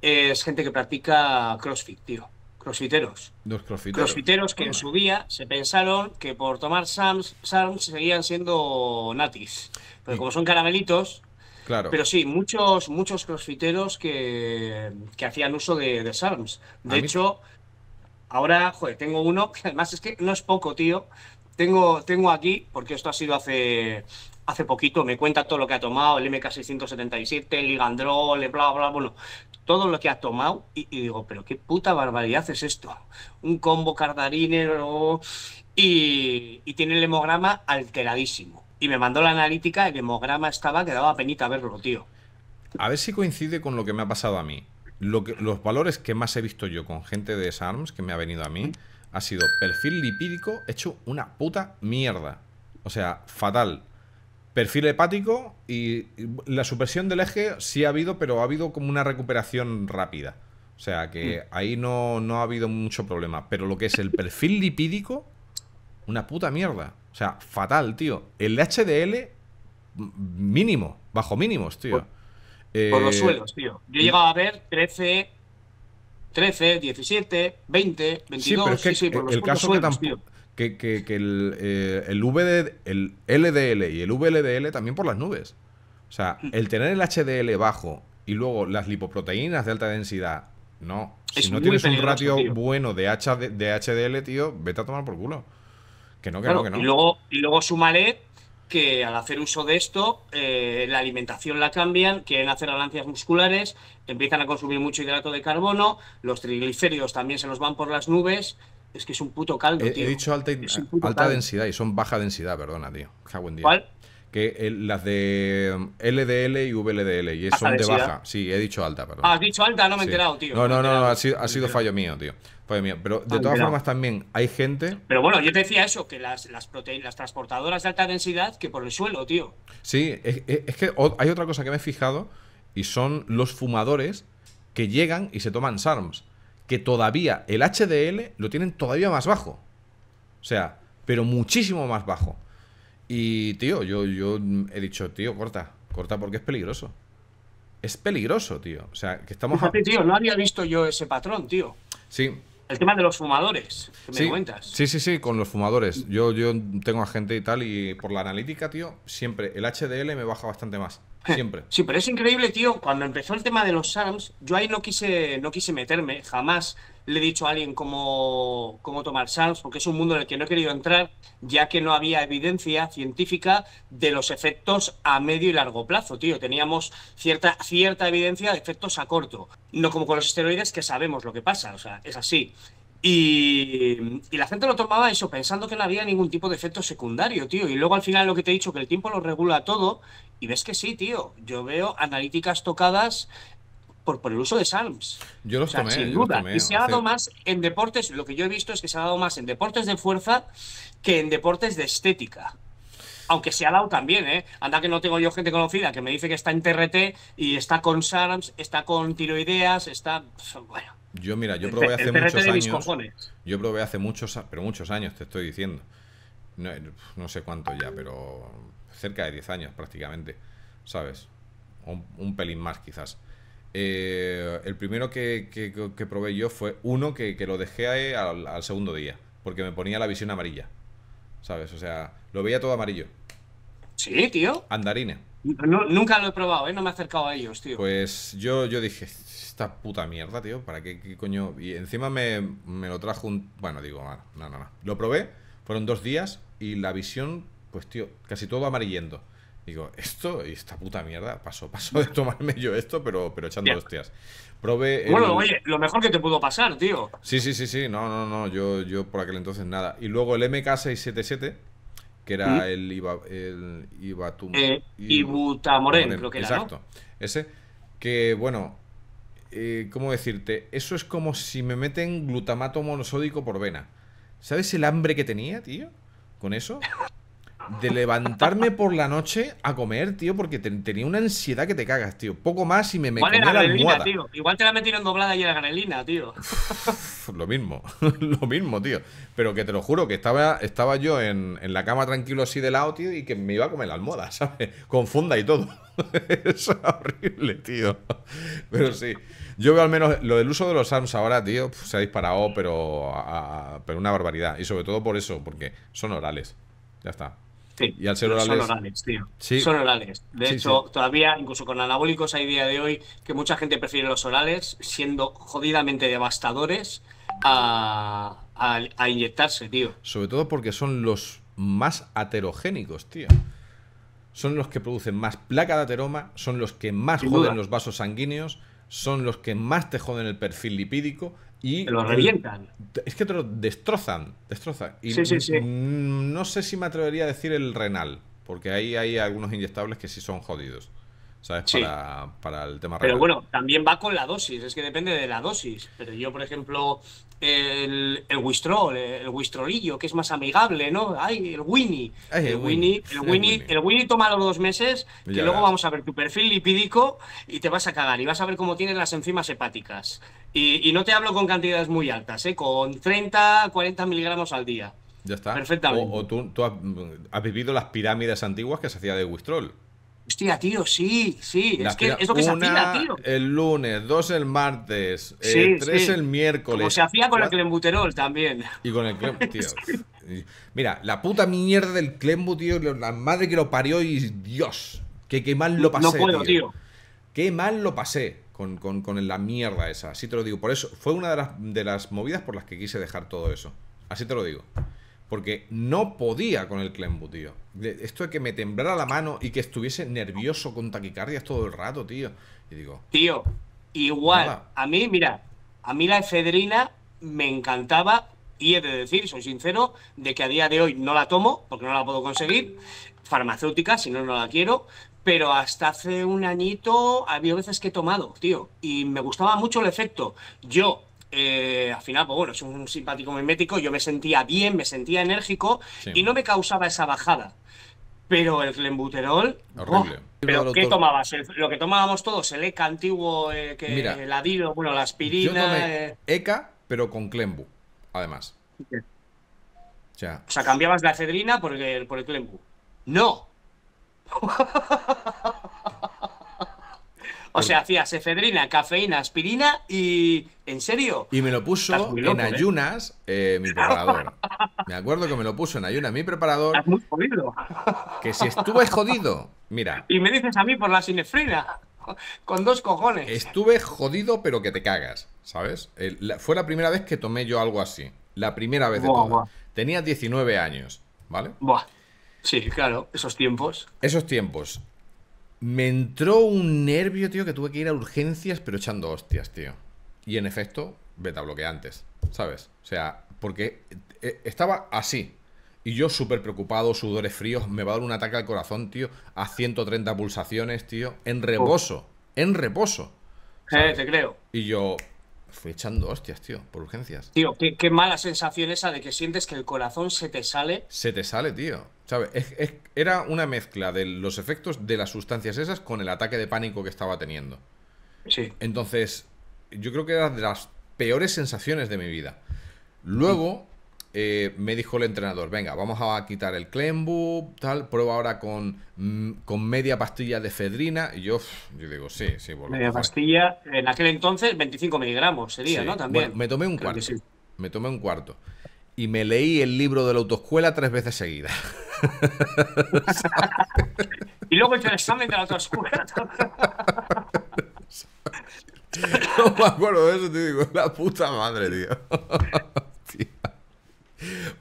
es gente que practica CrossFit, tío. Crossfiteros. Dos crossfiteros. Crossfiteros que en su día se pensaron que por tomar sarms seguían siendo natis. Pero como son caramelitos. Claro. Pero sí, muchos, muchos crossfiteros que, hacían uso de, sarms. De hecho, ahora, joder, tengo uno. Además, es que no es poco, tío. Tengo, tengo aquí, porque esto ha sido hace, hace poquito, me cuenta todo lo que ha tomado, el MK677, el Ligandrol, bla, bla, bla, bueno, todo lo que ha tomado y, digo, pero qué puta barbaridad es esto. Un combo cardarinero y, tiene el hemograma alteradísimo. Y me mandó la analítica, el hemograma estaba, que daba penita verlo, tío. A ver si coincide con lo que me ha pasado a mí. Lo que, los valores que más he visto yo con gente de SARMS que me ha venido a mí ha sido perfil lipídico hecho una puta mierda. O sea, fatal perfil hepático y la supresión del eje sí ha habido, pero ha habido como una recuperación rápida. O sea que mm. ahí no, ha habido mucho problema. Pero lo que es el perfil lipídico, una puta mierda. O sea, fatal, tío. El HDL mm, mínimo, bajo mínimos, tío. Por, los eh, suelos, tío. Yo he a ver 13, 13, 17, 20, 22. Sí, pero es que sí, el caso que tampoco que, el, VD, eh, el LDL y el VLDL también por las nubes. O sea, mm. el tener el HDL bajo y luego las lipoproteínas de alta densidad, no. Si no tienes un ratio bueno de, de HDL, tío, vete a tomar por culo. Que no, que no, que no. Y luego, y luego que al hacer uso de esto, eh, la alimentación la cambian, quieren hacer ganancias musculares, empiezan a consumir mucho hidrato de carbono, los triglicéridos también se nos van por las nubes es que es un puto caldo, he, tío. He dicho alta, densidad y son baja densidad, perdona, tío. ¿Cuál? Que las de LDL y VLDL y son de baja. Sí, he dicho alta, perdón. Ah, has dicho alta, no me he enterado, tío. No, no, no, ha sido, fallo mío, tío. Fallo mío. Pero de ah, todas formas también hay gente. Pero bueno, yo te decía eso, que las, proteínas, transportadoras de alta densidad, que por el suelo, tío. Sí, es que hay otra cosa que me he fijado y son los fumadores que llegan y se toman SARMs que todavía el HDL lo tienen todavía más bajo. O sea, pero muchísimo más bajo. Y, tío, yo, yo he dicho, tío, corta, corta porque es peligroso. Es peligroso, tío. O sea, que estamos... tío, no había visto yo ese patrón, tío. Sí. El tema de los fumadores, me cuentas. Sí, sí, sí, con los fumadores. Yo, yo tengo a gente y tal, y por la analítica, tío, siempre el HDL me baja bastante más. Eh, Siempre. Sí, pero es increíble, tío. Cuando empezó el tema de los SARMs, yo ahí no quise, no quise meterme. Jamás le he dicho a alguien cómo, cómo tomar SARMs, porque es un mundo en el que no he querido entrar, ya que no había evidencia científica de los efectos a medio y largo plazo, tío. Teníamos cierta, cierta evidencia de efectos a corto. No como con los esteroides, que sabemos lo que pasa. O sea, es así. Y, la gente lo tomaba eso, pensando que no había ningún tipo de efecto secundario, tío. Y luego al final lo que te he dicho, que el tiempo lo regula todo, y ves que sí, tío. Yo veo analíticas tocadas por, por el uso de SALMS. Yo los tomé, yo duda. y se ha dado más en deportes, lo que yo he visto es que se ha dado más en deportes de fuerza que en deportes de estética aunque se ha dado también, ¿eh? Anda que no tengo yo gente conocida que me dice que está en TRT y está con SARMS, está con tiroideas, está. Bueno. Yo, mira, yo probé hace muchos años. Yo probé hace muchos, pero muchos años, te estoy diciendo. No, sé cuánto ya, pero cerca de 10 años prácticamente, ¿sabes? Un, pelín más quizás. Eh, el primero que, probé yo fue uno que, lo dejé al, al, segundo día, porque me ponía la visión amarilla, ¿sabes? O sea, lo veía todo amarillo. Sí, tío. Andarines nunca lo he probado, ¿eh? No me he acercado a ellos, tío. Pues yo, yo dije, esta puta mierda, tío, ¿para qué, qué coño? Y encima me, me, lo trajo un... Bueno, digo, no, no, no. Lo probé, fueron dos días y la visión, pues, tío, casi todo amarillendo Digo, esto y esta puta mierda, paso, paso de tomarme yo esto, pero, pero echando hostias. Probé. Bueno, oye, lo mejor que te pudo pasar, tío. Sí, sí, sí, sí. No, no, no. Yo, yo por aquel entonces nada. Y luego el MK677, que era mm. el, Iba, Ibatum, eh, Ibutamoren, creo que era. Exacto, ese. Que bueno, eh, ¿cómo decirte? Eso es como si me meten glutamato monosódico por vena. ¿Sabes el hambre que tenía, tío? Con eso de levantarme por la noche a comer, tío, porque tenía una ansiedad que te cagas, tío. Poco más y me, me en la, almohada. Tío. Igual te la metieron doblada y la granelina, tío. lo mismo, lo mismo, tío. Pero que te lo juro, que estaba, estaba yo en, la cama tranquilo así de lado, tío, y que me iba a comer la almohada, ¿sabes? Con funda y todo. es horrible, tío. Pero sí. Yo veo al menos lo del uso de los ARMS ahora, tío, se ha disparado, mm. pero, pero una barbaridad. Y sobre todo por eso, porque son orales. Ya está. Sí, y al orales. Son orales, tío. Son orales. De hecho, todavía, incluso con anabólicos, hay día de hoy que mucha gente prefiere los orales, siendo jodidamente devastadores, a, inyectarse, tío. Sobre todo porque son los más aterogénicos, tío. Son los que producen más placa de ateroma, son los que más joden los vasos sanguíneos, son los que más te joden el perfil lipídico y te lo revientan. es que te lo destrozan, destrozan. Y No sé si me atrevería a decir el renal, porque ahí hay algunos inyectables que sí son jodidos. ¿Sabes? Para, para, el tema renal. Pero bueno, también va con la dosis, es que depende de la dosis. Pero yo, por ejemplo, el, el Wistrol, el Wistrolillo, que es más amigable, ¿no? Ay, el Winnie. el, Winnie, el, toma los dos meses Que luego vamos a ver tu perfil lipídico y te vas a cagar y vas a ver cómo tienen las enzimas hepáticas. Y, no te hablo con cantidades muy altas, ¿eh? con 30, 40 miligramos al día. Ya está. Perfectamente. O, tú, mm, has, vivido las pirámides antiguas que se hacía de Wistrol. Hostia, tío, sí, sí. es que es lo que se hacía, tío. El lunes, dos el martes, eh, tres el miércoles. Como se hacía con el clembuterol también. Y con el clembuterol, tío. Mira, la puta mierda del clembuterol tío, la madre que lo parió y Dios, que, mal lo pasé. No puedo, tío. tío. Qué mal lo pasé con, con, la mierda esa. Así te lo digo. Por eso, fue una de las, de las movidas por las que quise dejar todo eso. Así te lo digo. Porque no podía con el Clembu, tío. Esto de que me temblara la mano y que estuviese nervioso con taquicardias todo el rato, tío. Y digo. Tío, igual. A mí, mira, a mí la efedrina me encantaba. Y he de decir, soy sincero, de que a día de hoy no la tomo porque no la puedo conseguir. Farmacéutica, si no, no la quiero pero hasta hace un añito había veces que he tomado, tío, y me gustaba mucho el efecto. Yo, eh, al final, pues bueno, es un simpático mimético, yo me sentía bien, me sentía enérgico y no me causaba esa bajada. Pero el clenbuterol. Horrible. ¿Pero qué tomabas? lo que tomábamos todos, el ECA antiguo, eh, que, el adilo, bueno, la aspirina. Eh. ECA, pero con clembu, además. O sea, cambiabas la acedrina por el, por No, o sea, hacías efedrina, cafeína, aspirina y. ¿En serio? Y me lo puso en ¿eh? ayunas eh, mi preparador. Me acuerdo que me lo puso en ayunas mi preparador. Estás muy jodido. Que si estuve jodido, mira. Y me dices a mí por la sinefrina. Con dos cojones. Estuve jodido, pero que te cagas, ¿sabes? fue la primera vez que tomé yo algo así. La primera vez de todo. Tenía 19 años, ¿vale? Sí, claro, esos tiempos. Esos tiempos. Me entró un nervio, tío, que tuve que ir a urgencias, pero echando hostias, tío. Y en efecto, beta antes ¿sabes? O sea, porque eh, estaba así. Y yo súper preocupado, sudores fríos, me va a dar un ataque al corazón, tío, a 130 pulsaciones, tío, en reposo, en reposo. Eh, te creo. Y yo, fui echando hostias, tío, por urgencias. Tío, qué, qué, mala sensación esa de que sientes que el corazón se te sale. Se te sale, tío. ¿Sabes? era una mezcla de los efectos de las sustancias esas con el ataque de pánico que estaba teniendo. Sí. Entonces, yo creo que era de las peores sensaciones de mi vida. Luego, eh, me dijo el entrenador, venga, vamos a quitar el Clembu, tal, prueba ahora con, mm, con media pastilla de fedrina Y yo, yo digo, sí, sí, Media pastilla, en aquel entonces 25 miligramos sería, ¿no? También. me tomé un cuarto. Me tomé un cuarto. Y me leí el libro de la autoescuela tres veces seguidas. y luego el examen de la autoescuela. no me acuerdo de eso, te digo, la puta madre, tío. tío.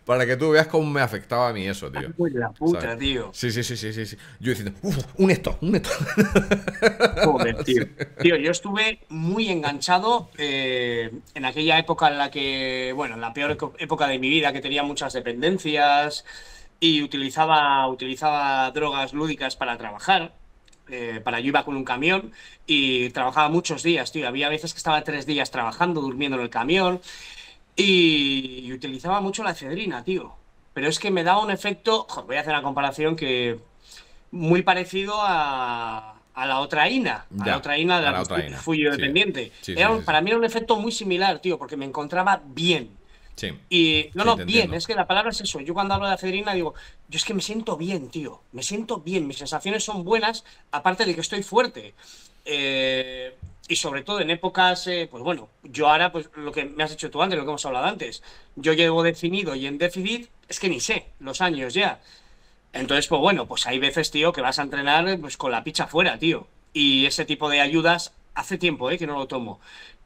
Para que tú veas cómo me afectaba a mí eso, tío. Ah, pues, la puta, tío. Sí, sí, sí, sí, sí. Yo diciendo, un esto, un esto. Joder, tío. Tío, yo estuve muy enganchado eh, en aquella época en la que, bueno, en la peor época de mi vida, que tenía muchas dependencias y utilizaba, utilizaba drogas lúdicas para trabajar. Eh, para yo iba con un camión y trabajaba muchos días, tío. Había veces que estaba tres días trabajando, durmiendo en el camión. Y, utilizaba mucho la cedrina tío. Pero es que me daba un efecto, voy a hacer una comparación que muy parecido a, la otra INA, a la otra INA de la, fui yo dependiente. para mí era un efecto muy similar, tío, porque me encontraba bien. Sí. Y no, no, bien, es que la palabra es eso. Yo cuando hablo de efedrina digo, yo es que me siento bien, tío, me siento bien, mis sensaciones son buenas, aparte de que estoy fuerte. Eh, y sobre todo en épocas, eh, pues bueno, yo ahora, pues lo que me has hecho tú antes, lo que hemos hablado antes, yo llevo definido y en déficit, es que ni sé los años ya. Entonces, pues bueno, pues hay veces, tío, que vas a entrenar pues con la picha fuera, tío. Y ese tipo de ayudas, hace tiempo, eh, que no lo tomo,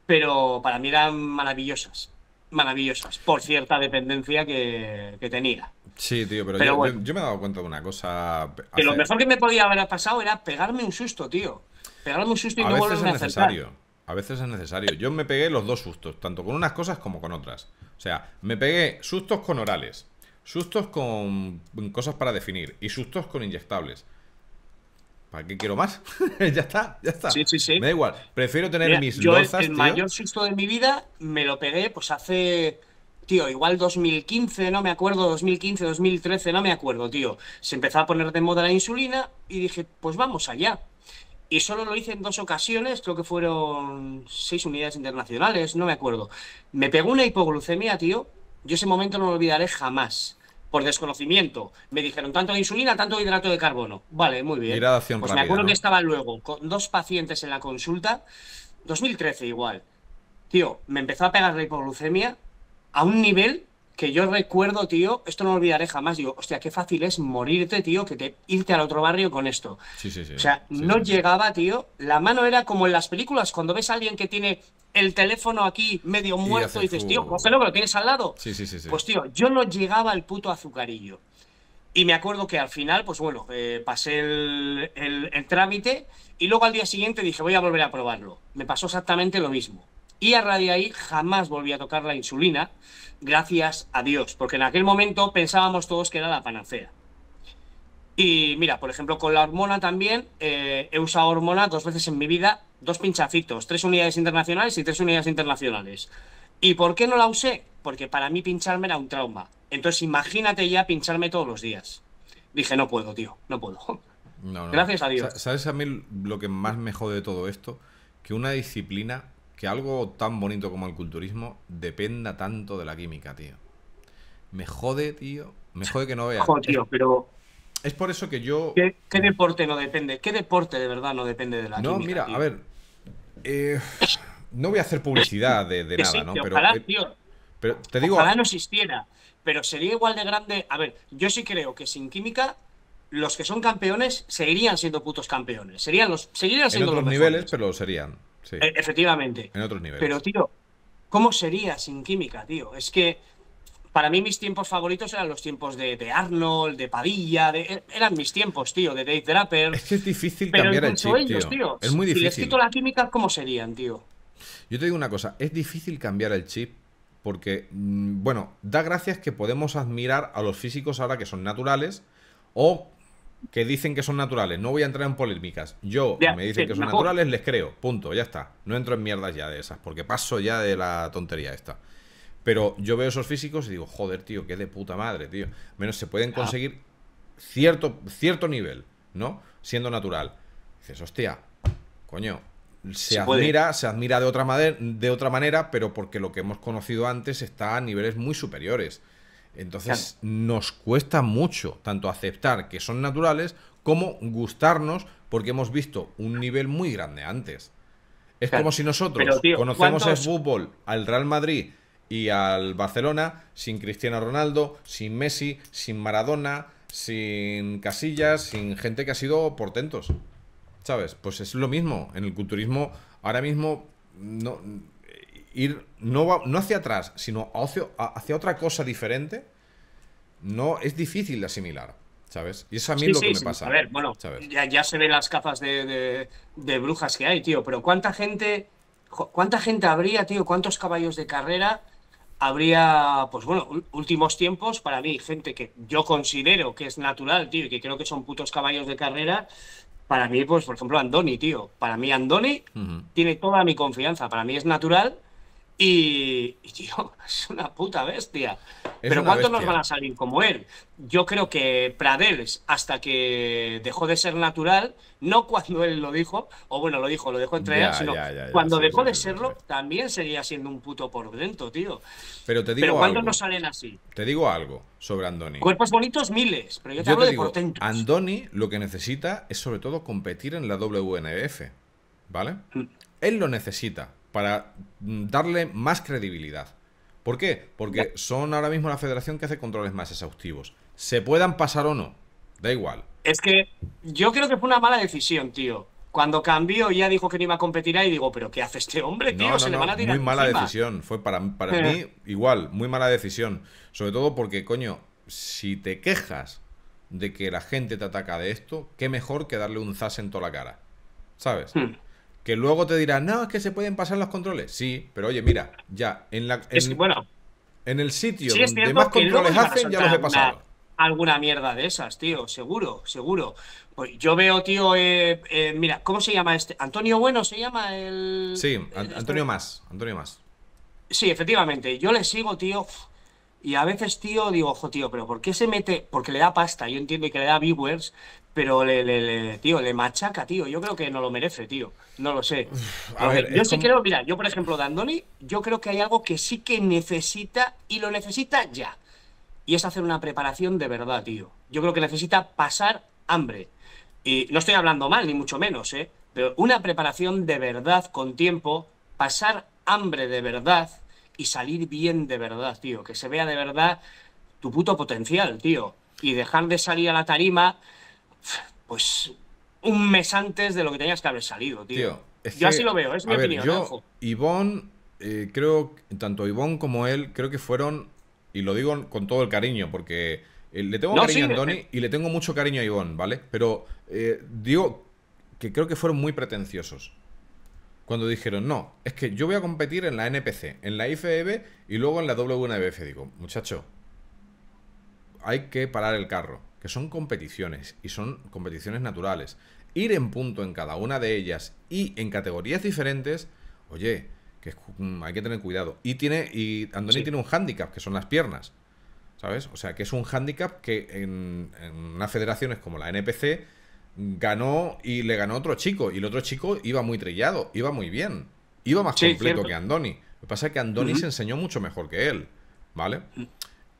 pero para mí eran maravillosas. Maravillosas, por cierta dependencia que, tenía. Sí, tío, pero, yo, me he dado cuenta de una cosa. Que lo mejor que me podía haber pasado era pegarme un susto, tío un susto a no es necesario. A veces es necesario. Yo me pegué los dos sustos, tanto con unas cosas como con otras. O sea, me pegué sustos con orales, sustos con cosas para definir y sustos con inyectables. ¿Para qué quiero más? ya está, ya está. Sí, sí, sí. Me da igual. Prefiero tener mis yo El, mayor susto de mi vida me lo pegué, pues hace. Tío, igual 2015, no me acuerdo, 2015, 2013, no me acuerdo, tío. Se empezaba a poner de moda la insulina y dije, pues vamos allá y solo lo hice en dos ocasiones, creo que fueron seis unidades internacionales, no me acuerdo. Me pegó una hipoglucemia, tío. Yo ese momento no lo olvidaré jamás, por desconocimiento. Me dijeron tanto de insulina, tanto de hidrato de carbono. Vale, muy bien. pues me acuerdo que estaba luego con dos pacientes en la consulta, 2013 igual. Tío, me empezó a pegar la hipoglucemia a un nivel que yo recuerdo, tío, esto no lo olvidaré jamás, digo, hostia, qué fácil es morirte, tío, que te irte al otro barrio con esto. Sí, sí, sí. O sea, no llegaba, tío, la mano era como en las películas, cuando ves a alguien que tiene el teléfono aquí medio muerto y, dices, tío, cógelo, que pues, lo tienes al lado. Sí, sí, sí, Pues, tío, yo no llegaba al puto azucarillo. Y me acuerdo que al final, pues bueno, eh, pasé el trámite y luego al día siguiente dije, voy a volver a probarlo. Me pasó exactamente lo mismo. Y a raíz de ahí jamás volví a tocar la insulina, gracias a Dios, porque en aquel momento pensábamos todos que era la panacea. Y mira, por ejemplo, con la hormona también, eh, he usado hormona dos veces en mi vida, dos pinchacitos, tres unidades internacionales y tres unidades internacionales. ¿Y por qué no la usé? Porque para mí pincharme era un trauma. Entonces imagínate ya pincharme todos los días. Dije, no puedo, tío, no puedo. Gracias a Dios. ¿Sabes a mí lo que más me jode de todo esto? Que una disciplina que algo tan bonito como el culturismo dependa tanto de la química, tío. Me jode, tío. Me jode que no vea pero. Es por eso que yo. ¿Qué, deporte no depende? ¿Qué deporte de verdad no depende de la química? No, mira, a ver. Eh, no voy a hacer publicidad de, nada, ¿no? pero, ojalá, eh, te digo. Ojalá no existiera. Pero sería igual de grande. A ver, yo sí creo que sin química los que son campeones seguirían siendo putos campeones. Serían los, seguirían siendo en los niveles, pero serían. Sí. E-, efectivamente. En otros niveles. Pero, tío, ¿cómo sería sin química, tío? Es que para mí mis tiempos favoritos eran los tiempos de, Arnold, de Padilla, e-, eran mis tiempos, tío, de Dave Draper. Es que es difícil cambiar el chip, Es muy difícil. Si les quito la química, ¿cómo serían, tío? Yo te digo una cosa, es difícil cambiar el chip porque, mm, bueno, da gracias que podemos admirar a los físicos ahora que son naturales o que dicen que son naturales. No voy a entrar en polémicas. Yo me dicen que son naturales, les creo. Punto, ya está. No entro en mierdas ya de esas, porque paso ya de la tontería esta. Pero yo veo esos físicos y digo, joder, tío, qué de puta madre, tío. Menos se pueden ah. conseguir cierto, cierto nivel, ¿no? Siendo natural. Dices, hostia, coño, se, admira, se admira de otra, de otra manera, pero porque lo que hemos conocido antes está a niveles muy superiores. Entonces nos cuesta mucho tanto aceptar que son naturales como gustarnos porque hemos visto un nivel muy grande antes. Es como si nosotros conocemos el fútbol al Real Madrid y al Barcelona sin Cristiano Ronaldo, sin Messi, sin Maradona, sin Casillas, sin gente que ha sido portentos. ¿Sabes? Pues es lo mismo. En el culturismo ahora mismo no, ir no, no hacia atrás, sino hacia, otra cosa diferente, no es difícil de asimilar. ¿Sabes? Y es a mí lo que me pasa. A ver, bueno, ya, se ven las cazas de, brujas que hay, tío. Pero ¿cuánta gente, cuánta gente habría, tío? ¿Cuántos caballos de carrera habría, pues bueno, últimos tiempos para mí, gente que yo considero que es natural, tío, y que creo que son putos caballos de carrera? Para mí, pues, por ejemplo, Andoni, tío. Para mí, Andoni tiene toda mi confianza. Para mí es natural y, tío, es una puta bestia. Pero ¿cuántos nos van a salir como él? Yo creo que Pradels, hasta que dejó de ser natural, no cuando él lo dijo, o bueno, lo dijo, lo dejó entre sino cuando dejó de serlo, también sería siendo un puto por dentro, tío. Pero te digo Pero ¿cuántos nos salen así? Te digo algo sobre Andoni. Cuerpos bonitos, miles, pero yo te hablo digo, de Andoni lo que necesita es sobre todo competir en la WNF, ¿vale? Mm. Él lo necesita, para mm, darle más credibilidad. ¿Por qué? Porque son ahora mismo la federación que hace controles más exhaustivos. Se puedan pasar o no, da igual. Es que yo creo que fue una mala decisión, tío. Cuando cambió ya dijo que no iba a competir ahí, digo, pero ¿qué hace este hombre, tío? Se le van a tirar Muy mala decisión, fue para, para mí igual, muy mala decisión. Sobre todo porque, coño, si te quejas de que la gente te ataca de esto, qué mejor que darle un zas en toda la cara. ¿Sabes? Hmm. Que luego te dirán, no, es que se pueden pasar los controles. Sí, pero oye, mira, ya, en la. En, bueno, en el sitio donde más controles hacen, ya los he pasado. alguna mierda de esas, tío, seguro, seguro. Pues yo veo, tío, eh, eh, mira, ¿cómo se llama este? Antonio Bueno se llama el. Sí, este? Antonio Más, Antonio Más. Sí, efectivamente. Yo le sigo, tío. Y a veces, tío, digo, ojo, tío, pero ¿por qué se mete? Porque le da pasta, yo entiendo que le da viewers, pero le, tío, le machaca, tío. Yo creo que no lo merece, tío. No lo sé. yo sí creo, mira, yo por ejemplo, Dandoni, yo creo que hay algo que sí que necesita y lo necesita ya. Y es hacer una preparación de verdad, tío. Yo creo que necesita pasar hambre. Y no estoy hablando mal, ni mucho menos, ¿eh? Pero una preparación de verdad con tiempo, pasar hambre de verdad y salir bien de verdad, tío. Que se vea de verdad tu puto potencial, tío. Y dejar de salir a la tarima, pues un mes antes de lo que tenías que haber salido, tío. yo así lo veo, es mi opinión. Yo, Ivonne, eh, creo, tanto Ivonne como él, creo que fueron, y lo digo con todo el cariño, porque eh, le tengo cariño a Andoni eh, y le tengo mucho cariño a Ivonne, ¿vale? Pero digo que creo que fueron muy pretenciosos cuando dijeron, no, es que yo voy a competir en la NPC, en la IFEB y luego en la WNBF. Digo, muchacho, hay que parar el carro, que son competiciones y son competiciones naturales. Ir en punto en cada una de ellas y en categorías diferentes, oye, que mm, hay que tener cuidado. Y tiene y Andoni tiene un hándicap, que son las piernas. ¿Sabes? O sea, que es un hándicap que en, en unas federaciones como la NPC ganó y le ganó otro chico. Y el otro chico iba muy trillado, iba muy bien. Iba más completo que Andoni. Lo que pasa es que Andoni se enseñó mucho mejor que él, ¿vale? Mm.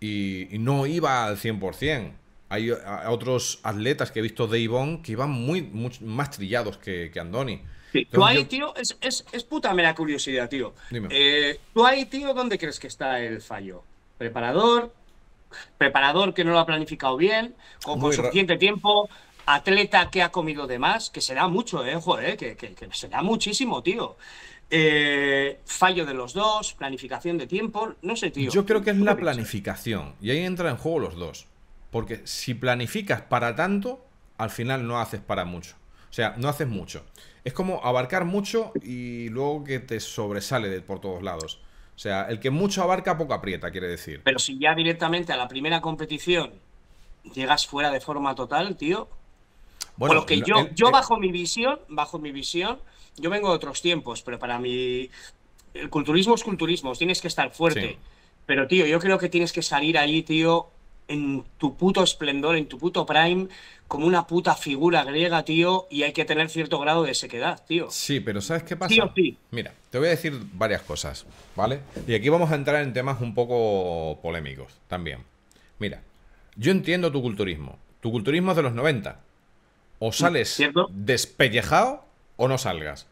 Y, no iba al 100%. Hay otros atletas que he visto de Ivonne que iban muy, más trillados que, Andoni. Tú ahí, tío, es, es, es puta mera curiosidad, tío. Eh, tú ahí, tío, ¿dónde crees que está el fallo? ¿Preparador? ¿Preparador que no lo ha planificado bien? con suficiente tiempo? atleta que ha comido de más, que se da mucho, eh, joder, eh, que, que, se da muchísimo, tío. Eh, fallo de los dos, planificación de tiempo, no sé, tío. Yo creo que es la planificación, y ahí entran en juego los dos. Porque si planificas para tanto, al final no haces para mucho. O sea, no haces mucho. Es como abarcar mucho y luego que te sobresale por todos lados. O sea, el que mucho abarca, poco aprieta, quiere decir. Pero si ya directamente a la primera competición llegas fuera de forma total, tío, yo, yo bajo mi visión, bajo mi visión, yo vengo de otros tiempos, pero para mí el culturismo es culturismo, tienes que estar fuerte. Pero tío, yo creo que tienes que salir ahí, tío, en tu puto esplendor, en tu puto prime, como una puta figura griega, tío, y hay que tener cierto grado de sequedad, tío. Sí, pero ¿sabes qué pasa? Mira, te voy a decir varias cosas, ¿vale? Y aquí vamos a entrar en temas un poco polémicos también. Mira, yo entiendo tu culturismo. Tu culturismo es de los 90, o sales despellejado o no salgas.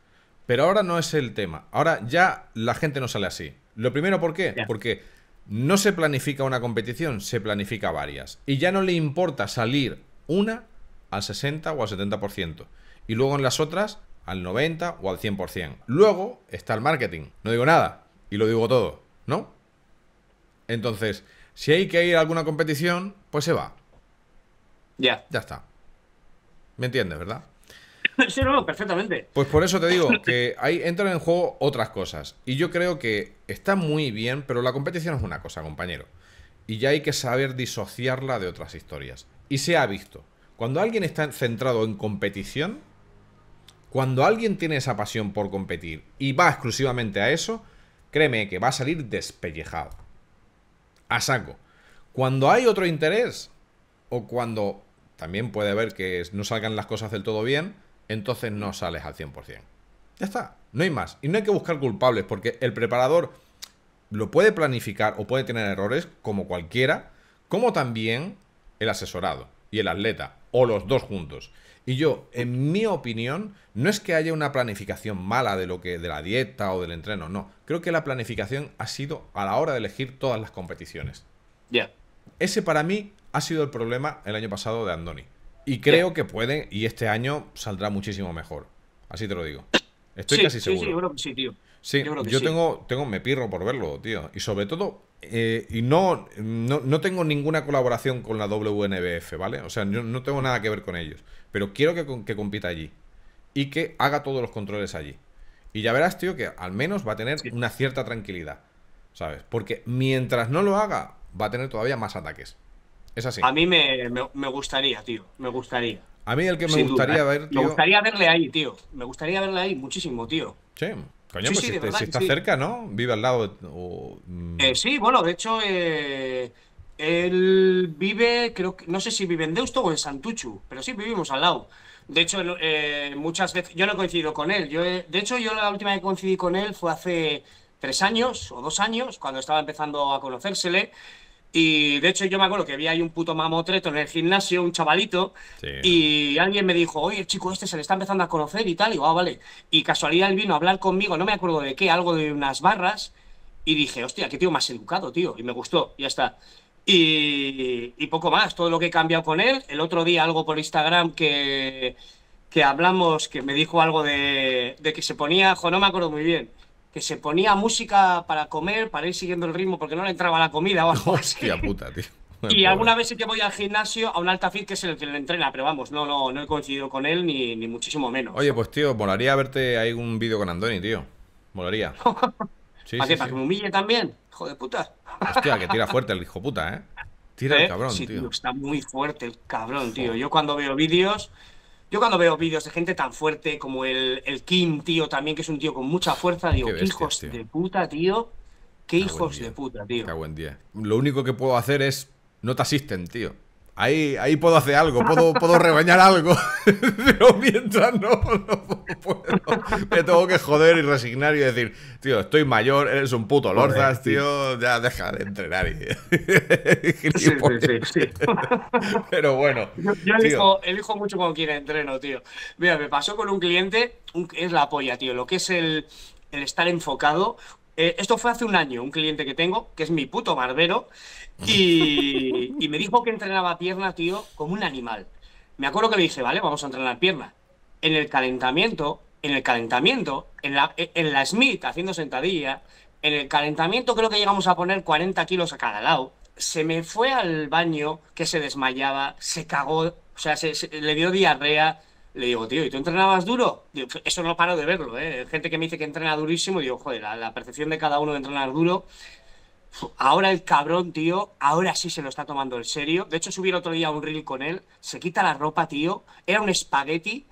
Pero ahora no es el tema. Ahora ya la gente no sale así. Lo primero, ¿por qué? Porque no se planifica una competición, se planifica varias. Y ya no le importa salir una al 60 o al 70%. Y luego en las otras al 90 o al 100%. Luego está el marketing. No digo nada y lo digo todo, ¿no? Entonces, si hay que ir a alguna competición, pues se va. Ya. Ya está. ¿Me entiendes, verdad? Sí, no, perfectamente. Pues por eso te digo que ahí entran en juego otras cosas. Y yo creo que está muy bien, pero la competición es una cosa, compañero. Y ya hay que saber disociarla de otras historias. Y se ha visto. Cuando alguien está centrado en competición, cuando alguien tiene esa pasión por competir y va exclusivamente a eso, créeme que va a salir despellejado. A saco. Cuando hay otro interés, o cuando también puede haber que no salgan las cosas del todo bien, entonces no sales al 100%. Ya está, no hay más. Y no hay que buscar culpables, porque el preparador lo puede planificar o puede tener errores, como cualquiera, como también el asesorado y el atleta, o los dos juntos. Y yo, en mi opinión, no es que haya una planificación mala de lo que de la dieta o del entreno, no. Creo que la planificación ha sido a la hora de elegir todas las competiciones. Ya. Ese para mí ha sido el problema el año pasado de Andoni. Y creo que puede y este año saldrá muchísimo mejor. Así te lo digo. Estoy casi seguro. Sí, yo creo sí, tío. Sí, yo, tengo, tengo, me pirro por verlo, tío. Y sobre todo, eh, y no, no, tengo ninguna colaboración con la WNBF, ¿vale? O sea, no tengo nada que ver con ellos. Pero quiero que, que compita allí. Y que haga todos los controles allí. Y ya verás, tío, que al menos va a tener una cierta tranquilidad. ¿Sabes? Porque mientras no lo haga, va a tener todavía más ataques. Es así. A mí me, gustaría, tío. Me gustaría. A mí el que me gustaría ver. Me gustaría verle ahí, tío. Me gustaría verle ahí muchísimo, tío. Sí. Coño, pues si, está cerca, ¿no? Vive al lado. Mm. Eh, sí, bueno, de hecho, eh, él vive, creo que, no sé si vive en Deusto o en Santuchu, pero sí vivimos al lado. De hecho, eh, muchas veces, yo no coincido con él. Yo, de hecho, yo la última vez que coincidí con él fue hace tres años o dos años, cuando estaba empezando a conocérsele. Y de hecho, yo me acuerdo que vi ahí un puto mamotreto en el gimnasio, un chavalito, y alguien me dijo, oye, el chico este se le está empezando a conocer y tal. Y digo, ah, vale. Y casualidad él vino a hablar conmigo, no me acuerdo de qué, algo de unas barras. Y dije, hostia, qué tío más educado, tío. Y me gustó, ya está. Y, poco más, todo lo que he cambiado con él. El otro día, algo por Instagram que, que hablamos, que me dijo algo de, que se ponía, no me acuerdo muy bien que se ponía música para comer, para ir siguiendo el ritmo, porque no le entraba la comida o algo Hostia puta, tío. y alguna vez sí que voy al gimnasio a un altafit que es el que le entrena, pero vamos, no, no, no he coincidido con él ni, muchísimo menos. Oye, pues tío, molaría verte ahí un vídeo con Andoni, tío. Molaría. ¿Para qué? ¿Para que me humille también? Hijo de puta. Hostia, que tira fuerte el hijo puta, ¿eh? Tira el ¿Eh? cabrón, tío. tío. Está muy fuerte el cabrón, tío. Yo cuando veo vídeos yo cuando veo vídeos de gente tan fuerte como el, el Kim, tío, también, que es un tío con mucha fuerza, digo, hijos de puta, tío. Qué hijos de puta, tío. buen día. Lo único que puedo hacer es no te asisten, tío. Ahí, puedo hacer algo, puedo, rebañar algo. Pero mientras no, puedo. Me tengo que joder y resignar y decir, tío, estoy mayor, eres un puto lorzas, tío, ya deja de entrenar. sí, sí, sí, Pero bueno. Yo, elijo, mucho cuando quiera entreno, tío. Mira, me pasó con un cliente, es la polla, tío, lo que es el, estar enfocado. Eh, esto fue hace un año, un cliente que tengo, que es mi puto barbero. Y, me dijo que entrenaba pierna, tío, como un animal. Me acuerdo que le dije, vale, vamos a entrenar piernas. En el calentamiento, en el calentamiento, en la, en la Smith haciendo sentadilla, en el calentamiento creo que llegamos a poner 40 kilos a cada lado. Se me fue al baño, que se desmayaba, se cagó, o sea, le dio diarrea. Le digo, tío, ¿y tú entrenabas duro? eso no paro de verlo, ¿eh? Gente que me dice que entrena durísimo, digo, joder, la percepción de cada uno de entrenar duro Ahora el cabrón, tío, ahora sí se lo está tomando en serio. De hecho, subí el otro día un reel con él, se quita la ropa, tío, era un espagueti,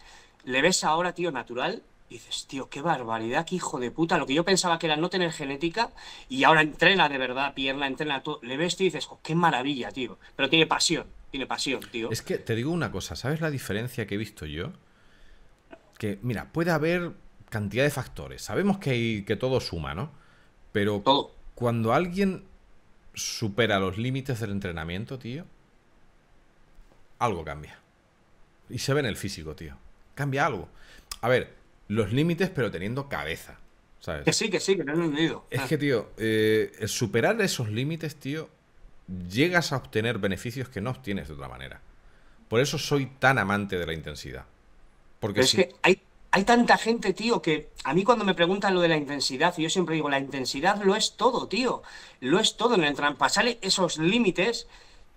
le ves ahora, tío, natural, y dices, tío, qué barbaridad, qué hijo de puta. Lo que yo pensaba que era no tener genética y ahora entrena de verdad, pierna, entrena todo. Le ves, y dices, oh, qué maravilla, tío. Pero tiene pasión, tiene pasión, tío. Es que te digo una cosa, ¿sabes la diferencia que he visto yo? Que, mira, puede haber cantidad de factores. Sabemos que, que todo suma, ¿no? Pero todo. Cuando alguien supera los límites del entrenamiento, tío, algo cambia. Y se ve en el físico, tío. Cambia algo. A ver, los límites, pero teniendo cabeza. ¿sabes? Que sí, que sí, que no he entendido. Es que, tío, eh, superar esos límites, tío, llegas a obtener beneficios que no obtienes de otra manera. Por eso soy tan amante de la intensidad. Porque si... es que hay hay tanta gente, tío, que a mí cuando me preguntan lo de la intensidad, yo siempre digo, la intensidad lo es todo, tío. Lo es todo en el trampa. esos límites.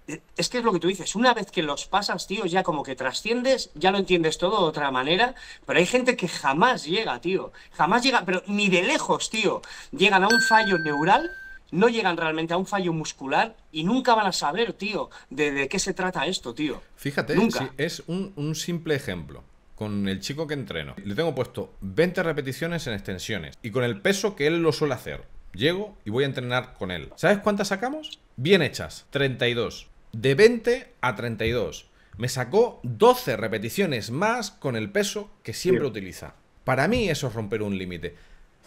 Eh, es que es lo que tú dices, una vez que los pasas, tío, ya como que trasciendes, ya lo entiendes todo de otra manera, pero hay gente que jamás llega, tío, jamás llega, pero ni de lejos, tío, llegan a un fallo neural no llegan realmente a un fallo muscular y nunca van a saber, tío, de, qué se trata esto, tío. Fíjate, es un, simple ejemplo con el chico que entreno. Le tengo puesto 20 repeticiones en extensiones y con el peso que él lo suele hacer. Llego y voy a entrenar con él. ¿Sabes cuántas sacamos? Bien hechas, 32. De 20 a 32. Me sacó 12 repeticiones más con el peso que siempre utiliza. Para mí eso es romper un límite.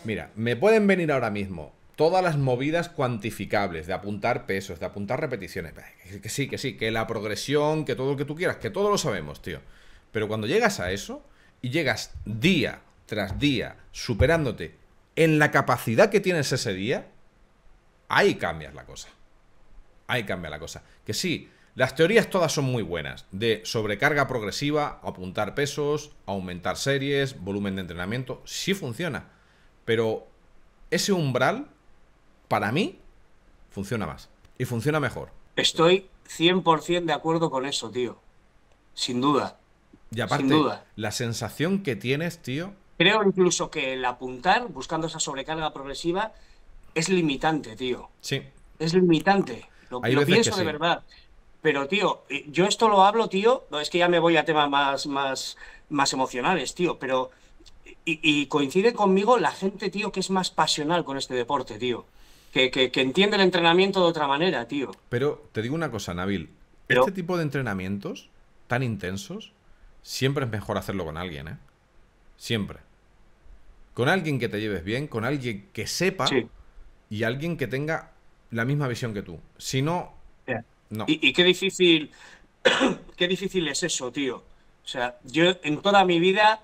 Mira, me pueden venir ahora mismo todas las movidas cuantificables de apuntar pesos, de apuntar repeticiones. Que sí, que sí, que la progresión, que todo lo que tú quieras, que todo lo sabemos, tío. Pero cuando llegas a eso y llegas día tras día superándote en la capacidad que tienes ese día, ahí cambias la cosa. Ahí cambia la cosa. Que sí, las teorías todas son muy buenas, de sobrecarga progresiva, apuntar pesos, aumentar series, volumen de entrenamiento, sí funciona. Pero ese umbral, para mí, funciona más y funciona mejor. Estoy 100% de acuerdo con eso, tío. Sin duda. Y aparte, duda. la sensación que tienes, tío. Creo incluso que el apuntar, buscando esa sobrecarga progresiva, es limitante, tío. Sí. Es limitante. Lo, pienso de verdad. Pero, tío, eh, yo esto lo hablo, tío. No, es que ya me voy a temas más, más, más emocionales, tío. Pero. Y, coincide conmigo la gente, tío, que es más pasional con este deporte, tío. Que, entiende el entrenamiento de otra manera, tío. Pero te digo una cosa, Nabil. Este tipo de entrenamientos tan intensos Siempre es mejor hacerlo con alguien, ¿eh? Siempre. Con alguien que te lleves bien, con alguien que sepa y alguien que tenga la misma visión que tú. Si no, no. Y, qué difícil, qué difícil es eso, tío. O sea, yo en toda mi vida,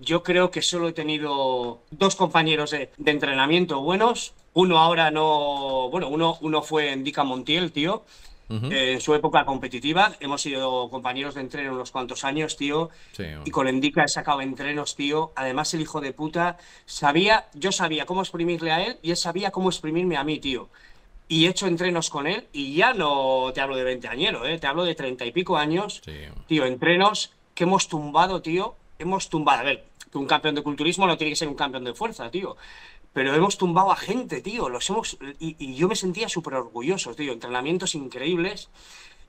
yo creo que solo he tenido dos compañeros de, entrenamiento buenos. Uno ahora no, bueno, uno, uno fue en Dica Montiel, tío, eh, en su época competitiva. Hemos sido compañeros de entreno unos cuantos años, tío. y con Endica he sacado entrenos, tío. Además, el hijo de puta sabía, yo sabía cómo exprimirle a él y él sabía cómo exprimirme a mí, tío. Y he hecho entrenos con él y ya no te hablo de 20 añero, ¿eh? te hablo de treinta y pico años. Tío, entrenos que hemos tumbado, tío. Hemos tumbado. A ver, que un campeón de culturismo no tiene que ser un campeón de fuerza, tío pero hemos tumbado a gente, tío. Los hemos, y, yo me sentía súper orgulloso, tío. Entrenamientos increíbles.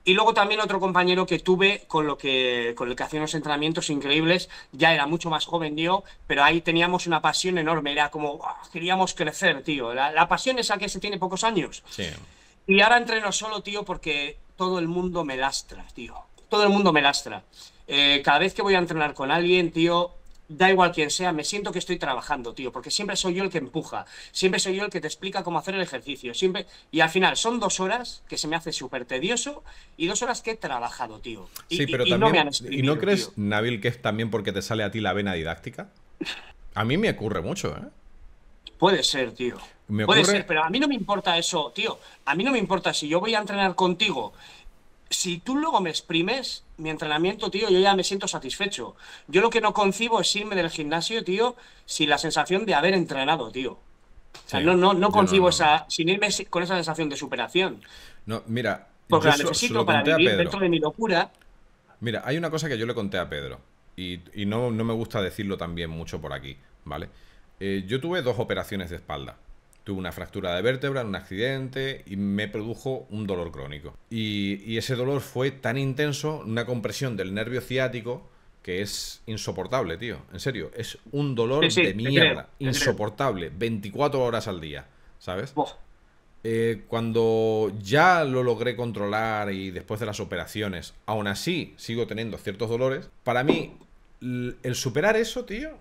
Y luego también otro compañero que tuve con lo que con el que hacía unos entrenamientos increíbles, ya era mucho más joven tío, pero ahí teníamos una pasión enorme, era como ah, queríamos crecer, tío. La, pasión pasión esa que se tiene pocos años. Sí. Y ahora entreno solo, tío, porque todo el mundo me lastra, tío. Todo el mundo me lastra. Eh, cada vez que voy a entrenar con alguien, tío, da igual quién sea, me siento que estoy trabajando, tío, porque siempre soy yo el que empuja, siempre soy yo el que te explica cómo hacer el ejercicio, siempre... Y al final son dos horas que se me hace súper tedioso y dos horas que he trabajado, tío. Y, sí, pero no me ¿Y no crees, Nabil, que es también porque te sale a ti la vena didáctica? A mí me ocurre mucho, ¿eh? Puede ser, tío. Puede ser, pero a mí no me importa eso, tío. A mí no me importa si yo voy a entrenar contigo si tú luego me exprimes mi entrenamiento, tío, yo ya me siento satisfecho. Yo lo que no concibo es irme del gimnasio, tío, sin la sensación de haber entrenado, tío. O sea, no, no, no concibo esa, sin irme con esa sensación de superación. No, mira. Porque la necesito para vivir dentro de mi locura. Mira, hay una cosa que yo le conté a Pedro, y, no, no me gusta decirlo también mucho por aquí, ¿vale? Eh, yo tuve dos operaciones de espalda. Tuve una fractura de vértebra en un accidente y me produjo un dolor crónico. Y, ese dolor fue tan intenso, una compresión del nervio ciático, que es insoportable, tío. En serio, es un dolor de mierda. insoportable. 24 horas al día, ¿sabes? Eh, cuando ya lo logré controlar y después de las operaciones, aún así sigo teniendo ciertos dolores, para mí el superar eso, tío,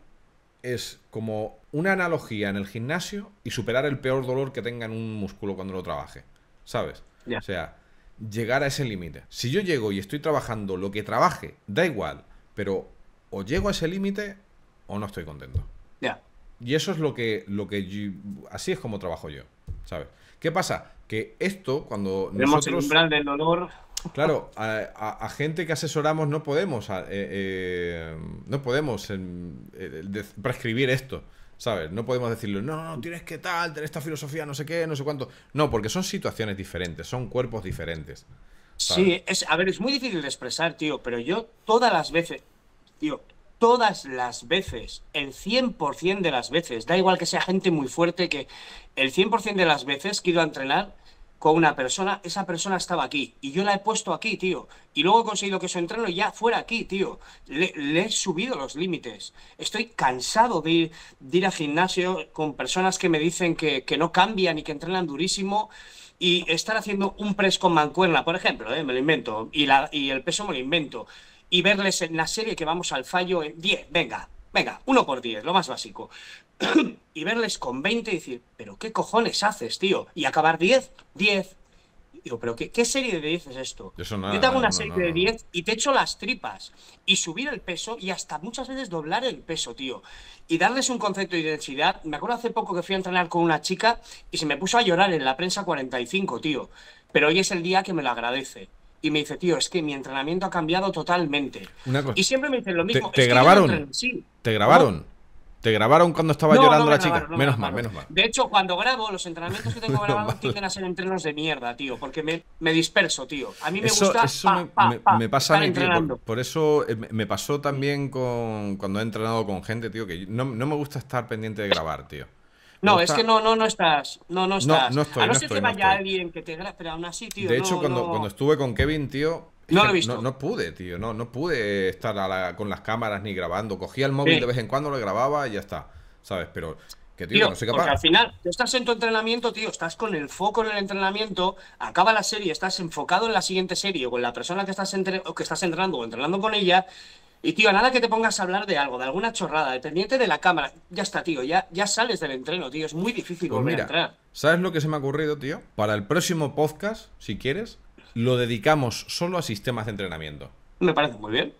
es como una analogía en el gimnasio y superar el peor dolor que tenga en un músculo cuando lo trabaje. ¿Sabes? O sea, llegar a ese límite. Si yo llego y estoy trabajando lo que trabaje, da igual, pero o llego a ese límite o no estoy contento. Ya. Y eso es lo que, lo que así es como trabajo yo, ¿sabes? ¿Qué pasa? Que esto, cuando Tenemos el umbral del dolor Claro, a, gente que asesoramos no podemos, eh, eh, no podemos em, eh, prescribir esto, ¿sabes? No podemos decirle, no, no, tienes que tal, tener esta filosofía, no sé qué, no sé cuánto. No, porque son situaciones diferentes, son cuerpos diferentes. Sí, es, a ver, es muy difícil de expresar, tío, pero yo todas las veces, tío, todas las veces, el 100% de las veces, da igual que sea gente muy fuerte, que el 100% de las veces que ido a entrenar, con una persona, esa persona estaba aquí y yo la he puesto aquí, tío. Y luego he conseguido que su entreno ya fuera aquí, tío. Le, he subido los límites. Estoy cansado de ir, a ir, al gimnasio con personas que me dicen que, no cambian y que entrenan durísimo y estar haciendo un press con mancuerna, por ejemplo, eh, me lo invento, y, la, y el peso me lo invento, y verles en la serie que vamos al fallo en 10, venga, venga, uno por 10, lo más básico. y verles con 20 y decir, pero ¿qué cojones haces, tío? Y acabar 10, 10. Digo, pero qué, serie de 10 es esto? Yo te hago una serie de 10 y te echo las tripas y subir el peso y hasta muchas veces doblar el peso, tío. Y darles un concepto de identidad. Me acuerdo hace poco que fui a entrenar con una chica y se me puso a llorar en la prensa 45, tío. Pero hoy es el día que me lo agradece y me dice, tío, es que mi entrenamiento ha cambiado totalmente. Y siempre me dicen lo mismo. Te, grabaron. Te grabaron. ¿Te grabaron cuando estaba llorando la chica? menos mal, menos mal. De hecho, cuando grabo, los entrenamientos que tengo grabados tienden a ser entrenos de mierda, tío, porque me, me disperso, tío. A mí me gusta. Eso me, pasa por, eso eh, me pasó también con cuando he entrenado con gente, tío, que no, no me gusta estar pendiente de grabar, tío. No, es que no, no, no estás. No, no estás. No, estoy, a no, ser que vaya alguien que te grabe, pero aún así, tío. De hecho, cuando, cuando estuve con Kevin, tío, no lo he visto. No, pude, tío. No, no pude estar con las cámaras ni grabando. Cogía el móvil de vez en cuando, lo grababa y ya está. ¿Sabes? Pero que, tío, no Porque al final, tú estás en tu entrenamiento, tío, estás con el foco en el entrenamiento, acaba la serie, estás enfocado en la siguiente serie o con la persona que estás, entre o que estás entrenando o entrenando con ella. Y, tío, nada que te pongas a hablar de algo, de alguna chorrada, dependiente de la cámara. Ya está, tío, ya, ya sales del entreno, tío. Es muy difícil pues mira, entrar. ¿Sabes lo que se me ha ocurrido, tío? Para el próximo podcast, si quieres, lo dedicamos solo a sistemas de entrenamiento. Me parece muy bien.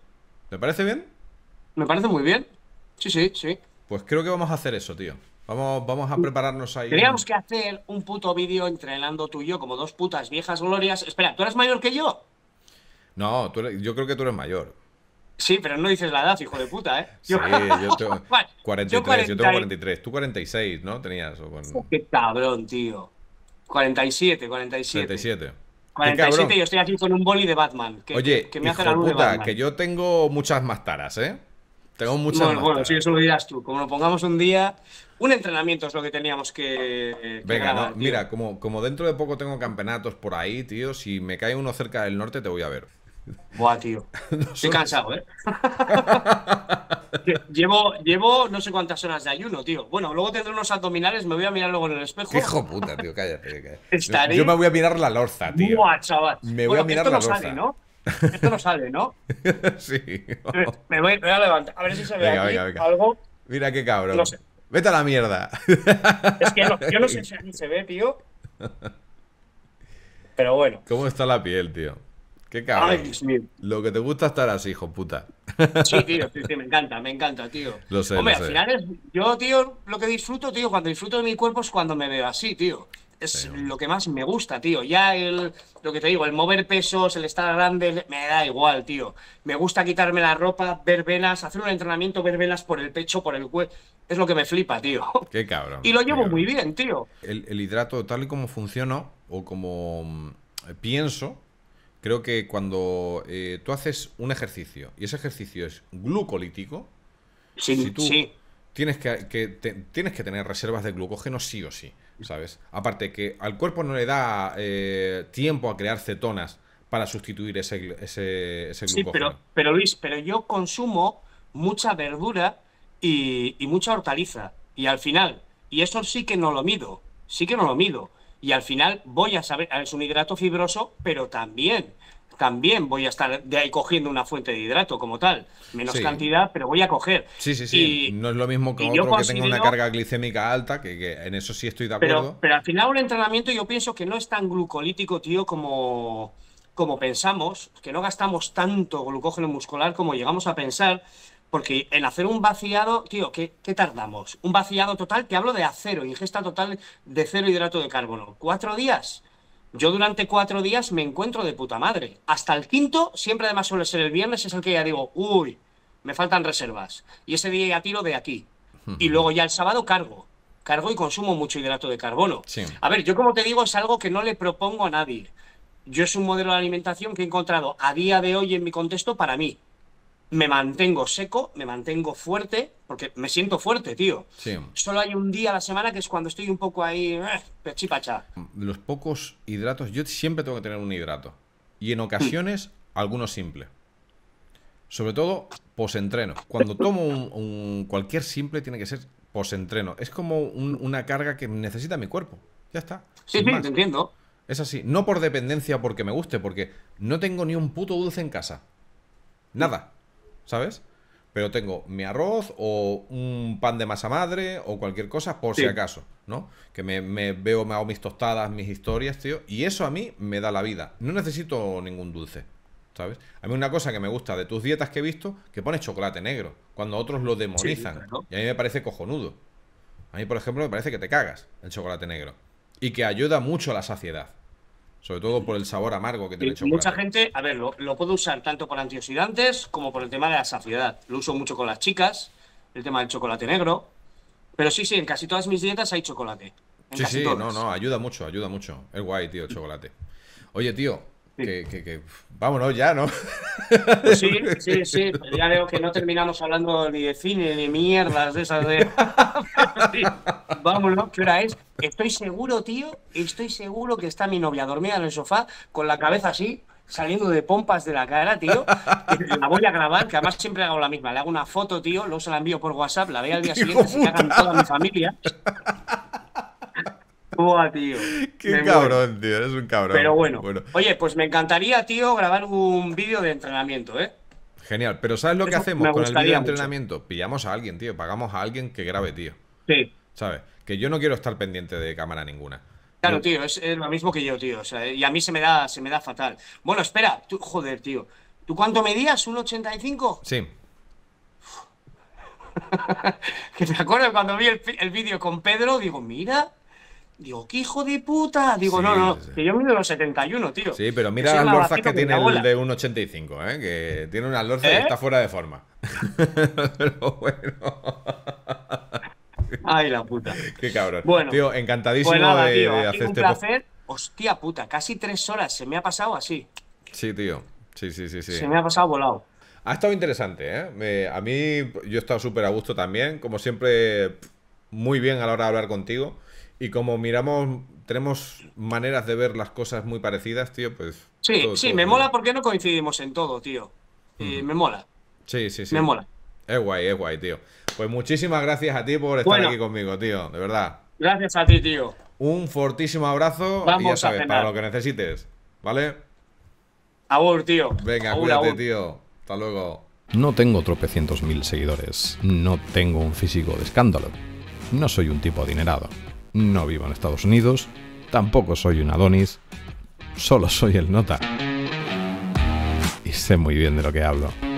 ¿Me parece bien? Me parece muy bien. Sí, sí, sí. Pues creo que vamos a hacer eso, tío. Vamos, vamos a prepararnos ahí. Teníamos que hacer un puto vídeo entrenando tú y yo como dos putas viejas glorias. Espera, ¿tú eres mayor que yo? No, yo creo que tú eres mayor. Sí, pero no dices la edad, hijo de puta, ¿eh? Sí, yo tengo 43, yo, tengo 43. Tú 46, ¿no? Tenías. Qué cabrón, tío. 47, 47. 47. 47 y yo estoy aquí con un boli de Batman. Que, Oye, que me hace la que yo tengo muchas más taras, ¿eh? Tengo muchas bueno, más Bueno, sí, eso lo dirás tú. Como lo pongamos un día... Un entrenamiento es lo que teníamos que... Venga, mira, como, como dentro de poco tengo campeonatos por ahí, tío, si me cae uno cerca del norte te voy a ver. Buah, tío. Estoy cansado, ¿eh? llevo, llevo no sé cuántas horas de ayuno, tío. Bueno, luego tendré unos abdominales, me voy a mirar luego en el espejo. Hijo puta, tío, cállate. cállate. Yo me voy a mirar la lorza, tío. Buah, chaval. Me voy a mirar esto la no lorza. Sale, ¿no? Esto no sale, ¿no? sí. Me voy, a levantar. A ver si se ve aquí algo. Mira qué cabrón. Vete a la mierda. es que yo no sé si aquí se ve, tío. Pero bueno. ¿Cómo está la piel, tío? Qué cabrón. Lo que te gusta estar así, hijo puta. Sí, tío, sí, sí, me encanta, me encanta, tío. Lo sé. Hombre, al final es, yo, tío, lo que disfruto, tío, cuando disfruto de mi cuerpo es cuando me veo así, tío. Es lo que más me gusta, tío. Ya el, lo que te digo, el mover pesos, el estar grande, me da igual, tío. Me gusta quitarme la ropa, ver venas, hacer un entrenamiento, ver venas por el pecho, por el cuello. Es lo que me flipa, tío. Qué cabrón. Y lo llevo muy bien, tío. El, hidrato, tal y como funcionó o como mm, pienso, Creo que cuando eh, tú haces un ejercicio y ese ejercicio es glucolítico, tienes, que, tienes que tener reservas de glucógeno sí o sí, ¿sabes? Aparte que al cuerpo no le da eh, tiempo a crear cetonas para sustituir ese, glucógeno. Sí, pero, pero Luis, pero yo consumo mucha verdura y mucha hortaliza. Y al final, y eso sí que no lo mido, sí que no lo mido y al final voy a saber, es un hidrato fibroso, pero también también voy a estar de ahí cogiendo una fuente de hidrato como tal. Menos cantidad, pero voy a coger. Sí, sí, sí. no es lo mismo que otro que tenga una carga glicémica alta, que, en eso sí estoy de acuerdo. Pero, al final un entrenamiento yo pienso que no es tan glucolítico, tío, como, como pensamos, que no gastamos tanto glucógeno muscular como llegamos a pensar, porque en hacer un vaciado, tío, ¿qué, ¿qué, tardamos? Un vaciado total, te hablo de acero, ingesta total de cero hidrato de carbono. ¿Cuatro días? Yo durante cuatro días me encuentro de puta madre. Hasta el quinto, siempre además suele ser el viernes, es el que ya digo, uy, me faltan reservas. Y ese día ya tiro de aquí. Y luego ya el sábado cargo. Cargo y consumo mucho hidrato de carbono. A ver, yo como te digo, es algo que no le propongo a nadie. Yo es un modelo de alimentación que he encontrado a día de hoy en mi contexto para mí me mantengo seco, me mantengo fuerte, porque me siento fuerte, tío. Solo hay un día a la semana que es cuando estoy un poco ahí, eh, pechipacha. Los pocos hidratos, yo siempre tengo que tener un hidrato. Y en ocasiones, mm. Algunos simple. Sobre todo posentreno. Cuando tomo un, cualquier simple, tiene que ser posentreno. Es como una carga que necesita mi cuerpo. Ya está. Sí, sí, te entiendo. Es así. No por dependencia porque me guste, porque no tengo ni un puto dulce en casa. Nada. ¿sabes? Pero tengo mi arroz o un pan de masa madre o cualquier cosa por si acaso, ¿no? Que me, veo, me hago mis tostadas, mis historias, tío. Y eso a mí me da la vida. No necesito ningún dulce, ¿sabes? A mí una cosa que me gusta de tus dietas que he visto, que pones chocolate negro, cuando otros lo demonizan. Y a mí me parece cojonudo. A mí, por ejemplo, me parece que te cagas el chocolate negro. Y que ayuda mucho a la saciedad. Sobre todo por el sabor amargo que tiene el chocolate. Mucha gente, a ver, lo, puedo usar tanto por antioxidantes como por el tema de la saciedad. Lo uso mucho con las chicas, el tema del chocolate negro. Pero sí, sí, en casi todas mis dietas hay chocolate. sí, sí, no, no, ayuda mucho, ayuda mucho. Es guay, tío, el chocolate. Oye, tío, que, que, que, vámonos ya, ¿no? Pues sí, sí, sí. Pues ya veo que no terminamos hablando ni de cine, ni mierdas de esas de. Vámonos, ¿qué hora es? Estoy seguro, tío, estoy seguro que está mi novia dormida en el sofá con la cabeza así, saliendo de pompas de la cara, tío. La voy a grabar, que además siempre hago la misma. Le hago una foto, tío, luego se la envío por WhatsApp, la veo al día siguiente, se cagan toda mi familia tío. Qué cabrón, tío. Eres un cabrón. Pero bueno. Oye, pues me encantaría, tío, grabar un vídeo de entrenamiento, ¿eh? Genial. Pero ¿sabes lo que hacemos con el vídeo de entrenamiento? Pillamos a alguien, tío. Pagamos a alguien que grabe, tío. Sí. ¿Sabes? Que yo no quiero estar pendiente de cámara ninguna. Claro, tío, es, lo mismo que yo, tío. O sea, y a mí se me da, se me da fatal. Bueno, espera, tú, joder, tío. ¿Tú cuánto medías? ¿Un 85? Sí. que te acuerdo cuando vi el vídeo con Pedro, digo, mira, Digo, ¿qué hijo de puta? Digo, no, no, que yo mido los 71, tío. Sí, pero mira las lorzas que tiene el de 1,85, ¿eh? Que tiene unas lorzas que ¿Eh? está fuera de forma. pero bueno. Ay, la puta. Qué cabrón. Bueno, tío, encantadísimo pues de, hacer un Hostia puta, casi tres horas. Se me ha pasado así. Sí, tío. Sí, sí, sí, sí. Se me ha pasado volado. Ha estado interesante, ¿eh? a mí, yo he estado súper a gusto también. Como siempre, muy bien a la hora de hablar contigo. Y como miramos, tenemos maneras de ver las cosas muy parecidas, tío, pues... Sí, sí, me mola porque no coincidimos en todo, tío. Y eh, mm. me mola. Sí, sí, sí. Me mola. Es guay, es guay, tío. Pues muchísimas gracias a ti por estar aquí conmigo, tío, de verdad. Gracias a ti, tío. Un fortísimo abrazo y ya sabes, para lo que necesites, ¿vale? Abur, tío. Venga, cuídate, tío. Hasta luego. No tengo tropecientos mil seguidores. No tengo un físico de escándalo. No soy un tipo adinerado no vivo en Estados Unidos, tampoco soy un Adonis, solo soy el nota. Y sé muy bien de lo que hablo.